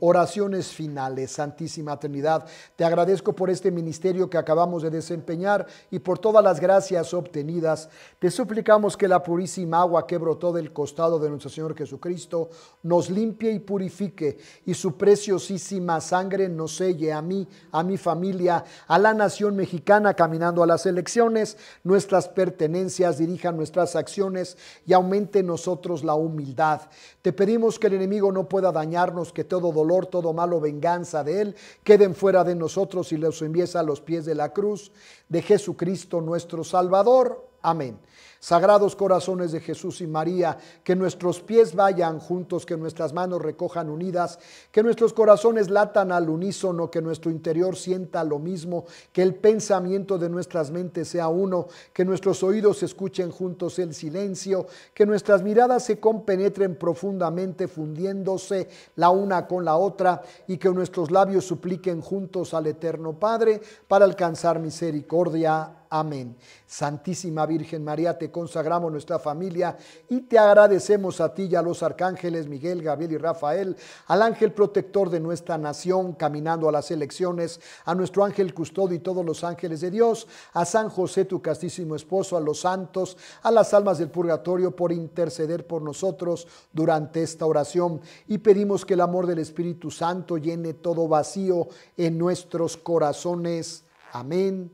Oraciones finales. Santísima Trinidad, te agradezco por este ministerio que acabamos de desempeñar y por todas las gracias obtenidas. Te suplicamos que la purísima agua que brotó del costado de nuestro Señor Jesucristo nos limpie y purifique y su preciosísima sangre nos selle a mí, a mi familia, a la nación mexicana caminando a las elecciones, nuestras pertenencias, dirija nuestras acciones y aumente en nosotros la humildad. Te pedimos que el enemigo no pueda dañarnos, que todo dolor todo malo, venganza de Él, queden fuera de nosotros y los envíes a los pies de la cruz de Jesucristo nuestro Salvador. Amén. Sagrados corazones de Jesús y María, que nuestros pies vayan juntos, que nuestras manos recojan unidas, que nuestros corazones latan al unísono, que nuestro interior sienta lo mismo, que el pensamiento de nuestras mentes sea uno, que nuestros oídos escuchen juntos el silencio, que nuestras miradas se compenetren profundamente fundiéndose la una con la otra y que nuestros labios supliquen juntos al Eterno Padre para alcanzar misericordia. Amén. Santísima Virgen María, te consagramos nuestra familia y te agradecemos a ti y a los arcángeles Miguel, Gabriel y Rafael, al ángel protector de nuestra nación, caminando a las elecciones, a nuestro ángel custodio y todos los ángeles de Dios, a San José, tu castísimo esposo, a los santos, a las almas del purgatorio, por interceder por nosotros durante esta oración. Y pedimos que el amor del Espíritu Santo llene todo vacío en nuestros corazones. Amén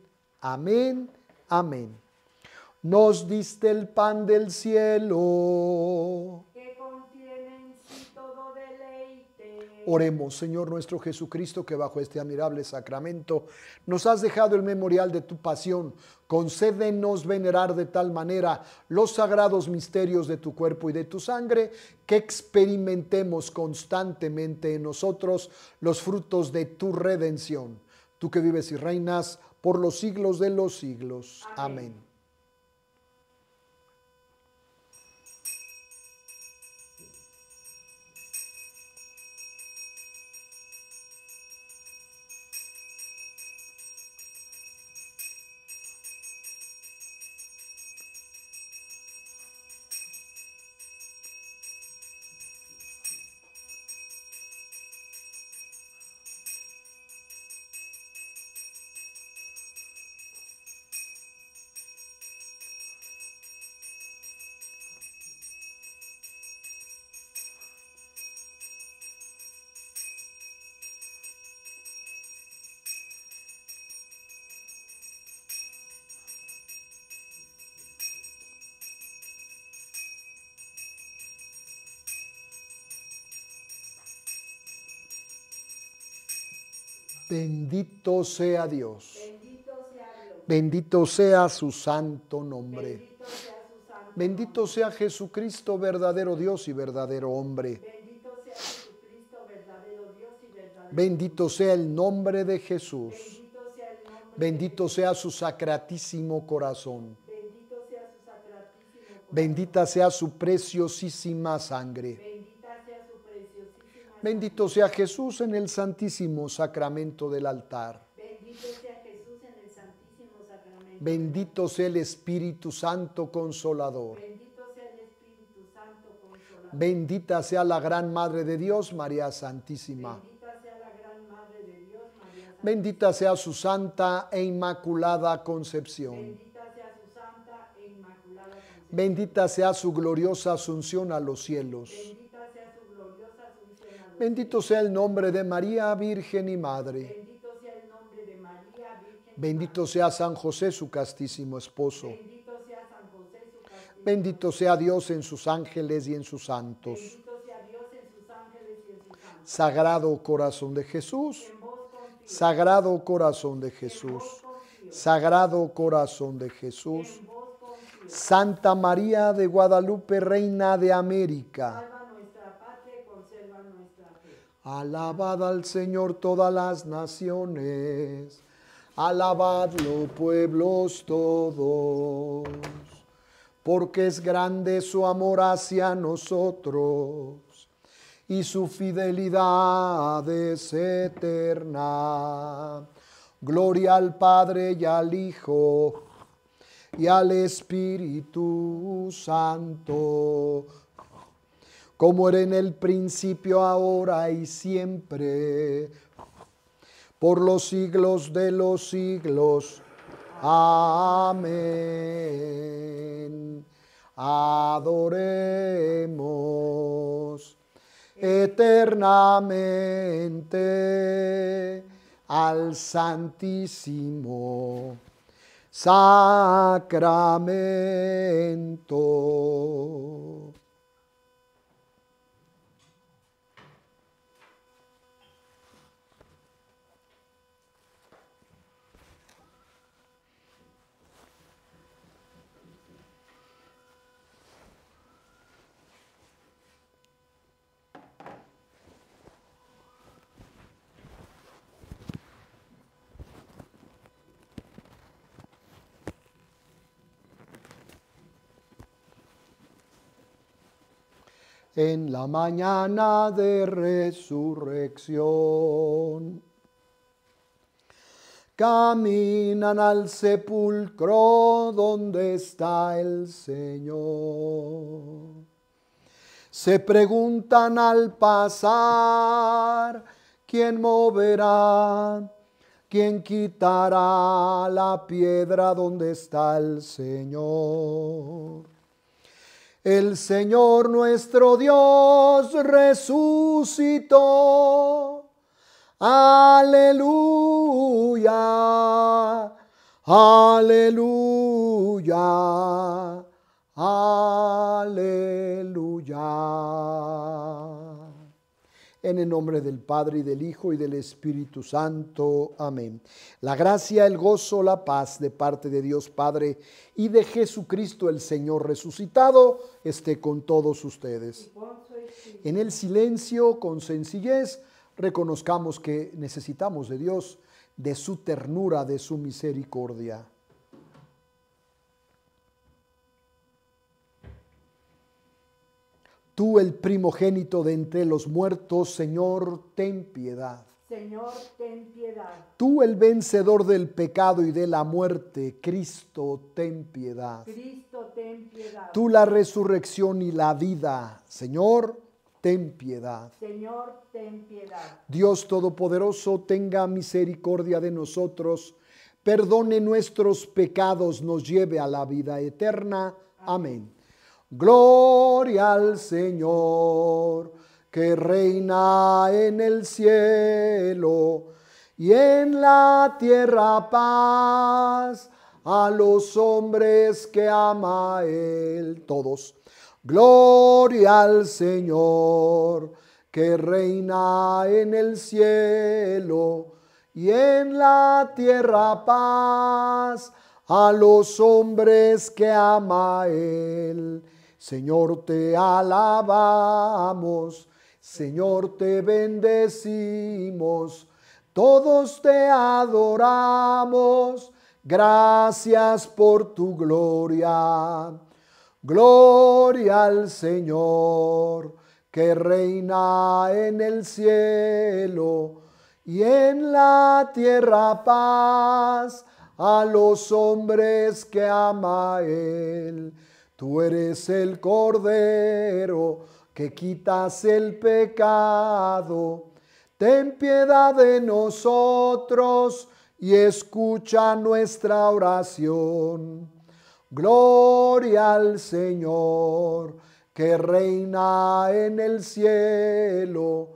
Amén, amén. Nos diste el pan del cielo. Que contiene en sí todo deleite. Oremos, Señor nuestro Jesucristo, que bajo este admirable sacramento nos has dejado el memorial de tu pasión. Concédenos venerar de tal manera los sagrados misterios de tu cuerpo y de tu sangre, que experimentemos constantemente en nosotros los frutos de tu redención tú que vives y reinas por los siglos de los siglos. Amén. Bendito sea Dios. Bendito sea su santo nombre. Bendito sea Jesucristo, verdadero Dios y verdadero hombre. Bendito sea el nombre de Jesús. Bendito sea su sacratísimo corazón. Bendita sea su preciosísima sangre. Bendito sea Jesús en el santísimo sacramento del altar. Bendito sea Jesús en el santísimo sacramento. Bendito sea el Espíritu Santo consolador. Bendita sea la gran Madre de Dios, María Santísima. Bendita sea su santa e inmaculada concepción. Bendita sea su santa e inmaculada concepción. Bendita sea su gloriosa asunción a los cielos. Bendito sea el nombre de María Virgen y Madre. Bendito sea San José, su castísimo esposo. Bendito sea Dios en sus ángeles y en sus santos. Sagrado corazón de Jesús. Sagrado corazón de Jesús. Sagrado corazón de Jesús. Santa María de Guadalupe, Reina de América. Alabad al Señor todas las naciones, alabadlo pueblos todos, porque es grande su amor hacia nosotros y su fidelidad es eterna. Gloria al Padre y al Hijo y al Espíritu Santo como era en el principio, ahora y siempre, por los siglos de los siglos. Amén. Adoremos eternamente al Santísimo Sacramento. en la mañana de resurrección. Caminan al sepulcro donde está el Señor. Se preguntan al pasar, ¿quién moverá? ¿Quién quitará la piedra donde está el Señor? El Señor nuestro Dios resucitó. Aleluya. Aleluya. Aleluya. En el nombre del Padre y del Hijo y del Espíritu Santo. Amén. La gracia, el gozo, la paz de parte de Dios Padre y de Jesucristo el Señor resucitado esté con todos ustedes. En el silencio, con sencillez, reconozcamos que necesitamos de Dios, de su ternura, de su misericordia. Tú el primogénito de entre los muertos, Señor, ten piedad. Señor, ten piedad. Tú el vencedor del pecado y de la muerte, Cristo, ten piedad. Cristo, ten piedad. Tú la resurrección y la vida, Señor, ten piedad. Señor, ten piedad. Dios Todopoderoso, tenga misericordia de nosotros, perdone nuestros pecados, nos lleve a la vida eterna. Amén. Gloria al Señor, que reina en el cielo y en la tierra paz a los hombres que ama Él. Todos. Gloria al Señor, que reina en el cielo y en la tierra paz a los hombres que ama Él. Señor te alabamos, Señor te bendecimos, todos te adoramos, gracias por tu gloria. Gloria al Señor que reina en el cielo y en la tierra paz a los hombres que ama Él. Tú eres el Cordero que quitas el pecado. Ten piedad de nosotros y escucha nuestra oración. Gloria al Señor que reina en el cielo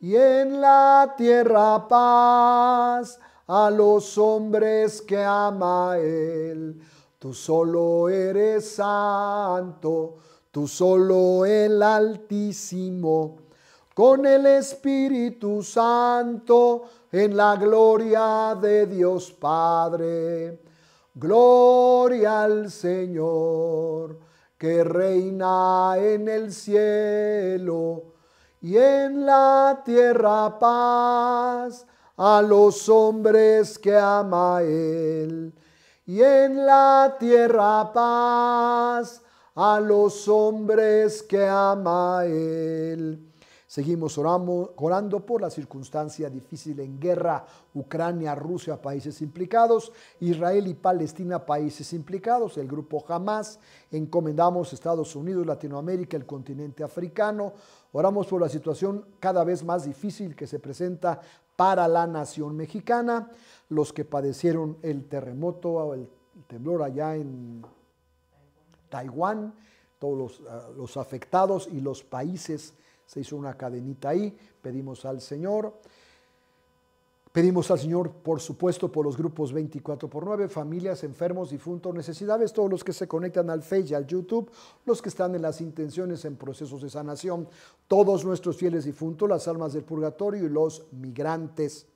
y en la tierra paz a los hombres que ama Él. Tú solo eres santo, tú solo el Altísimo, con el Espíritu Santo, en la gloria de Dios Padre. Gloria al Señor, que reina en el cielo y en la tierra paz a los hombres que ama Él y en la tierra paz a los hombres que ama Él. Seguimos orando por la circunstancia difícil en guerra, Ucrania, Rusia, países implicados, Israel y Palestina, países implicados, el grupo Hamas, encomendamos Estados Unidos, Latinoamérica, el continente africano, oramos por la situación cada vez más difícil que se presenta para la nación mexicana los que padecieron el terremoto o el temblor allá en Taiwán, todos ah, los, afectados y los países. Se hizo una cadenita ahí, pedimos al Señor. Pedimos al Señor, por supuesto, por los grupos 24 por 9, familias, enfermos, difuntos, necesidades, todos los que se conectan al Facebook, y al YouTube, los que están en las intenciones en procesos de sanación, todos nuestros fieles difuntos, las almas del purgatorio y los migrantes.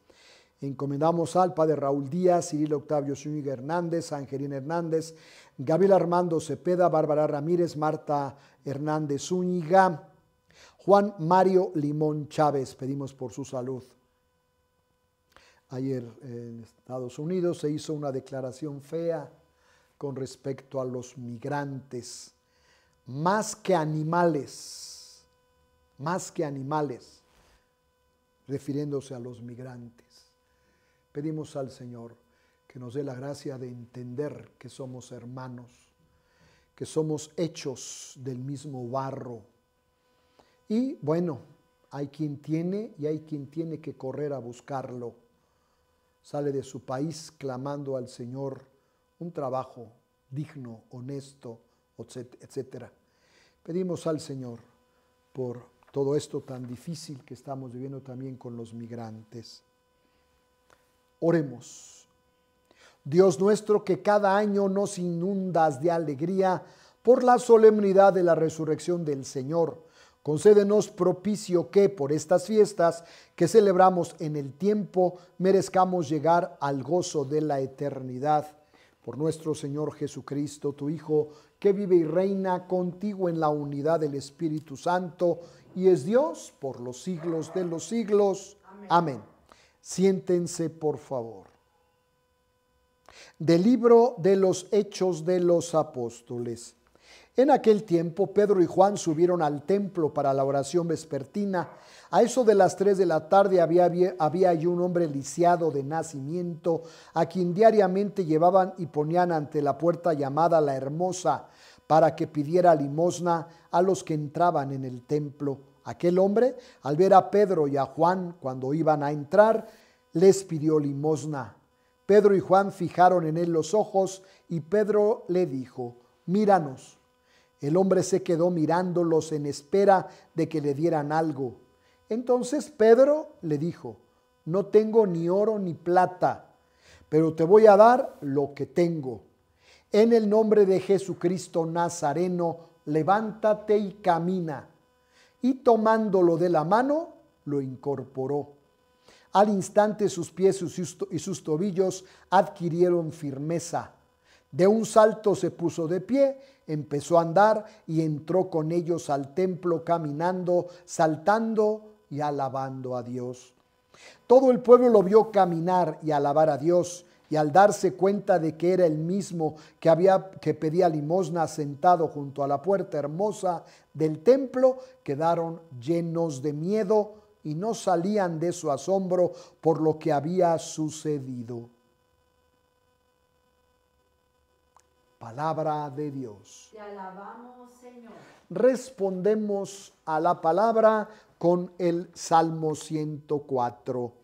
Encomendamos al Padre Raúl Díaz, Cirilo Octavio Zúñiga Hernández, Angelina Hernández, Gabriel Armando Cepeda, Bárbara Ramírez, Marta Hernández Zúñiga, Juan Mario Limón Chávez. Pedimos por su salud. Ayer en Estados Unidos se hizo una declaración fea con respecto a los migrantes. Más que animales, más que animales, refiriéndose a los migrantes. Pedimos al Señor que nos dé la gracia de entender que somos hermanos, que somos hechos del mismo barro. Y bueno, hay quien tiene y hay quien tiene que correr a buscarlo. Sale de su país clamando al Señor un trabajo digno, honesto, etc. Pedimos al Señor por todo esto tan difícil que estamos viviendo también con los migrantes. Oremos. Dios nuestro que cada año nos inundas de alegría por la solemnidad de la resurrección del Señor, concédenos propicio que por estas fiestas que celebramos en el tiempo merezcamos llegar al gozo de la eternidad. Por nuestro Señor Jesucristo, tu Hijo, que vive y reina contigo en la unidad del Espíritu Santo y es Dios por los siglos de los siglos. Amén. Siéntense, por favor. Del libro de los Hechos de los Apóstoles. En aquel tiempo Pedro y Juan subieron al templo para la oración vespertina. A eso de las tres de la tarde había, había, había allí un hombre lisiado de nacimiento, a quien diariamente llevaban y ponían ante la puerta llamada la hermosa, para que pidiera limosna a los que entraban en el templo. Aquel hombre, al ver a Pedro y a Juan cuando iban a entrar, les pidió limosna. Pedro y Juan fijaron en él los ojos y Pedro le dijo, míranos. El hombre se quedó mirándolos en espera de que le dieran algo. Entonces Pedro le dijo, no tengo ni oro ni plata, pero te voy a dar lo que tengo. En el nombre de Jesucristo Nazareno, levántate y camina y tomándolo de la mano, lo incorporó. Al instante sus pies y sus tobillos adquirieron firmeza. De un salto se puso de pie, empezó a andar y entró con ellos al templo caminando, saltando y alabando a Dios. Todo el pueblo lo vio caminar y alabar a Dios y al darse cuenta de que era el mismo que había que pedía limosna sentado junto a la puerta hermosa del templo, quedaron llenos de miedo y no salían de su asombro por lo que había sucedido. Palabra de Dios. Te alabamos, Señor. Respondemos a la palabra con el Salmo 104.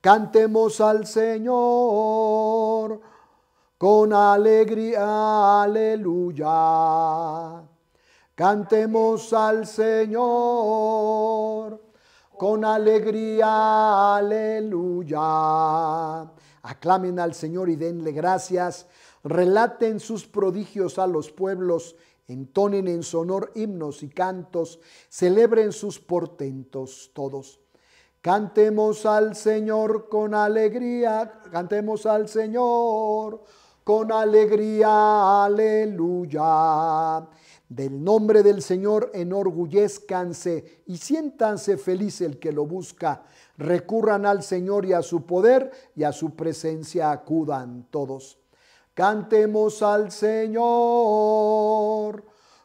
Cantemos al Señor con alegría, aleluya. Cantemos al Señor con alegría, aleluya. Aclamen al Señor y denle gracias. Relaten sus prodigios a los pueblos, entonen en su honor himnos y cantos, celebren sus portentos todos. Cantemos al Señor con alegría, cantemos al Señor con alegría, aleluya. Del nombre del Señor enorgullezcanse y siéntanse feliz el que lo busca. Recurran al Señor y a su poder y a su presencia acudan todos. Cantemos al Señor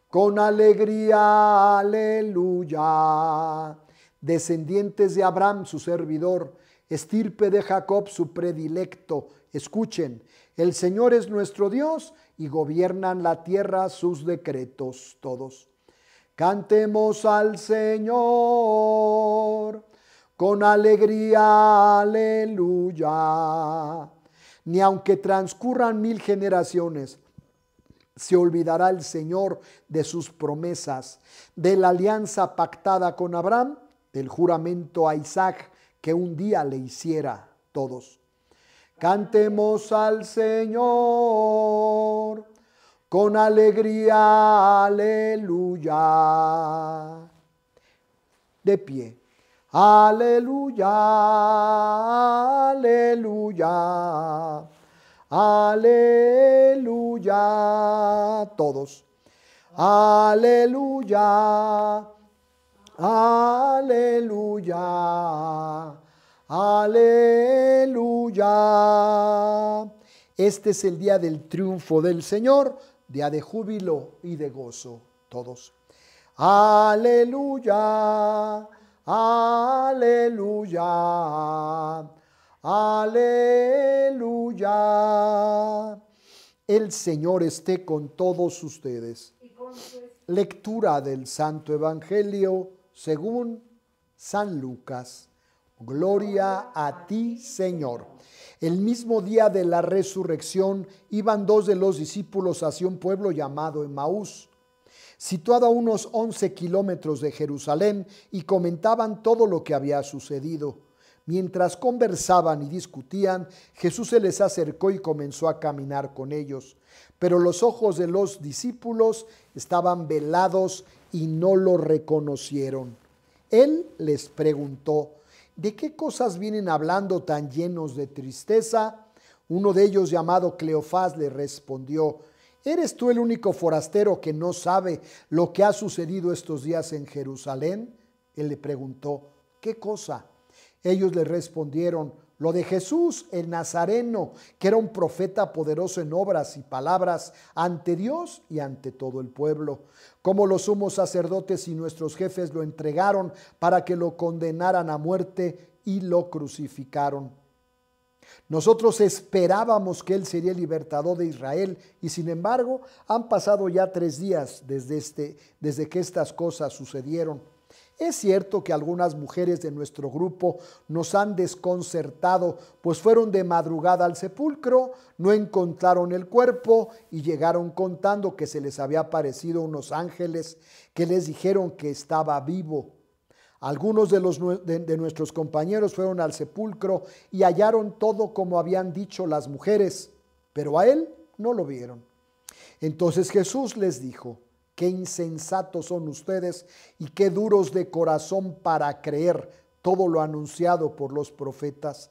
con alegría, aleluya descendientes de Abraham, su servidor, estirpe de Jacob, su predilecto. Escuchen, el Señor es nuestro Dios y gobiernan la tierra sus decretos todos. Cantemos al Señor con alegría, aleluya. Ni aunque transcurran mil generaciones, se olvidará el Señor de sus promesas, de la alianza pactada con Abraham del juramento a Isaac que un día le hiciera todos. Cantemos al Señor con alegría, aleluya. De pie, aleluya, aleluya, aleluya. Todos, aleluya. Aleluya. Aleluya. Este es el día del triunfo del Señor, día de júbilo y de gozo todos. Aleluya. Aleluya. Aleluya. El Señor esté con todos ustedes. Lectura del Santo Evangelio según San Lucas. Gloria a ti, Señor. El mismo día de la resurrección iban dos de los discípulos hacia un pueblo llamado Emaús, situado a unos 11 kilómetros de Jerusalén, y comentaban todo lo que había sucedido. Mientras conversaban y discutían, Jesús se les acercó y comenzó a caminar con ellos. Pero los ojos de los discípulos estaban velados y no lo reconocieron. Él les preguntó, ¿de qué cosas vienen hablando tan llenos de tristeza? Uno de ellos, llamado Cleofás, le respondió, ¿eres tú el único forastero que no sabe lo que ha sucedido estos días en Jerusalén? Él le preguntó, ¿qué cosa? Ellos le respondieron, lo de Jesús el Nazareno, que era un profeta poderoso en obras y palabras ante Dios y ante todo el pueblo, como los sumos sacerdotes y nuestros jefes lo entregaron para que lo condenaran a muerte y lo crucificaron. Nosotros esperábamos que Él sería el libertador de Israel y sin embargo han pasado ya tres días desde, este, desde que estas cosas sucedieron. Es cierto que algunas mujeres de nuestro grupo nos han desconcertado, pues fueron de madrugada al sepulcro, no encontraron el cuerpo y llegaron contando que se les había aparecido unos ángeles que les dijeron que estaba vivo. Algunos de, de nuestros compañeros fueron al sepulcro y hallaron todo como habían dicho las mujeres, pero a él no lo vieron. Entonces Jesús les dijo, Qué insensatos son ustedes y qué duros de corazón para creer todo lo anunciado por los profetas.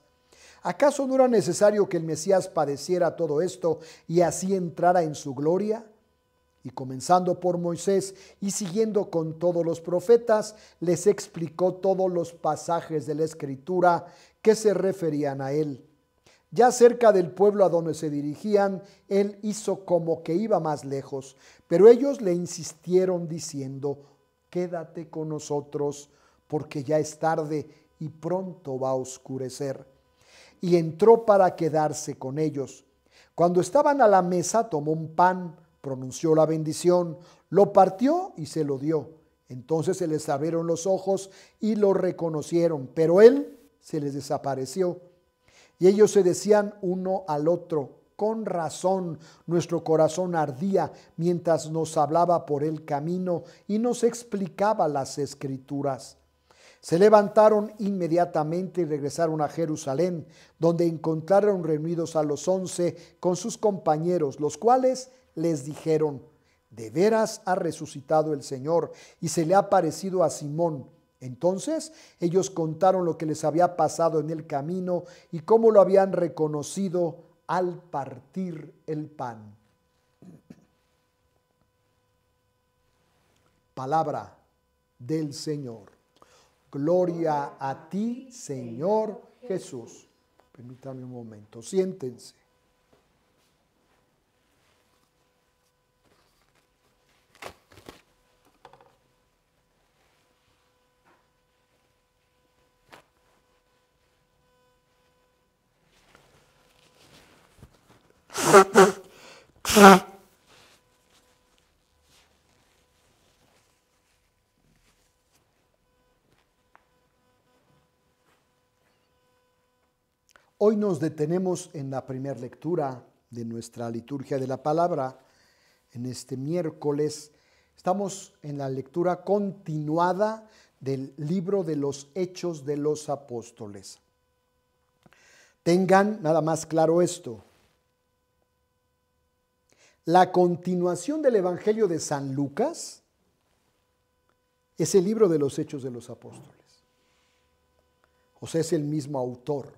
¿Acaso no era necesario que el Mesías padeciera todo esto y así entrara en su gloria? Y comenzando por Moisés y siguiendo con todos los profetas, les explicó todos los pasajes de la escritura que se referían a él. Ya cerca del pueblo a donde se dirigían, él hizo como que iba más lejos, pero ellos le insistieron diciendo, quédate con nosotros, porque ya es tarde y pronto va a oscurecer. Y entró para quedarse con ellos. Cuando estaban a la mesa, tomó un pan, pronunció la bendición, lo partió y se lo dio. Entonces se les abrieron los ojos y lo reconocieron, pero él se les desapareció y ellos se decían uno al otro, con razón nuestro corazón ardía mientras nos hablaba por el camino y nos explicaba las escrituras. Se levantaron inmediatamente y regresaron a Jerusalén, donde encontraron reunidos a los once con sus compañeros, los cuales les dijeron, de veras ha resucitado el Señor y se le ha parecido a Simón. Entonces ellos contaron lo que les había pasado en el camino y cómo lo habían reconocido al partir el pan. Palabra del Señor. Gloria a ti, Señor Jesús. Permítame un momento, siéntense. Hoy nos detenemos en la primera lectura de nuestra liturgia de la palabra. En este miércoles estamos en la lectura continuada del libro de los Hechos de los Apóstoles. Tengan nada más claro esto la continuación del Evangelio de San Lucas es el libro de los Hechos de los Apóstoles. O sea, es el mismo autor.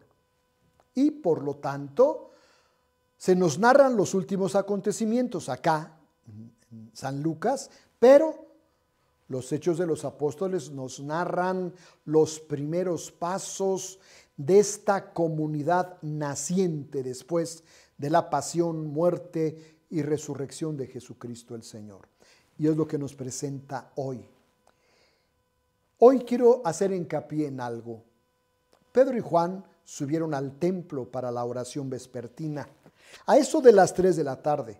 Y por lo tanto, se nos narran los últimos acontecimientos acá, en San Lucas, pero los Hechos de los Apóstoles nos narran los primeros pasos de esta comunidad naciente después de la pasión, muerte y resurrección de Jesucristo el Señor. Y es lo que nos presenta hoy. Hoy quiero hacer hincapié en algo. Pedro y Juan subieron al templo para la oración vespertina. A eso de las 3 de la tarde.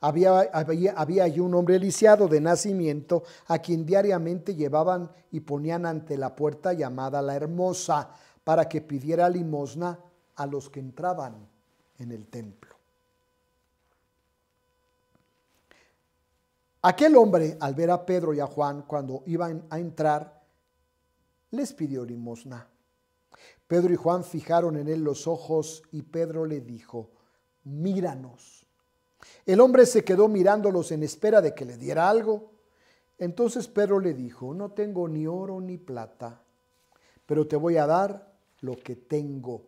Había, había, había, allí un hombre lisiado de nacimiento a quien diariamente llevaban y ponían ante la puerta llamada la hermosa para que pidiera limosna a los que entraban en el templo. Aquel hombre, al ver a Pedro y a Juan cuando iban a entrar, les pidió limosna. Pedro y Juan fijaron en él los ojos y Pedro le dijo, míranos. El hombre se quedó mirándolos en espera de que le diera algo. Entonces Pedro le dijo, no tengo ni oro ni plata, pero te voy a dar lo que tengo.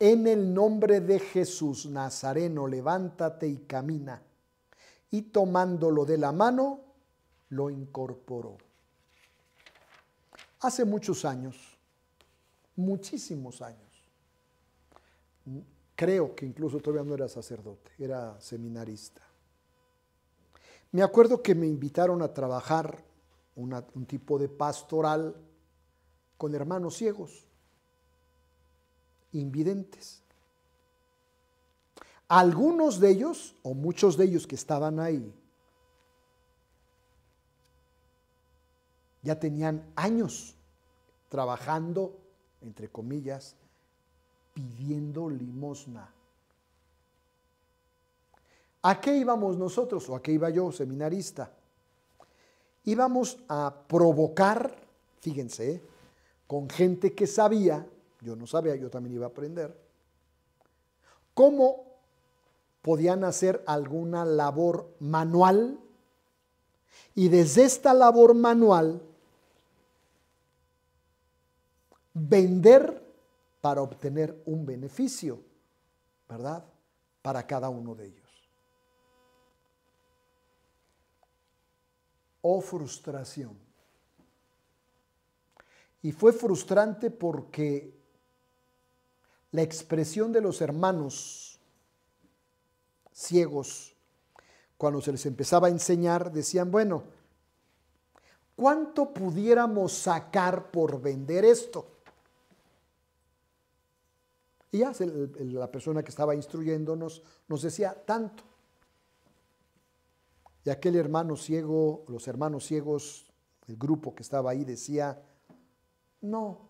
En el nombre de Jesús Nazareno, levántate y camina y tomándolo de la mano, lo incorporó. Hace muchos años, muchísimos años, creo que incluso todavía no era sacerdote, era seminarista. Me acuerdo que me invitaron a trabajar un tipo de pastoral con hermanos ciegos, invidentes. Algunos de ellos, o muchos de ellos que estaban ahí, ya tenían años trabajando, entre comillas, pidiendo limosna. ¿A qué íbamos nosotros o a qué iba yo, seminarista? Íbamos a provocar, fíjense, ¿eh? con gente que sabía, yo no sabía, yo también iba a aprender, cómo podían hacer alguna labor manual y desde esta labor manual vender para obtener un beneficio, ¿verdad? Para cada uno de ellos. O oh, frustración. Y fue frustrante porque la expresión de los hermanos ciegos. Cuando se les empezaba a enseñar, decían, bueno, ¿cuánto pudiéramos sacar por vender esto? Y ya la persona que estaba instruyéndonos nos decía, tanto. Y aquel hermano ciego, los hermanos ciegos, el grupo que estaba ahí decía, no,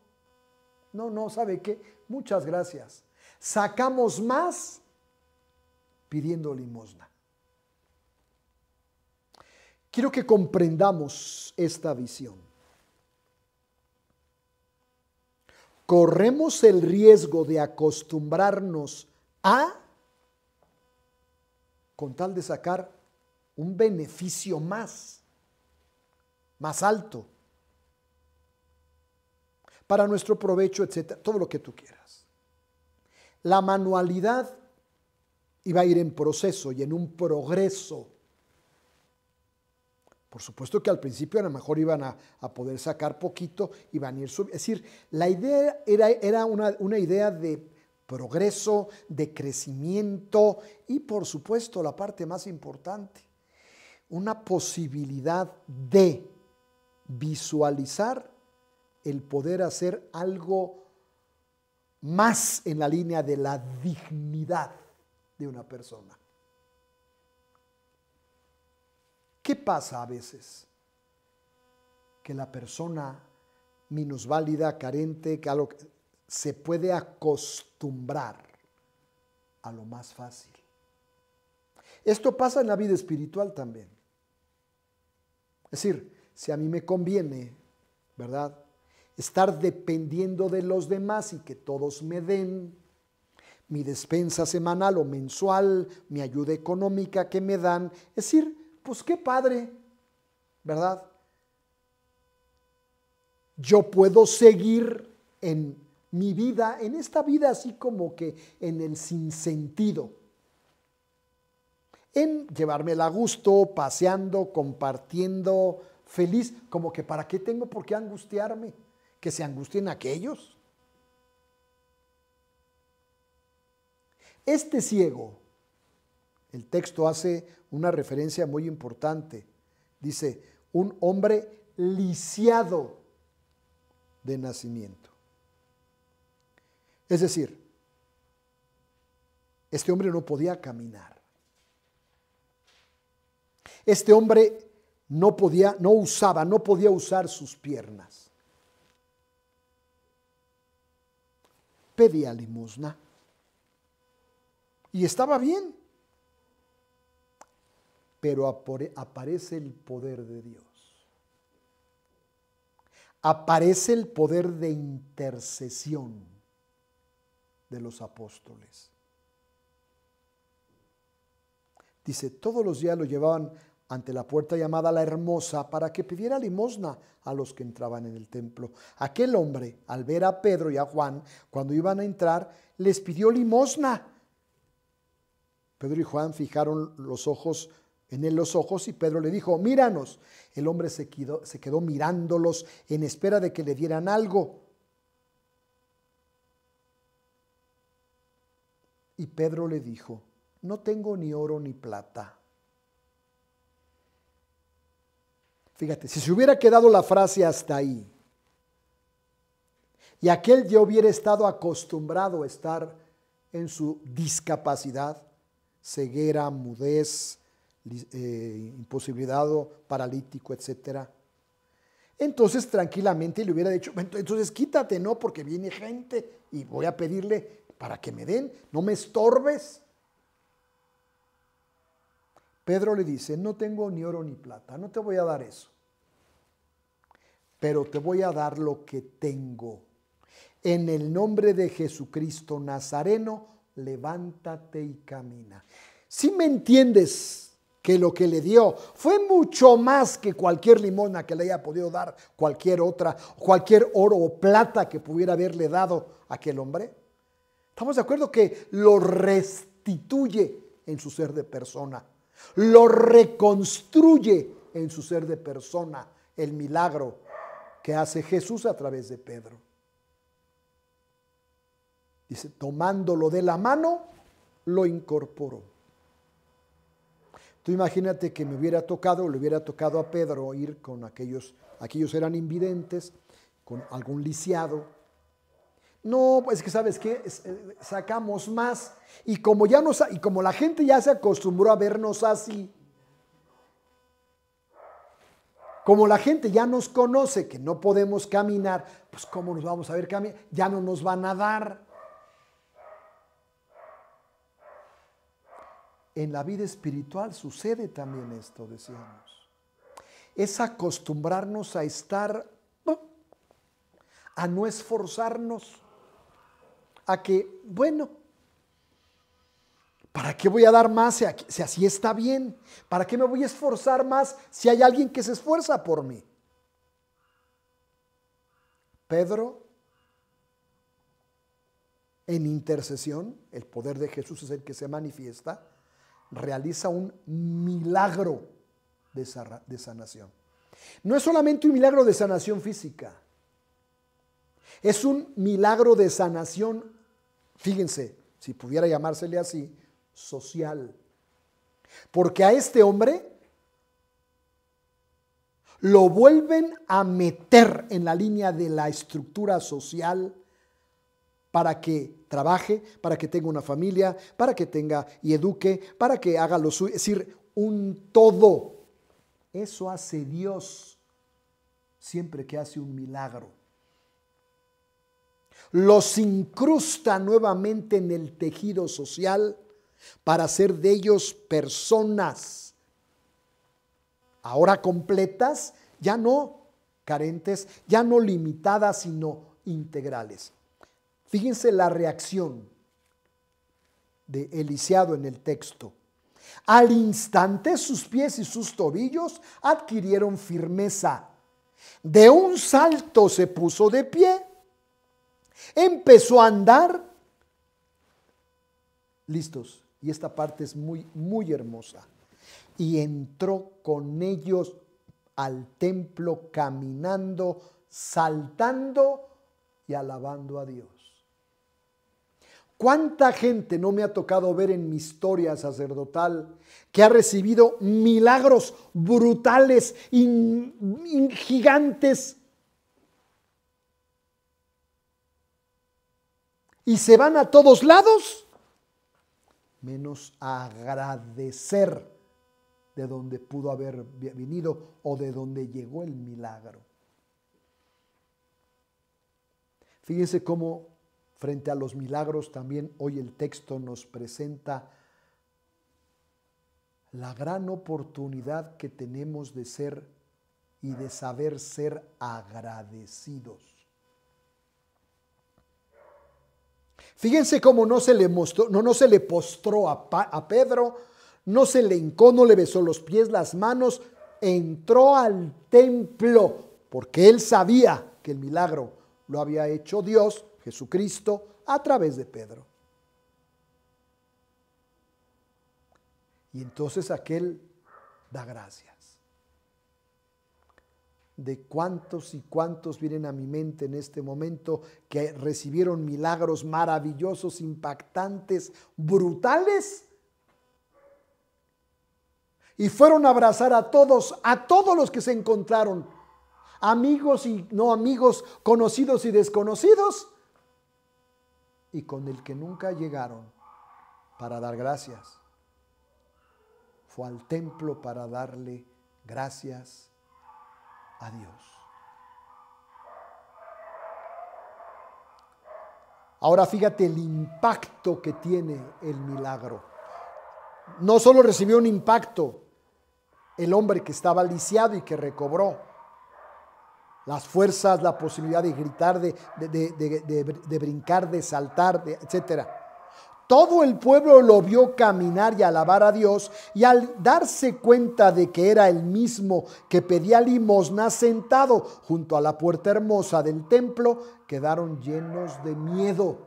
no, no, ¿sabe qué? Muchas gracias. Sacamos más pidiendo limosna. Quiero que comprendamos esta visión. Corremos el riesgo de acostumbrarnos a, con tal de sacar un beneficio más, más alto, para nuestro provecho, etcétera, todo lo que tú quieras. La manualidad Iba a ir en proceso y en un progreso. Por supuesto que al principio a lo mejor iban a, poder sacar poquito iban a ir subiendo. Es decir, la idea era, una idea de progreso, de crecimiento y por supuesto la parte más importante, una posibilidad de visualizar el poder hacer algo más en la línea de la dignidad de una persona. ¿Qué pasa a veces? Que la persona minusválida, carente, que algo, se puede acostumbrar a lo más fácil. Esto pasa en la vida espiritual también. Es decir, si a mí me conviene, ¿verdad? Estar dependiendo de los demás y que todos me den, mi despensa semanal o mensual, mi ayuda económica que me dan. Es decir, pues qué padre, ¿verdad? Yo puedo seguir en mi vida, en esta vida así como que en el sinsentido, en llevármela a gusto, paseando, compartiendo, feliz, como que para qué tengo por qué angustiarme, que se angustien aquellos. Este ciego, el texto hace una referencia muy importante, dice, un hombre lisiado de nacimiento. Es decir, este hombre no podía caminar. Este hombre no podía, no usaba, no podía usar sus piernas. Pedía limosna. Y estaba bien. Pero aparece el poder de Dios. Aparece el poder de intercesión de los apóstoles. Dice, todos los días lo llevaban ante la puerta llamada la hermosa para que pidiera limosna a los que entraban en el templo. Aquel hombre, al ver a Pedro y a Juan, cuando iban a entrar, les pidió limosna Pedro y Juan fijaron los ojos en él los ojos y Pedro le dijo, míranos. El hombre se quedó, se quedó mirándolos en espera de que le dieran algo. Y Pedro le dijo, no tengo ni oro ni plata. Fíjate, si se hubiera quedado la frase hasta ahí, y aquel ya hubiera estado acostumbrado a estar en su discapacidad, ceguera, mudez, eh, imposibilidad paralítico, etcétera. Entonces tranquilamente le hubiera dicho, entonces quítate, ¿no? Porque viene gente y voy a pedirle para que me den, no me estorbes. Pedro le dice, no tengo ni oro ni plata, no te voy a dar eso, pero te voy a dar lo que tengo. En el nombre de Jesucristo Nazareno, levántate y camina. Si me entiendes que lo que le dio fue mucho más que cualquier limona que le haya podido dar cualquier otra, cualquier oro o plata que pudiera haberle dado a aquel hombre. Estamos de acuerdo que lo restituye en su ser de persona, lo reconstruye en su ser de persona el milagro que hace Jesús a través de Pedro. Dice, tomándolo de la mano, lo incorporó. Tú imagínate que me hubiera tocado, le hubiera tocado a Pedro ir con aquellos, aquellos eran invidentes, con algún lisiado. No, pues que sabes qué, eh, sacamos más y como ya nos, y como la gente ya se acostumbró a vernos así, como la gente ya nos conoce que no podemos caminar, pues cómo nos vamos a ver caminar, ya no nos van a dar. en la vida espiritual sucede también esto, decíamos. Es acostumbrarnos a estar, a no esforzarnos, a que, bueno, ¿para qué voy a dar más si, así está bien? ¿Para qué me voy a esforzar más si hay alguien que se esfuerza por mí? Pedro en intercesión, el poder de Jesús es el que se manifiesta, realiza un milagro de, sanación. No es solamente un milagro de sanación física, es un milagro de sanación, fíjense, si pudiera llamársele así, social. Porque a este hombre lo vuelven a meter en la línea de la estructura social para que trabaje, para que tenga una familia, para que tenga y eduque, para que haga lo suyo, es decir, un todo. Eso hace Dios siempre que hace un milagro. Los incrusta nuevamente en el tejido social para hacer de ellos personas. Ahora completas, ya no carentes, ya no limitadas, sino integrales. Fíjense la reacción de Eliseado en el texto. Al instante sus pies y sus tobillos adquirieron firmeza. De un salto se puso de pie, empezó a andar. Listos. Y esta parte es muy, muy hermosa. Y entró con ellos al templo caminando, saltando y alabando a Dios. ¿Cuánta gente no me ha tocado ver en mi historia sacerdotal que ha recibido milagros brutales, y gigantes? Y se van a todos lados, menos agradecer de donde pudo haber venido o de donde llegó el milagro. Fíjense cómo Frente a los milagros también hoy el texto nos presenta la gran oportunidad que tenemos de ser y de saber ser agradecidos. Fíjense cómo no se le, mostró, no, no se le postró a, Pedro, no se le encó, no le besó los pies, las manos, entró al templo porque él sabía que el milagro lo había hecho Dios Jesucristo a través de Pedro. Y entonces aquel da gracias. De cuántos y cuántos vienen a mi mente en este momento que recibieron milagros maravillosos, impactantes, brutales. Y fueron a abrazar a todos, a todos los que se encontraron, amigos y no amigos, conocidos y desconocidos, y con el que nunca llegaron para dar gracias. Fue al templo para darle gracias a Dios. Ahora fíjate el impacto que tiene el milagro. No solo recibió un impacto el hombre que estaba lisiado y que recobró, las fuerzas, la posibilidad de gritar, de, de, brincar, de saltar, etc. Todo el pueblo lo vio caminar y alabar a Dios y al darse cuenta de que era el mismo que pedía limosna sentado junto a la puerta hermosa del templo, quedaron llenos de miedo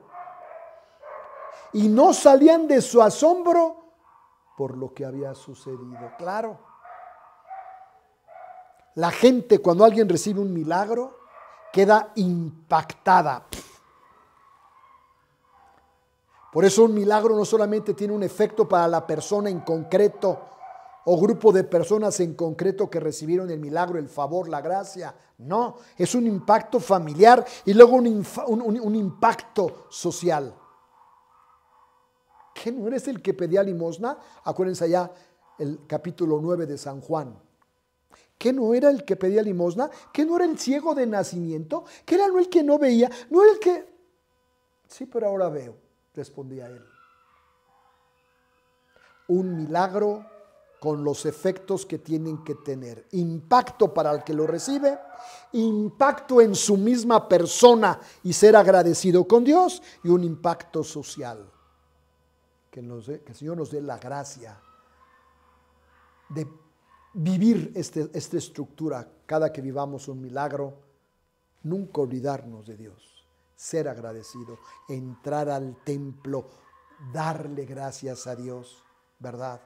y no salían de su asombro por lo que había sucedido. Claro. La gente cuando alguien recibe un milagro queda impactada. Por eso un milagro no solamente tiene un efecto para la persona en concreto o grupo de personas en concreto que recibieron el milagro, el favor, la gracia. No, es un impacto familiar y luego un, impacto social. ¿Qué no eres el que pedía limosna? Acuérdense allá el capítulo 9 de San Juan que no era el que pedía limosna, que no era el ciego de nacimiento, que era no el que no veía, no el que... Sí, pero ahora veo, respondía él. Un milagro con los efectos que tienen que tener. Impacto para el que lo recibe, impacto en su misma persona y ser agradecido con Dios y un impacto social. Que, que el Señor nos dé la gracia de vivir este, esta estructura cada que vivamos un milagro, nunca olvidarnos de Dios, ser agradecido, entrar al templo, darle gracias a Dios, ¿verdad?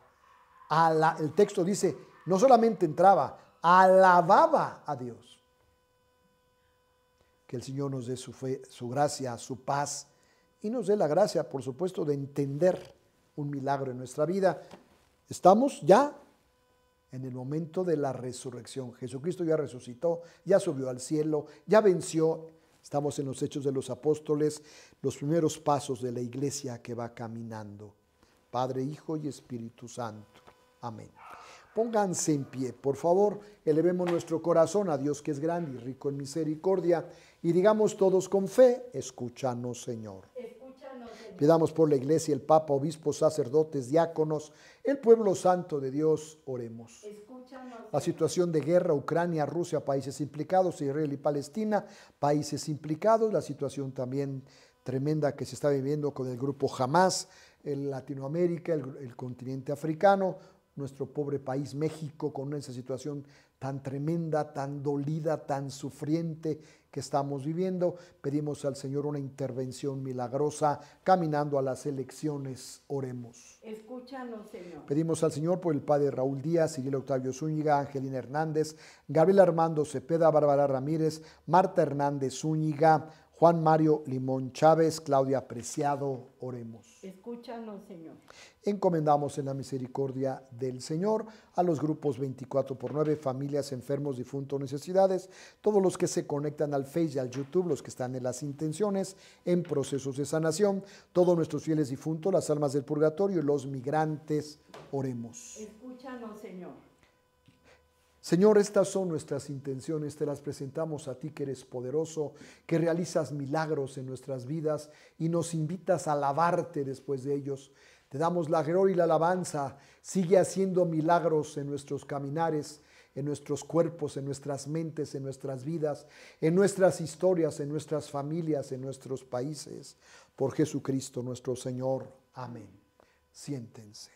el texto dice, no solamente entraba, alababa a Dios. Que el Señor nos dé su, fe, su gracia, su paz y nos dé la gracia, por supuesto, de entender un milagro en nuestra vida. ¿Estamos ya en el momento de la resurrección. Jesucristo ya resucitó, ya subió al cielo, ya venció. Estamos en los hechos de los apóstoles, los primeros pasos de la iglesia que va caminando. Padre, Hijo y Espíritu Santo. Amén. Pónganse en pie, por favor, elevemos nuestro corazón a Dios que es grande y rico en misericordia y digamos todos con fe, escúchanos Señor. Pidamos por la iglesia, el Papa, obispos, sacerdotes, diáconos, el pueblo santo de Dios, oremos. La situación de guerra, Ucrania, Rusia, países implicados, Israel y Palestina, países implicados, la situación también tremenda que se está viviendo con el grupo Hamas, en Latinoamérica, el, el continente africano, nuestro pobre país México con esa situación tan tremenda, tan dolida, tan sufriente que estamos viviendo. Pedimos al Señor una intervención milagrosa caminando a las elecciones. Oremos. Escúchanos, Señor. Pedimos al Señor por el Padre Raúl Díaz, Civil Octavio Zúñiga, Angelina Hernández, Gabriel Armando Cepeda, Bárbara Ramírez, Marta Hernández Zúñiga, Juan Mario Limón Chávez, Claudia Preciado, oremos. Escúchanos, Señor. Encomendamos en la misericordia del Señor a los grupos 24 por 9, familias, enfermos, difuntos, necesidades, todos los que se conectan al Facebook y al YouTube, los que están en las intenciones, en procesos de sanación, todos nuestros fieles difuntos, las almas del purgatorio y los migrantes, oremos. Escúchanos, Señor. Señor, estas son nuestras intenciones, te las presentamos a ti que eres poderoso, que realizas milagros en nuestras vidas y nos invitas a alabarte después de ellos. Te damos la gloria y la alabanza, sigue haciendo milagros en nuestros caminares, en nuestros cuerpos, en nuestras mentes, en nuestras vidas, en nuestras historias, en nuestras familias, en nuestros países, por Jesucristo nuestro Señor. Amén. Siéntense.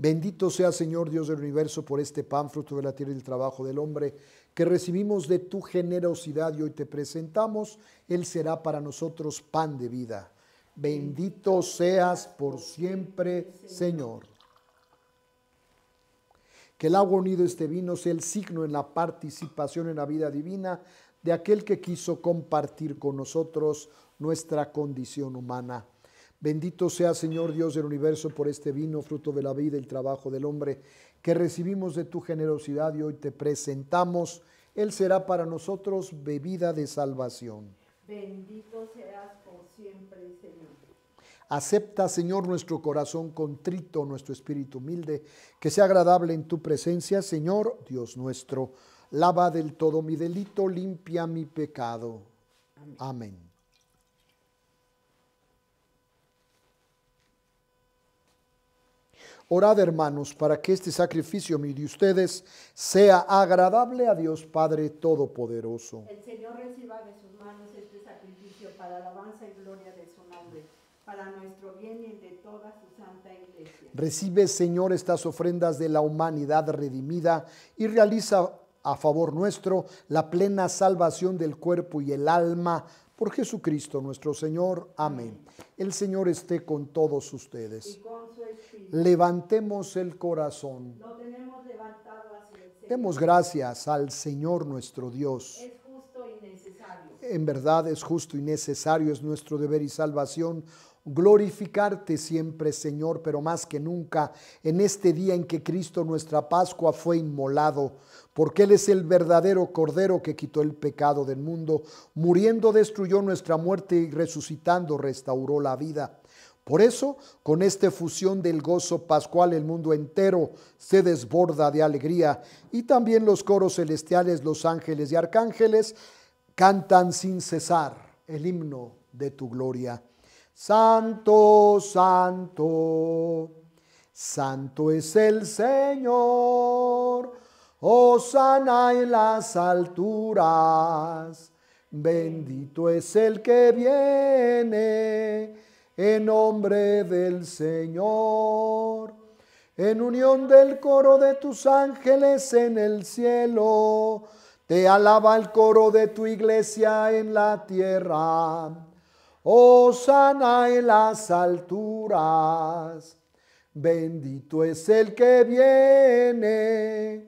Bendito sea Señor Dios del universo por este pan, fruto de la tierra y el trabajo del hombre, que recibimos de tu generosidad y hoy te presentamos. Él será para nosotros pan de vida. Bendito seas por siempre, Señor. Que el agua unido este vino sea el signo en la participación en la vida divina de aquel que quiso compartir con nosotros nuestra condición humana. Bendito sea, Señor Dios del universo, por este vino, fruto de la vida y el trabajo del hombre, que recibimos de tu generosidad y hoy te presentamos. Él será para nosotros bebida de salvación. Bendito seas por siempre, Señor. Acepta, Señor, nuestro corazón contrito, nuestro espíritu humilde, que sea agradable en tu presencia, Señor, Dios nuestro. Lava del todo mi delito, limpia mi pecado. Amén. Orad hermanos para que este sacrificio mío de ustedes sea agradable a Dios Padre Todopoderoso. El Señor reciba de sus manos este sacrificio para la alabanza y gloria de su nombre, para nuestro bien y de toda su santa iglesia. Recibe Señor estas ofrendas de la humanidad redimida y realiza a favor nuestro la plena salvación del cuerpo y el alma por Jesucristo nuestro Señor. Amén. El Señor esté con todos ustedes. Levantemos el corazón. Demos gracias al Señor nuestro Dios. Es justo En verdad es justo y necesario, es nuestro deber y salvación glorificarte siempre, Señor, pero más que nunca en este día en que Cristo nuestra Pascua fue inmolado porque Él es el verdadero Cordero que quitó el pecado del mundo, muriendo destruyó nuestra muerte y resucitando restauró la vida. Por eso, con esta fusión del gozo pascual, el mundo entero se desborda de alegría y también los coros celestiales, los ángeles y arcángeles cantan sin cesar el himno de tu gloria. Santo, santo, santo es el Señor sana en las alturas, bendito es el que viene en nombre del Señor. En unión del coro de tus ángeles en el cielo, te alaba el coro de tu iglesia en la tierra. sana en las alturas, bendito es el que viene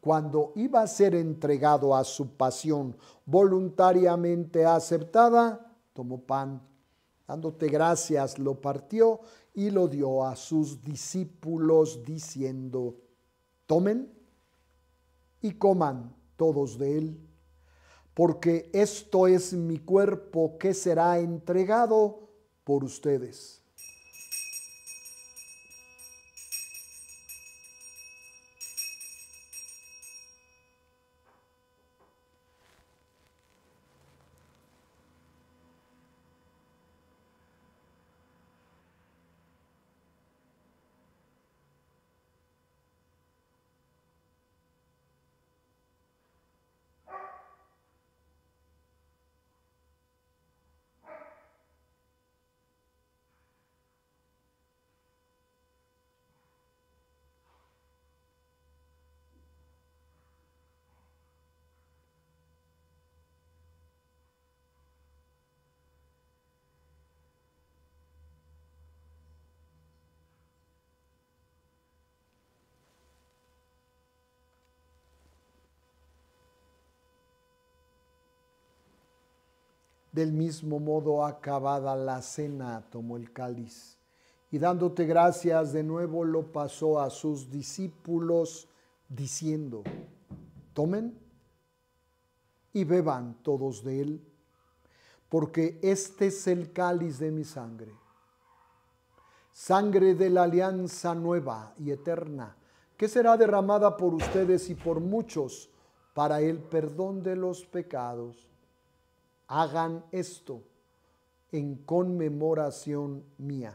cuando iba a ser entregado a su pasión voluntariamente aceptada, tomó pan, dándote gracias, lo partió y lo dio a sus discípulos diciendo, tomen y coman todos de él, porque esto es mi cuerpo que será entregado por ustedes. Del mismo modo, acabada la cena, tomó el cáliz y dándote gracias de nuevo lo pasó a sus discípulos diciendo, tomen y beban todos de él, porque este es el cáliz de mi sangre, sangre de la alianza nueva y eterna, que será derramada por ustedes y por muchos para el perdón de los pecados hagan esto en conmemoración mía.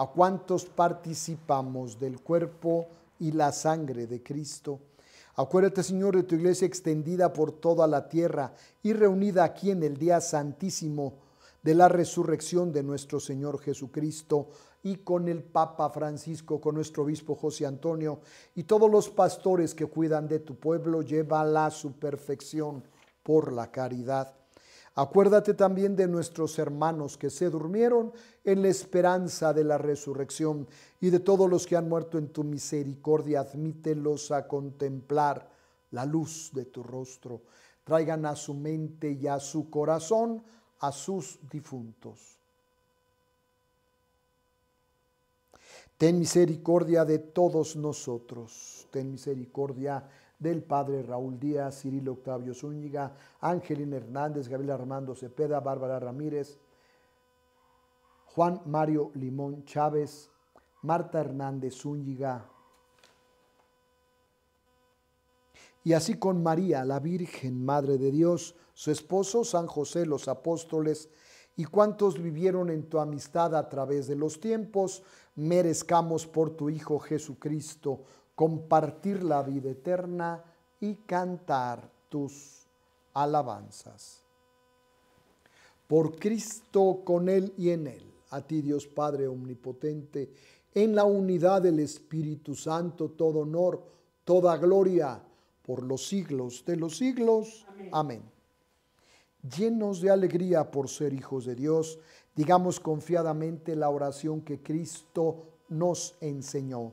a cuantos participamos del cuerpo y la sangre de Cristo. Acuérdate, Señor, de tu iglesia extendida por toda la tierra y reunida aquí en el día santísimo de la resurrección de nuestro Señor Jesucristo y con el Papa Francisco, con nuestro obispo José Antonio y todos los pastores que cuidan de tu pueblo, llévala a su perfección por la caridad. Acuérdate también de nuestros hermanos que se durmieron en la esperanza de la resurrección y de todos los que han muerto en tu misericordia. Admítelos a contemplar la luz de tu rostro. Traigan a su mente y a su corazón a sus difuntos. Ten misericordia de todos nosotros. Ten misericordia de del padre Raúl Díaz, Cirilo Octavio Zúñiga, Angelina Hernández, Gabriel Armando Cepeda, Bárbara Ramírez, Juan Mario Limón Chávez, Marta Hernández Zúñiga. Y así con María, la Virgen Madre de Dios, su esposo San José, los apóstoles, y cuantos vivieron en tu amistad a través de los tiempos, merezcamos por tu Hijo Jesucristo compartir la vida eterna y cantar tus alabanzas. Por Cristo, con Él y en Él, a ti Dios Padre Omnipotente, en la unidad del Espíritu Santo, todo honor, toda gloria, por los siglos de los siglos. Amén. Llenos de alegría por ser hijos de Dios, digamos confiadamente la oración que Cristo nos enseñó.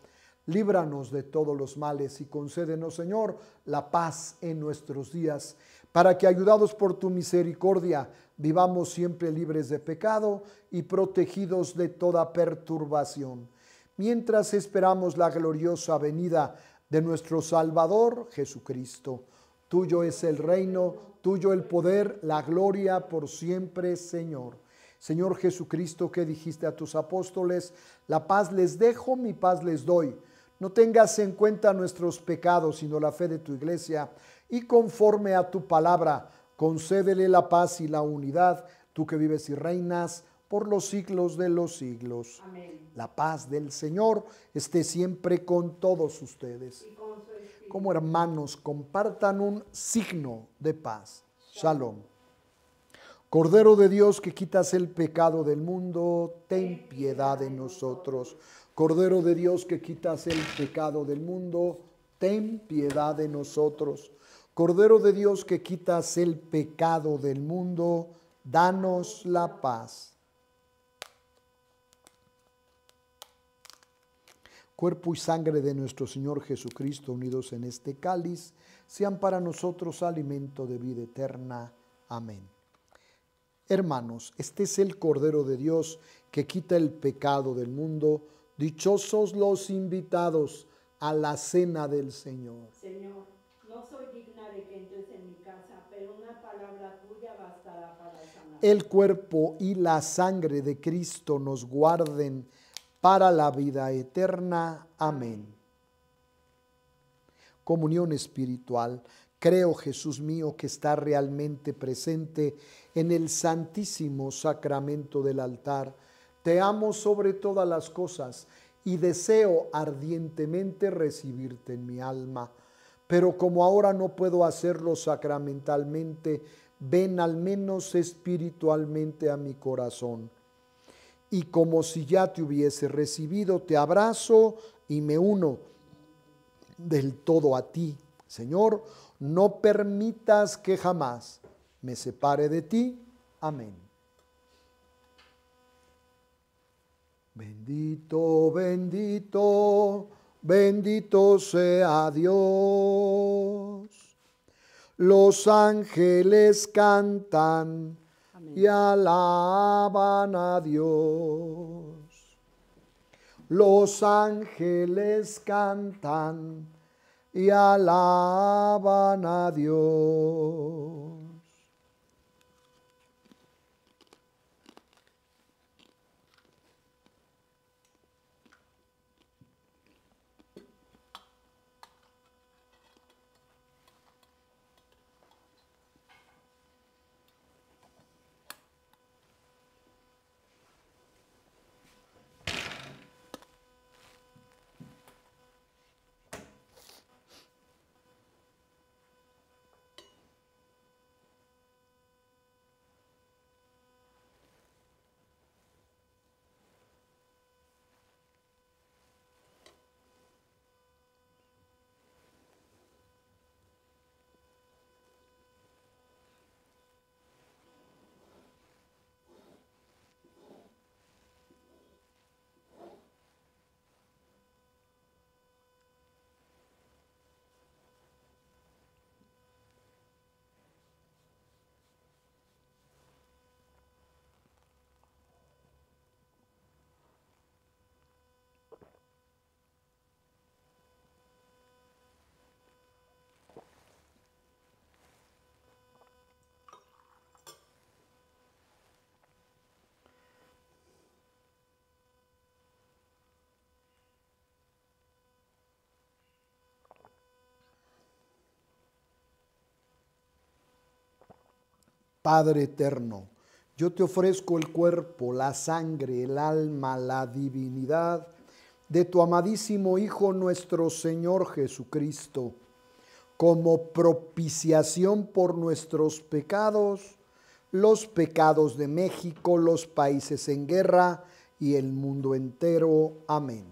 líbranos de todos los males y concédenos, Señor, la paz en nuestros días, para que, ayudados por tu misericordia, vivamos siempre libres de pecado y protegidos de toda perturbación, mientras esperamos la gloriosa venida de nuestro Salvador Jesucristo. Tuyo es el reino, tuyo el poder, la gloria por siempre, Señor. Señor Jesucristo, que dijiste a tus apóstoles, la paz les dejo, mi paz les doy no tengas en cuenta nuestros pecados, sino la fe de tu iglesia, y conforme a tu palabra, concédele la paz y la unidad, tú que vives y reinas por los siglos de los siglos. Amén. La paz del Señor esté siempre con todos ustedes. Como hermanos, compartan un signo de paz. Shalom. Cordero de Dios que quitas el pecado del mundo, ten piedad de nosotros. Cordero de Dios que quitas el pecado del mundo, ten piedad de nosotros. Cordero de Dios que quitas el pecado del mundo, danos la paz. Cuerpo y sangre de nuestro Señor Jesucristo unidos en este cáliz, sean para nosotros alimento de vida eterna. Amén. Hermanos, este es el Cordero de Dios que quita el pecado del mundo Dichosos los invitados a la cena del Señor. Señor, no soy digna de que entres en mi casa, pero una palabra tuya bastará para sanar. El cuerpo y la sangre de Cristo nos guarden para la vida eterna. Amén. Comunión espiritual. Creo, Jesús mío, que está realmente presente en el santísimo sacramento del altar te amo sobre todas las cosas y deseo ardientemente recibirte en mi alma. Pero como ahora no puedo hacerlo sacramentalmente, ven al menos espiritualmente a mi corazón. Y como si ya te hubiese recibido, te abrazo y me uno del todo a ti. Señor, no permitas que jamás me separe de ti. Amén. Bendito, bendito, bendito sea Dios. Los ángeles cantan y alaban a Dios. Los ángeles cantan y alaban a Dios. Padre eterno, yo te ofrezco el cuerpo, la sangre, el alma, la divinidad de tu amadísimo Hijo nuestro Señor Jesucristo, como propiciación por nuestros pecados, los pecados de México, los países en guerra y el mundo entero. Amén.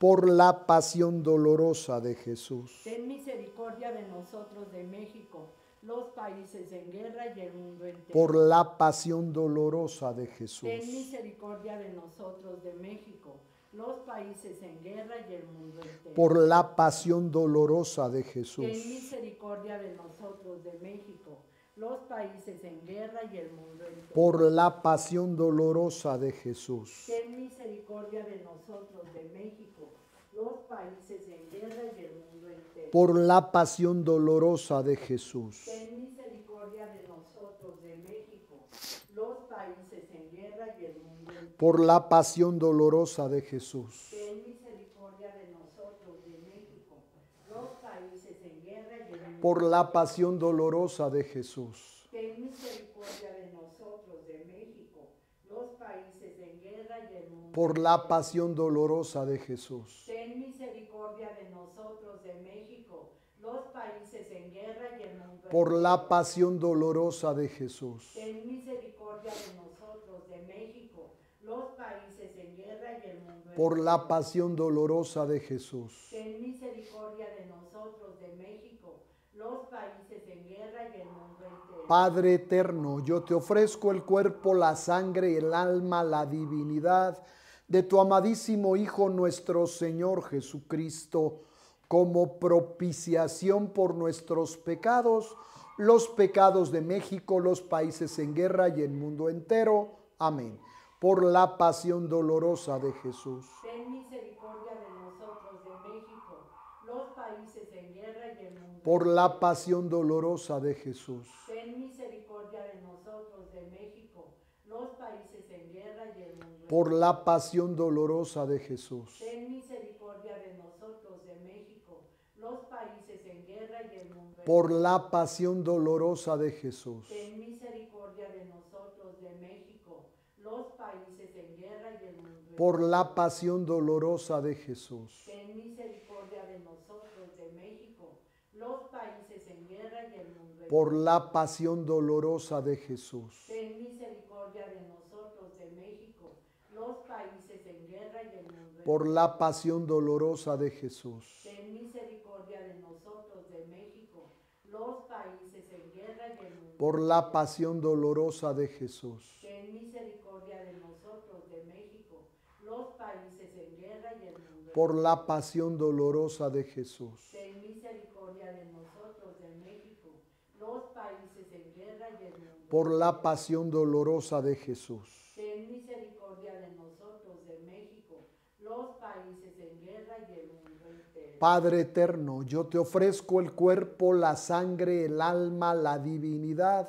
Por la pasión dolorosa de Jesús. Ten misericordia de nosotros de México los países en guerra y el mundo entero. Por la pasión dolorosa de Jesús. Ten misericordia de nosotros, de México, los países en guerra y el mundo entero. Por la pasión dolorosa de Jesús. Ten misericordia de nosotros, de México, los países en guerra y el mundo entero. Por la pasión dolorosa de Jesús. Ten misericordia de nosotros, de México los países en guerra y el mundo entero. Por la pasión dolorosa de Jesús. Ten misericordia de nosotros, de México, los países en guerra y el mundo entero. Por la pasión dolorosa de Jesús. Ten misericordia de nosotros, de México, los países en guerra y el mundo Por la pasión dolorosa de Jesús. Ten misericordia por la pasión dolorosa de Jesús. Ten misericordia de nosotros, de México, los países en guerra y el mundo. Por la pasión dolorosa de Jesús. Ten misericordia de nosotros, de México, los países en guerra y el mundo. entero. Por la pasión dolorosa de Jesús. Ten misericordia de nosotros, de México, los países en guerra y el mundo entero. Padre eterno, yo te ofrezco el cuerpo, la sangre, el alma, la divinidad de tu amadísimo Hijo nuestro Señor Jesucristo, como propiciación por nuestros pecados, los pecados de México, los países en guerra y el mundo entero. Amén. Por la pasión dolorosa de Jesús. Ten misericordia de nosotros, de México, los países en guerra y el mundo. Por la pasión dolorosa de Jesús. Ten misericordia por la pasión dolorosa de Jesús. Ten misericordia de nosotros, de México, los países en guerra y el mundo. Por la pasión dolorosa de Jesús. Ten misericordia de nosotros, de México, los países en guerra y el mundo. Por la pasión dolorosa de Jesús. Ten misericordia de nosotros, de México, los países en guerra y el mundo. Por la pasión dolorosa de Jesús. Ten misericordia por la pasión dolorosa de Jesús. Ten misericordia de nosotros, de México, los países en guerra y en mundo. Por la pasión dolorosa de Jesús. Ten misericordia de nosotros, de México, los países en guerra y en mundo. Por la pasión dolorosa de Jesús. Ten misericordia de nosotros, de México, los países en guerra y en mundo. Por la pasión dolorosa de Jesús. Padre eterno, yo te ofrezco el cuerpo, la sangre, el alma, la divinidad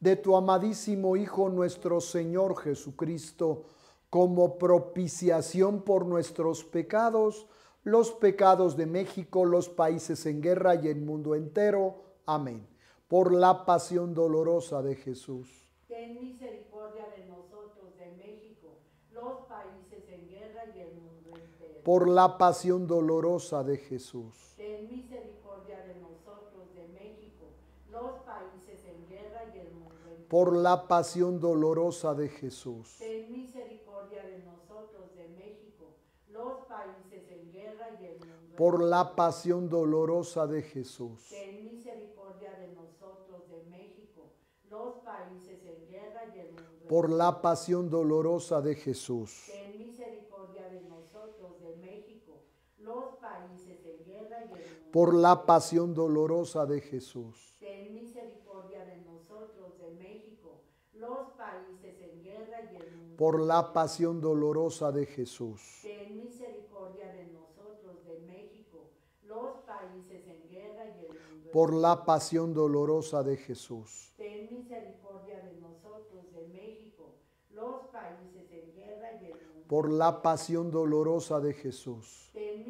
de tu amadísimo Hijo nuestro Señor Jesucristo, como propiciación por nuestros pecados, los pecados de México, los países en guerra y el mundo entero. Amén. Por la pasión dolorosa de Jesús. Ten misericordia por la pasión dolorosa de Jesús. Ten misericordia de nosotros, de México, los países en guerra y el mundo. Por la pasión dolorosa de Jesús. Ten misericordia de nosotros, de México, los países en guerra y el mundo. Por la pasión dolorosa de Jesús. Ten misericordia de nosotros, de México, los países en guerra y el mundo. Por la pasión dolorosa de Jesús. por la pasión dolorosa de Jesús. Ten misericordia de nosotros, de México, los países en guerra y el mundo. Por la pasión dolorosa de Jesús. Ten misericordia de nosotros, de México, los países en guerra y el mundo. Por la pasión dolorosa de Jesús. Ten misericordia de nosotros, de México, los países en guerra y el mundo. Por la pasión dolorosa de Jesús. Ten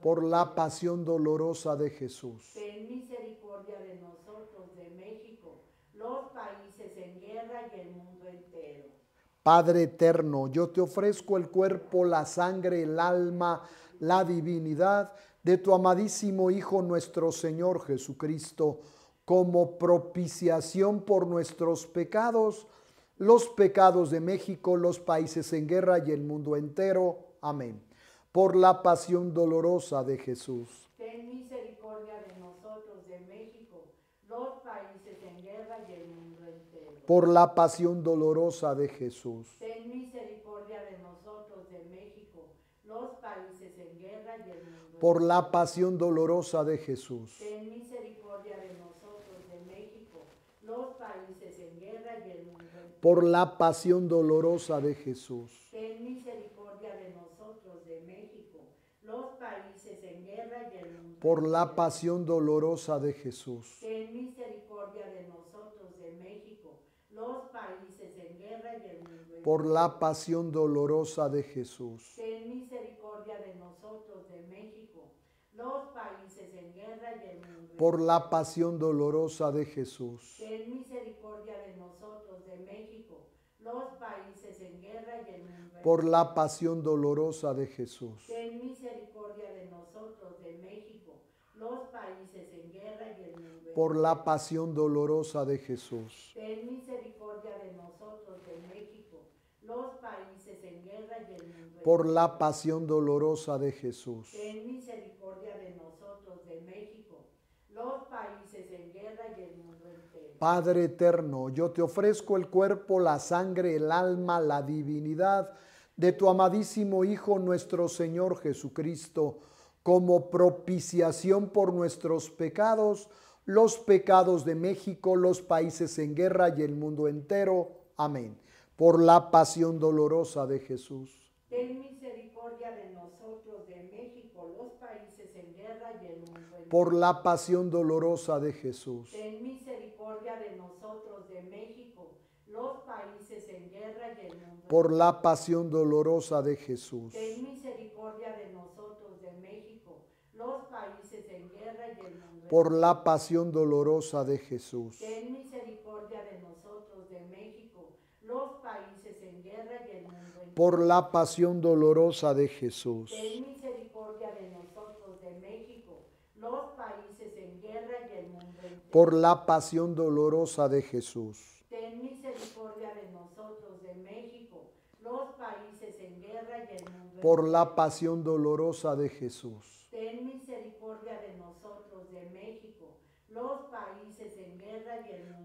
por la pasión dolorosa de Jesús. Ten misericordia de nosotros, de México, los países en guerra y el mundo entero. Padre eterno, yo te ofrezco el cuerpo, la sangre, el alma, la divinidad de tu amadísimo Hijo nuestro Señor Jesucristo, como propiciación por nuestros pecados, los pecados de México, los países en guerra y el mundo entero. Amén por la pasión dolorosa de Jesús. Ten misericordia de nosotros, de México, los países en guerra y el mundo entero. Por la pasión dolorosa de Jesús. Ten misericordia de nosotros, de México, los países en guerra y el mundo entero. Por la pasión dolorosa de Jesús. Ten misericordia de nosotros, de México, los países en guerra y el mundo entero. Por la pasión dolorosa de Jesús. Ten misericordia por la pasión dolorosa de Jesús. Ten misericordia de nosotros, de México, los países en guerra y en mundo. Por la pasión dolorosa de Jesús. Ten misericordia de nosotros, de México, los países en guerra y en mundo. Por la pasión dolorosa de Jesús. Ten misericordia de nosotros, de México, los países en guerra y en mundo. Por la pasión dolorosa de Jesús. Ten misericordia de nosotros los países en guerra y el mundo. Por la pasión dolorosa de Jesús. Ten misericordia de nosotros, de México, los países en guerra y el mundo. Por la pasión dolorosa de Jesús. Ten misericordia de nosotros, de México, los países en guerra y el mundo entero. Padre eterno, yo te ofrezco el cuerpo, la sangre, el alma, la divinidad de tu amadísimo Hijo nuestro Señor Jesucristo como propiciación por nuestros pecados, los pecados de México, los países en guerra y el mundo entero. Amén. Por la pasión dolorosa de Jesús. Ten misericordia de nosotros, de México, los países en guerra y el mundo entero. Por la pasión dolorosa de Jesús. Ten misericordia de nosotros, de México, los países en guerra y el mundo entero. Por la pasión dolorosa de Jesús. Ten misericordia de por la pasión dolorosa de Jesús. Ten misericordia de nosotros, de México, los países en guerra y el mundo. En por la pasión dolorosa de Jesús. Ten misericordia de nosotros, de México, los países en guerra y el mundo. En por la pasión dolorosa de Jesús. Ten misericordia de nosotros, de México, los países en guerra y el mundo. Por la pasión dolorosa de Jesús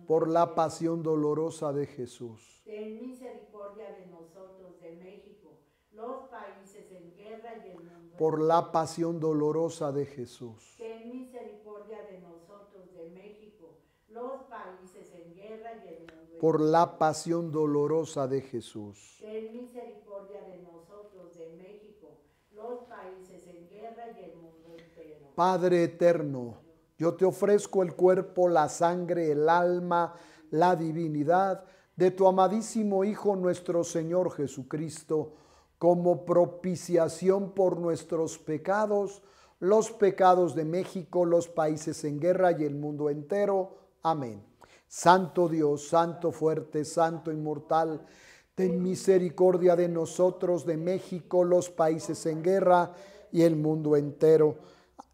por la pasión dolorosa de Jesús. Ten misericordia de nosotros, de México, los países en guerra y el mundo. Por la pasión dolorosa de Jesús. Ten misericordia de nosotros, de México, los países en guerra y el mundo. Por la pasión dolorosa de Jesús. Ten misericordia de nosotros, de México, los países en guerra y el mundo entero. Padre eterno yo te ofrezco el cuerpo, la sangre, el alma, la divinidad de tu amadísimo Hijo nuestro Señor Jesucristo, como propiciación por nuestros pecados, los pecados de México, los países en guerra y el mundo entero. Amén. Santo Dios, Santo fuerte, Santo inmortal, ten misericordia de nosotros, de México, los países en guerra y el mundo entero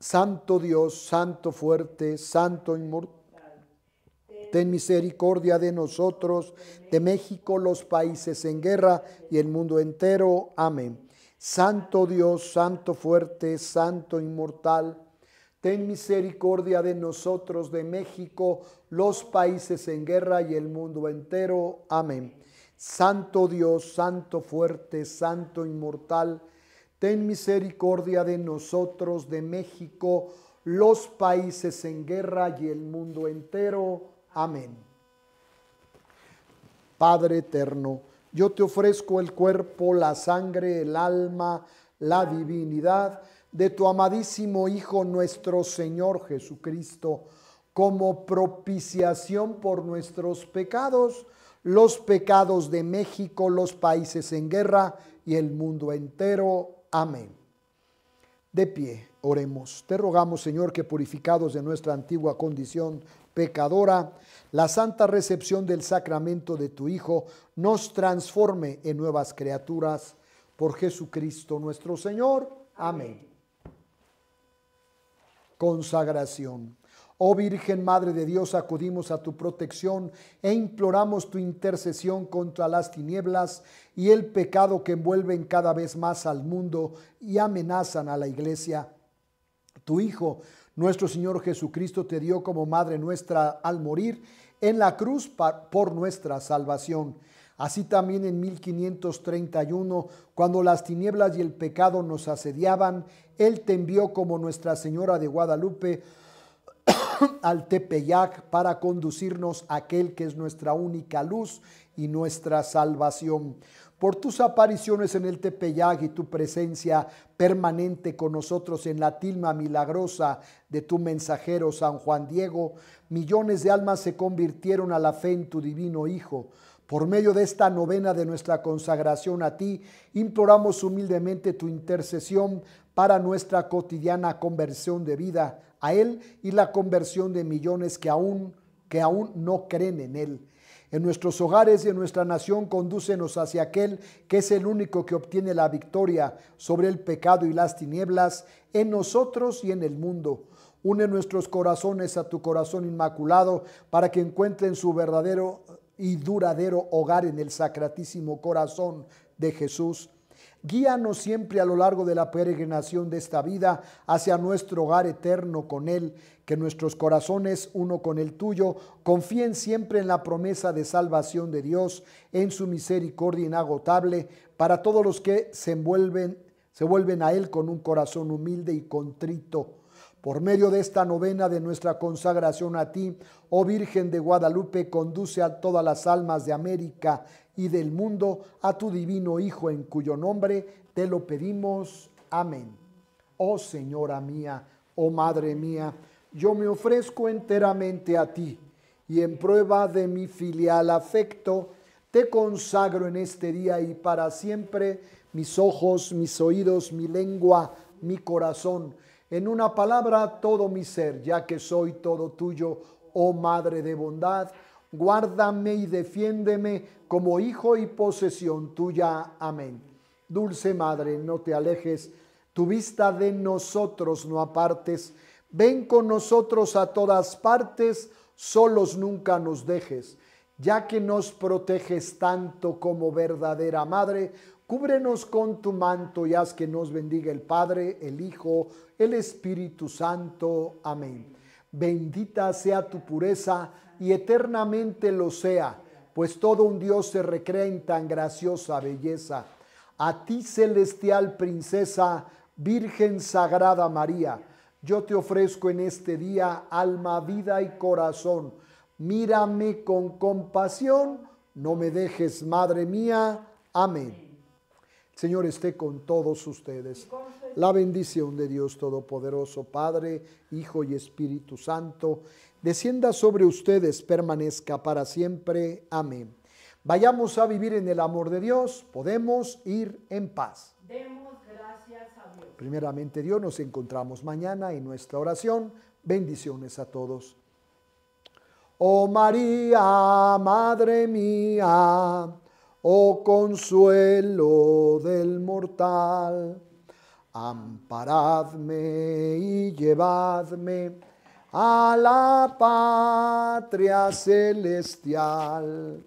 Santo Dios, Santo fuerte, Santo inmortal. Ten misericordia de nosotros, de México, los países en guerra y el mundo entero. Amén. Santo Dios, Santo fuerte, Santo inmortal. Ten misericordia de nosotros, de México, los países en guerra y el mundo entero. Amén. Santo Dios, Santo fuerte, Santo inmortal Ten misericordia de nosotros, de México, los países en guerra y el mundo entero. Amén. Padre eterno, yo te ofrezco el cuerpo, la sangre, el alma, la divinidad de tu amadísimo Hijo nuestro Señor Jesucristo, como propiciación por nuestros pecados, los pecados de México, los países en guerra y el mundo entero. Amén. De pie, oremos. Te rogamos, Señor, que purificados de nuestra antigua condición pecadora, la santa recepción del sacramento de tu Hijo nos transforme en nuevas criaturas por Jesucristo nuestro Señor. Amén. Consagración. Oh Virgen Madre de Dios, acudimos a tu protección e imploramos tu intercesión contra las tinieblas y el pecado que envuelven cada vez más al mundo y amenazan a la iglesia. Tu Hijo, nuestro Señor Jesucristo, te dio como Madre nuestra al morir en la cruz por nuestra salvación. Así también en 1531, cuando las tinieblas y el pecado nos asediaban, Él te envió como Nuestra Señora de Guadalupe, al Tepeyac para conducirnos a aquel que es nuestra única luz y nuestra salvación. Por tus apariciones en el Tepeyac y tu presencia permanente con nosotros en la tilma milagrosa de tu mensajero San Juan Diego, millones de almas se convirtieron a la fe en tu divino Hijo. Por medio de esta novena de nuestra consagración a ti, imploramos humildemente tu intercesión para nuestra cotidiana conversión de vida a Él y la conversión de millones que aún, que aún no creen en Él. En nuestros hogares y en nuestra nación condúcenos hacia aquel que es el único que obtiene la victoria sobre el pecado y las tinieblas en nosotros y en el mundo. Une nuestros corazones a tu corazón inmaculado para que encuentren su verdadero y duradero hogar en el sacratísimo corazón de Jesús. Guíanos siempre a lo largo de la peregrinación de esta vida hacia nuestro hogar eterno con Él, que nuestros corazones, uno con el tuyo, confíen siempre en la promesa de salvación de Dios, en su misericordia inagotable para todos los que se envuelven, se vuelven a Él con un corazón humilde y contrito por medio de esta novena de nuestra consagración a ti, oh Virgen de Guadalupe, conduce a todas las almas de América y del mundo a tu divino Hijo, en cuyo nombre te lo pedimos. Amén. Oh Señora mía, oh Madre mía, yo me ofrezco enteramente a ti, y en prueba de mi filial afecto, te consagro en este día y para siempre mis ojos, mis oídos, mi lengua, mi corazón en una palabra, todo mi ser, ya que soy todo tuyo, oh Madre de bondad, guárdame y defiéndeme como hijo y posesión tuya. Amén. Dulce Madre, no te alejes, tu vista de nosotros no apartes, ven con nosotros a todas partes, solos nunca nos dejes, ya que nos proteges tanto como verdadera Madre, Cúbrenos con tu manto y haz que nos bendiga el Padre, el Hijo, el Espíritu Santo. Amén. Bendita sea tu pureza y eternamente lo sea, pues todo un Dios se recrea en tan graciosa belleza. A ti, celestial princesa, Virgen Sagrada María, yo te ofrezco en este día alma, vida y corazón. Mírame con compasión, no me dejes, Madre mía. Amén. Señor esté con todos ustedes. La bendición de Dios Todopoderoso, Padre, Hijo y Espíritu Santo, descienda sobre ustedes, permanezca para siempre. Amén. Vayamos a vivir en el amor de Dios, podemos ir en paz. Demos gracias a Dios. Primeramente Dios, nos encontramos mañana en nuestra oración. Bendiciones a todos. Oh María, Madre mía oh consuelo del mortal. Amparadme y llevadme a la patria celestial.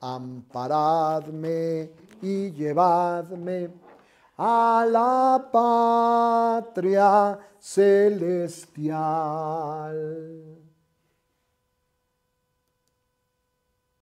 Amparadme y llevadme a la patria celestial.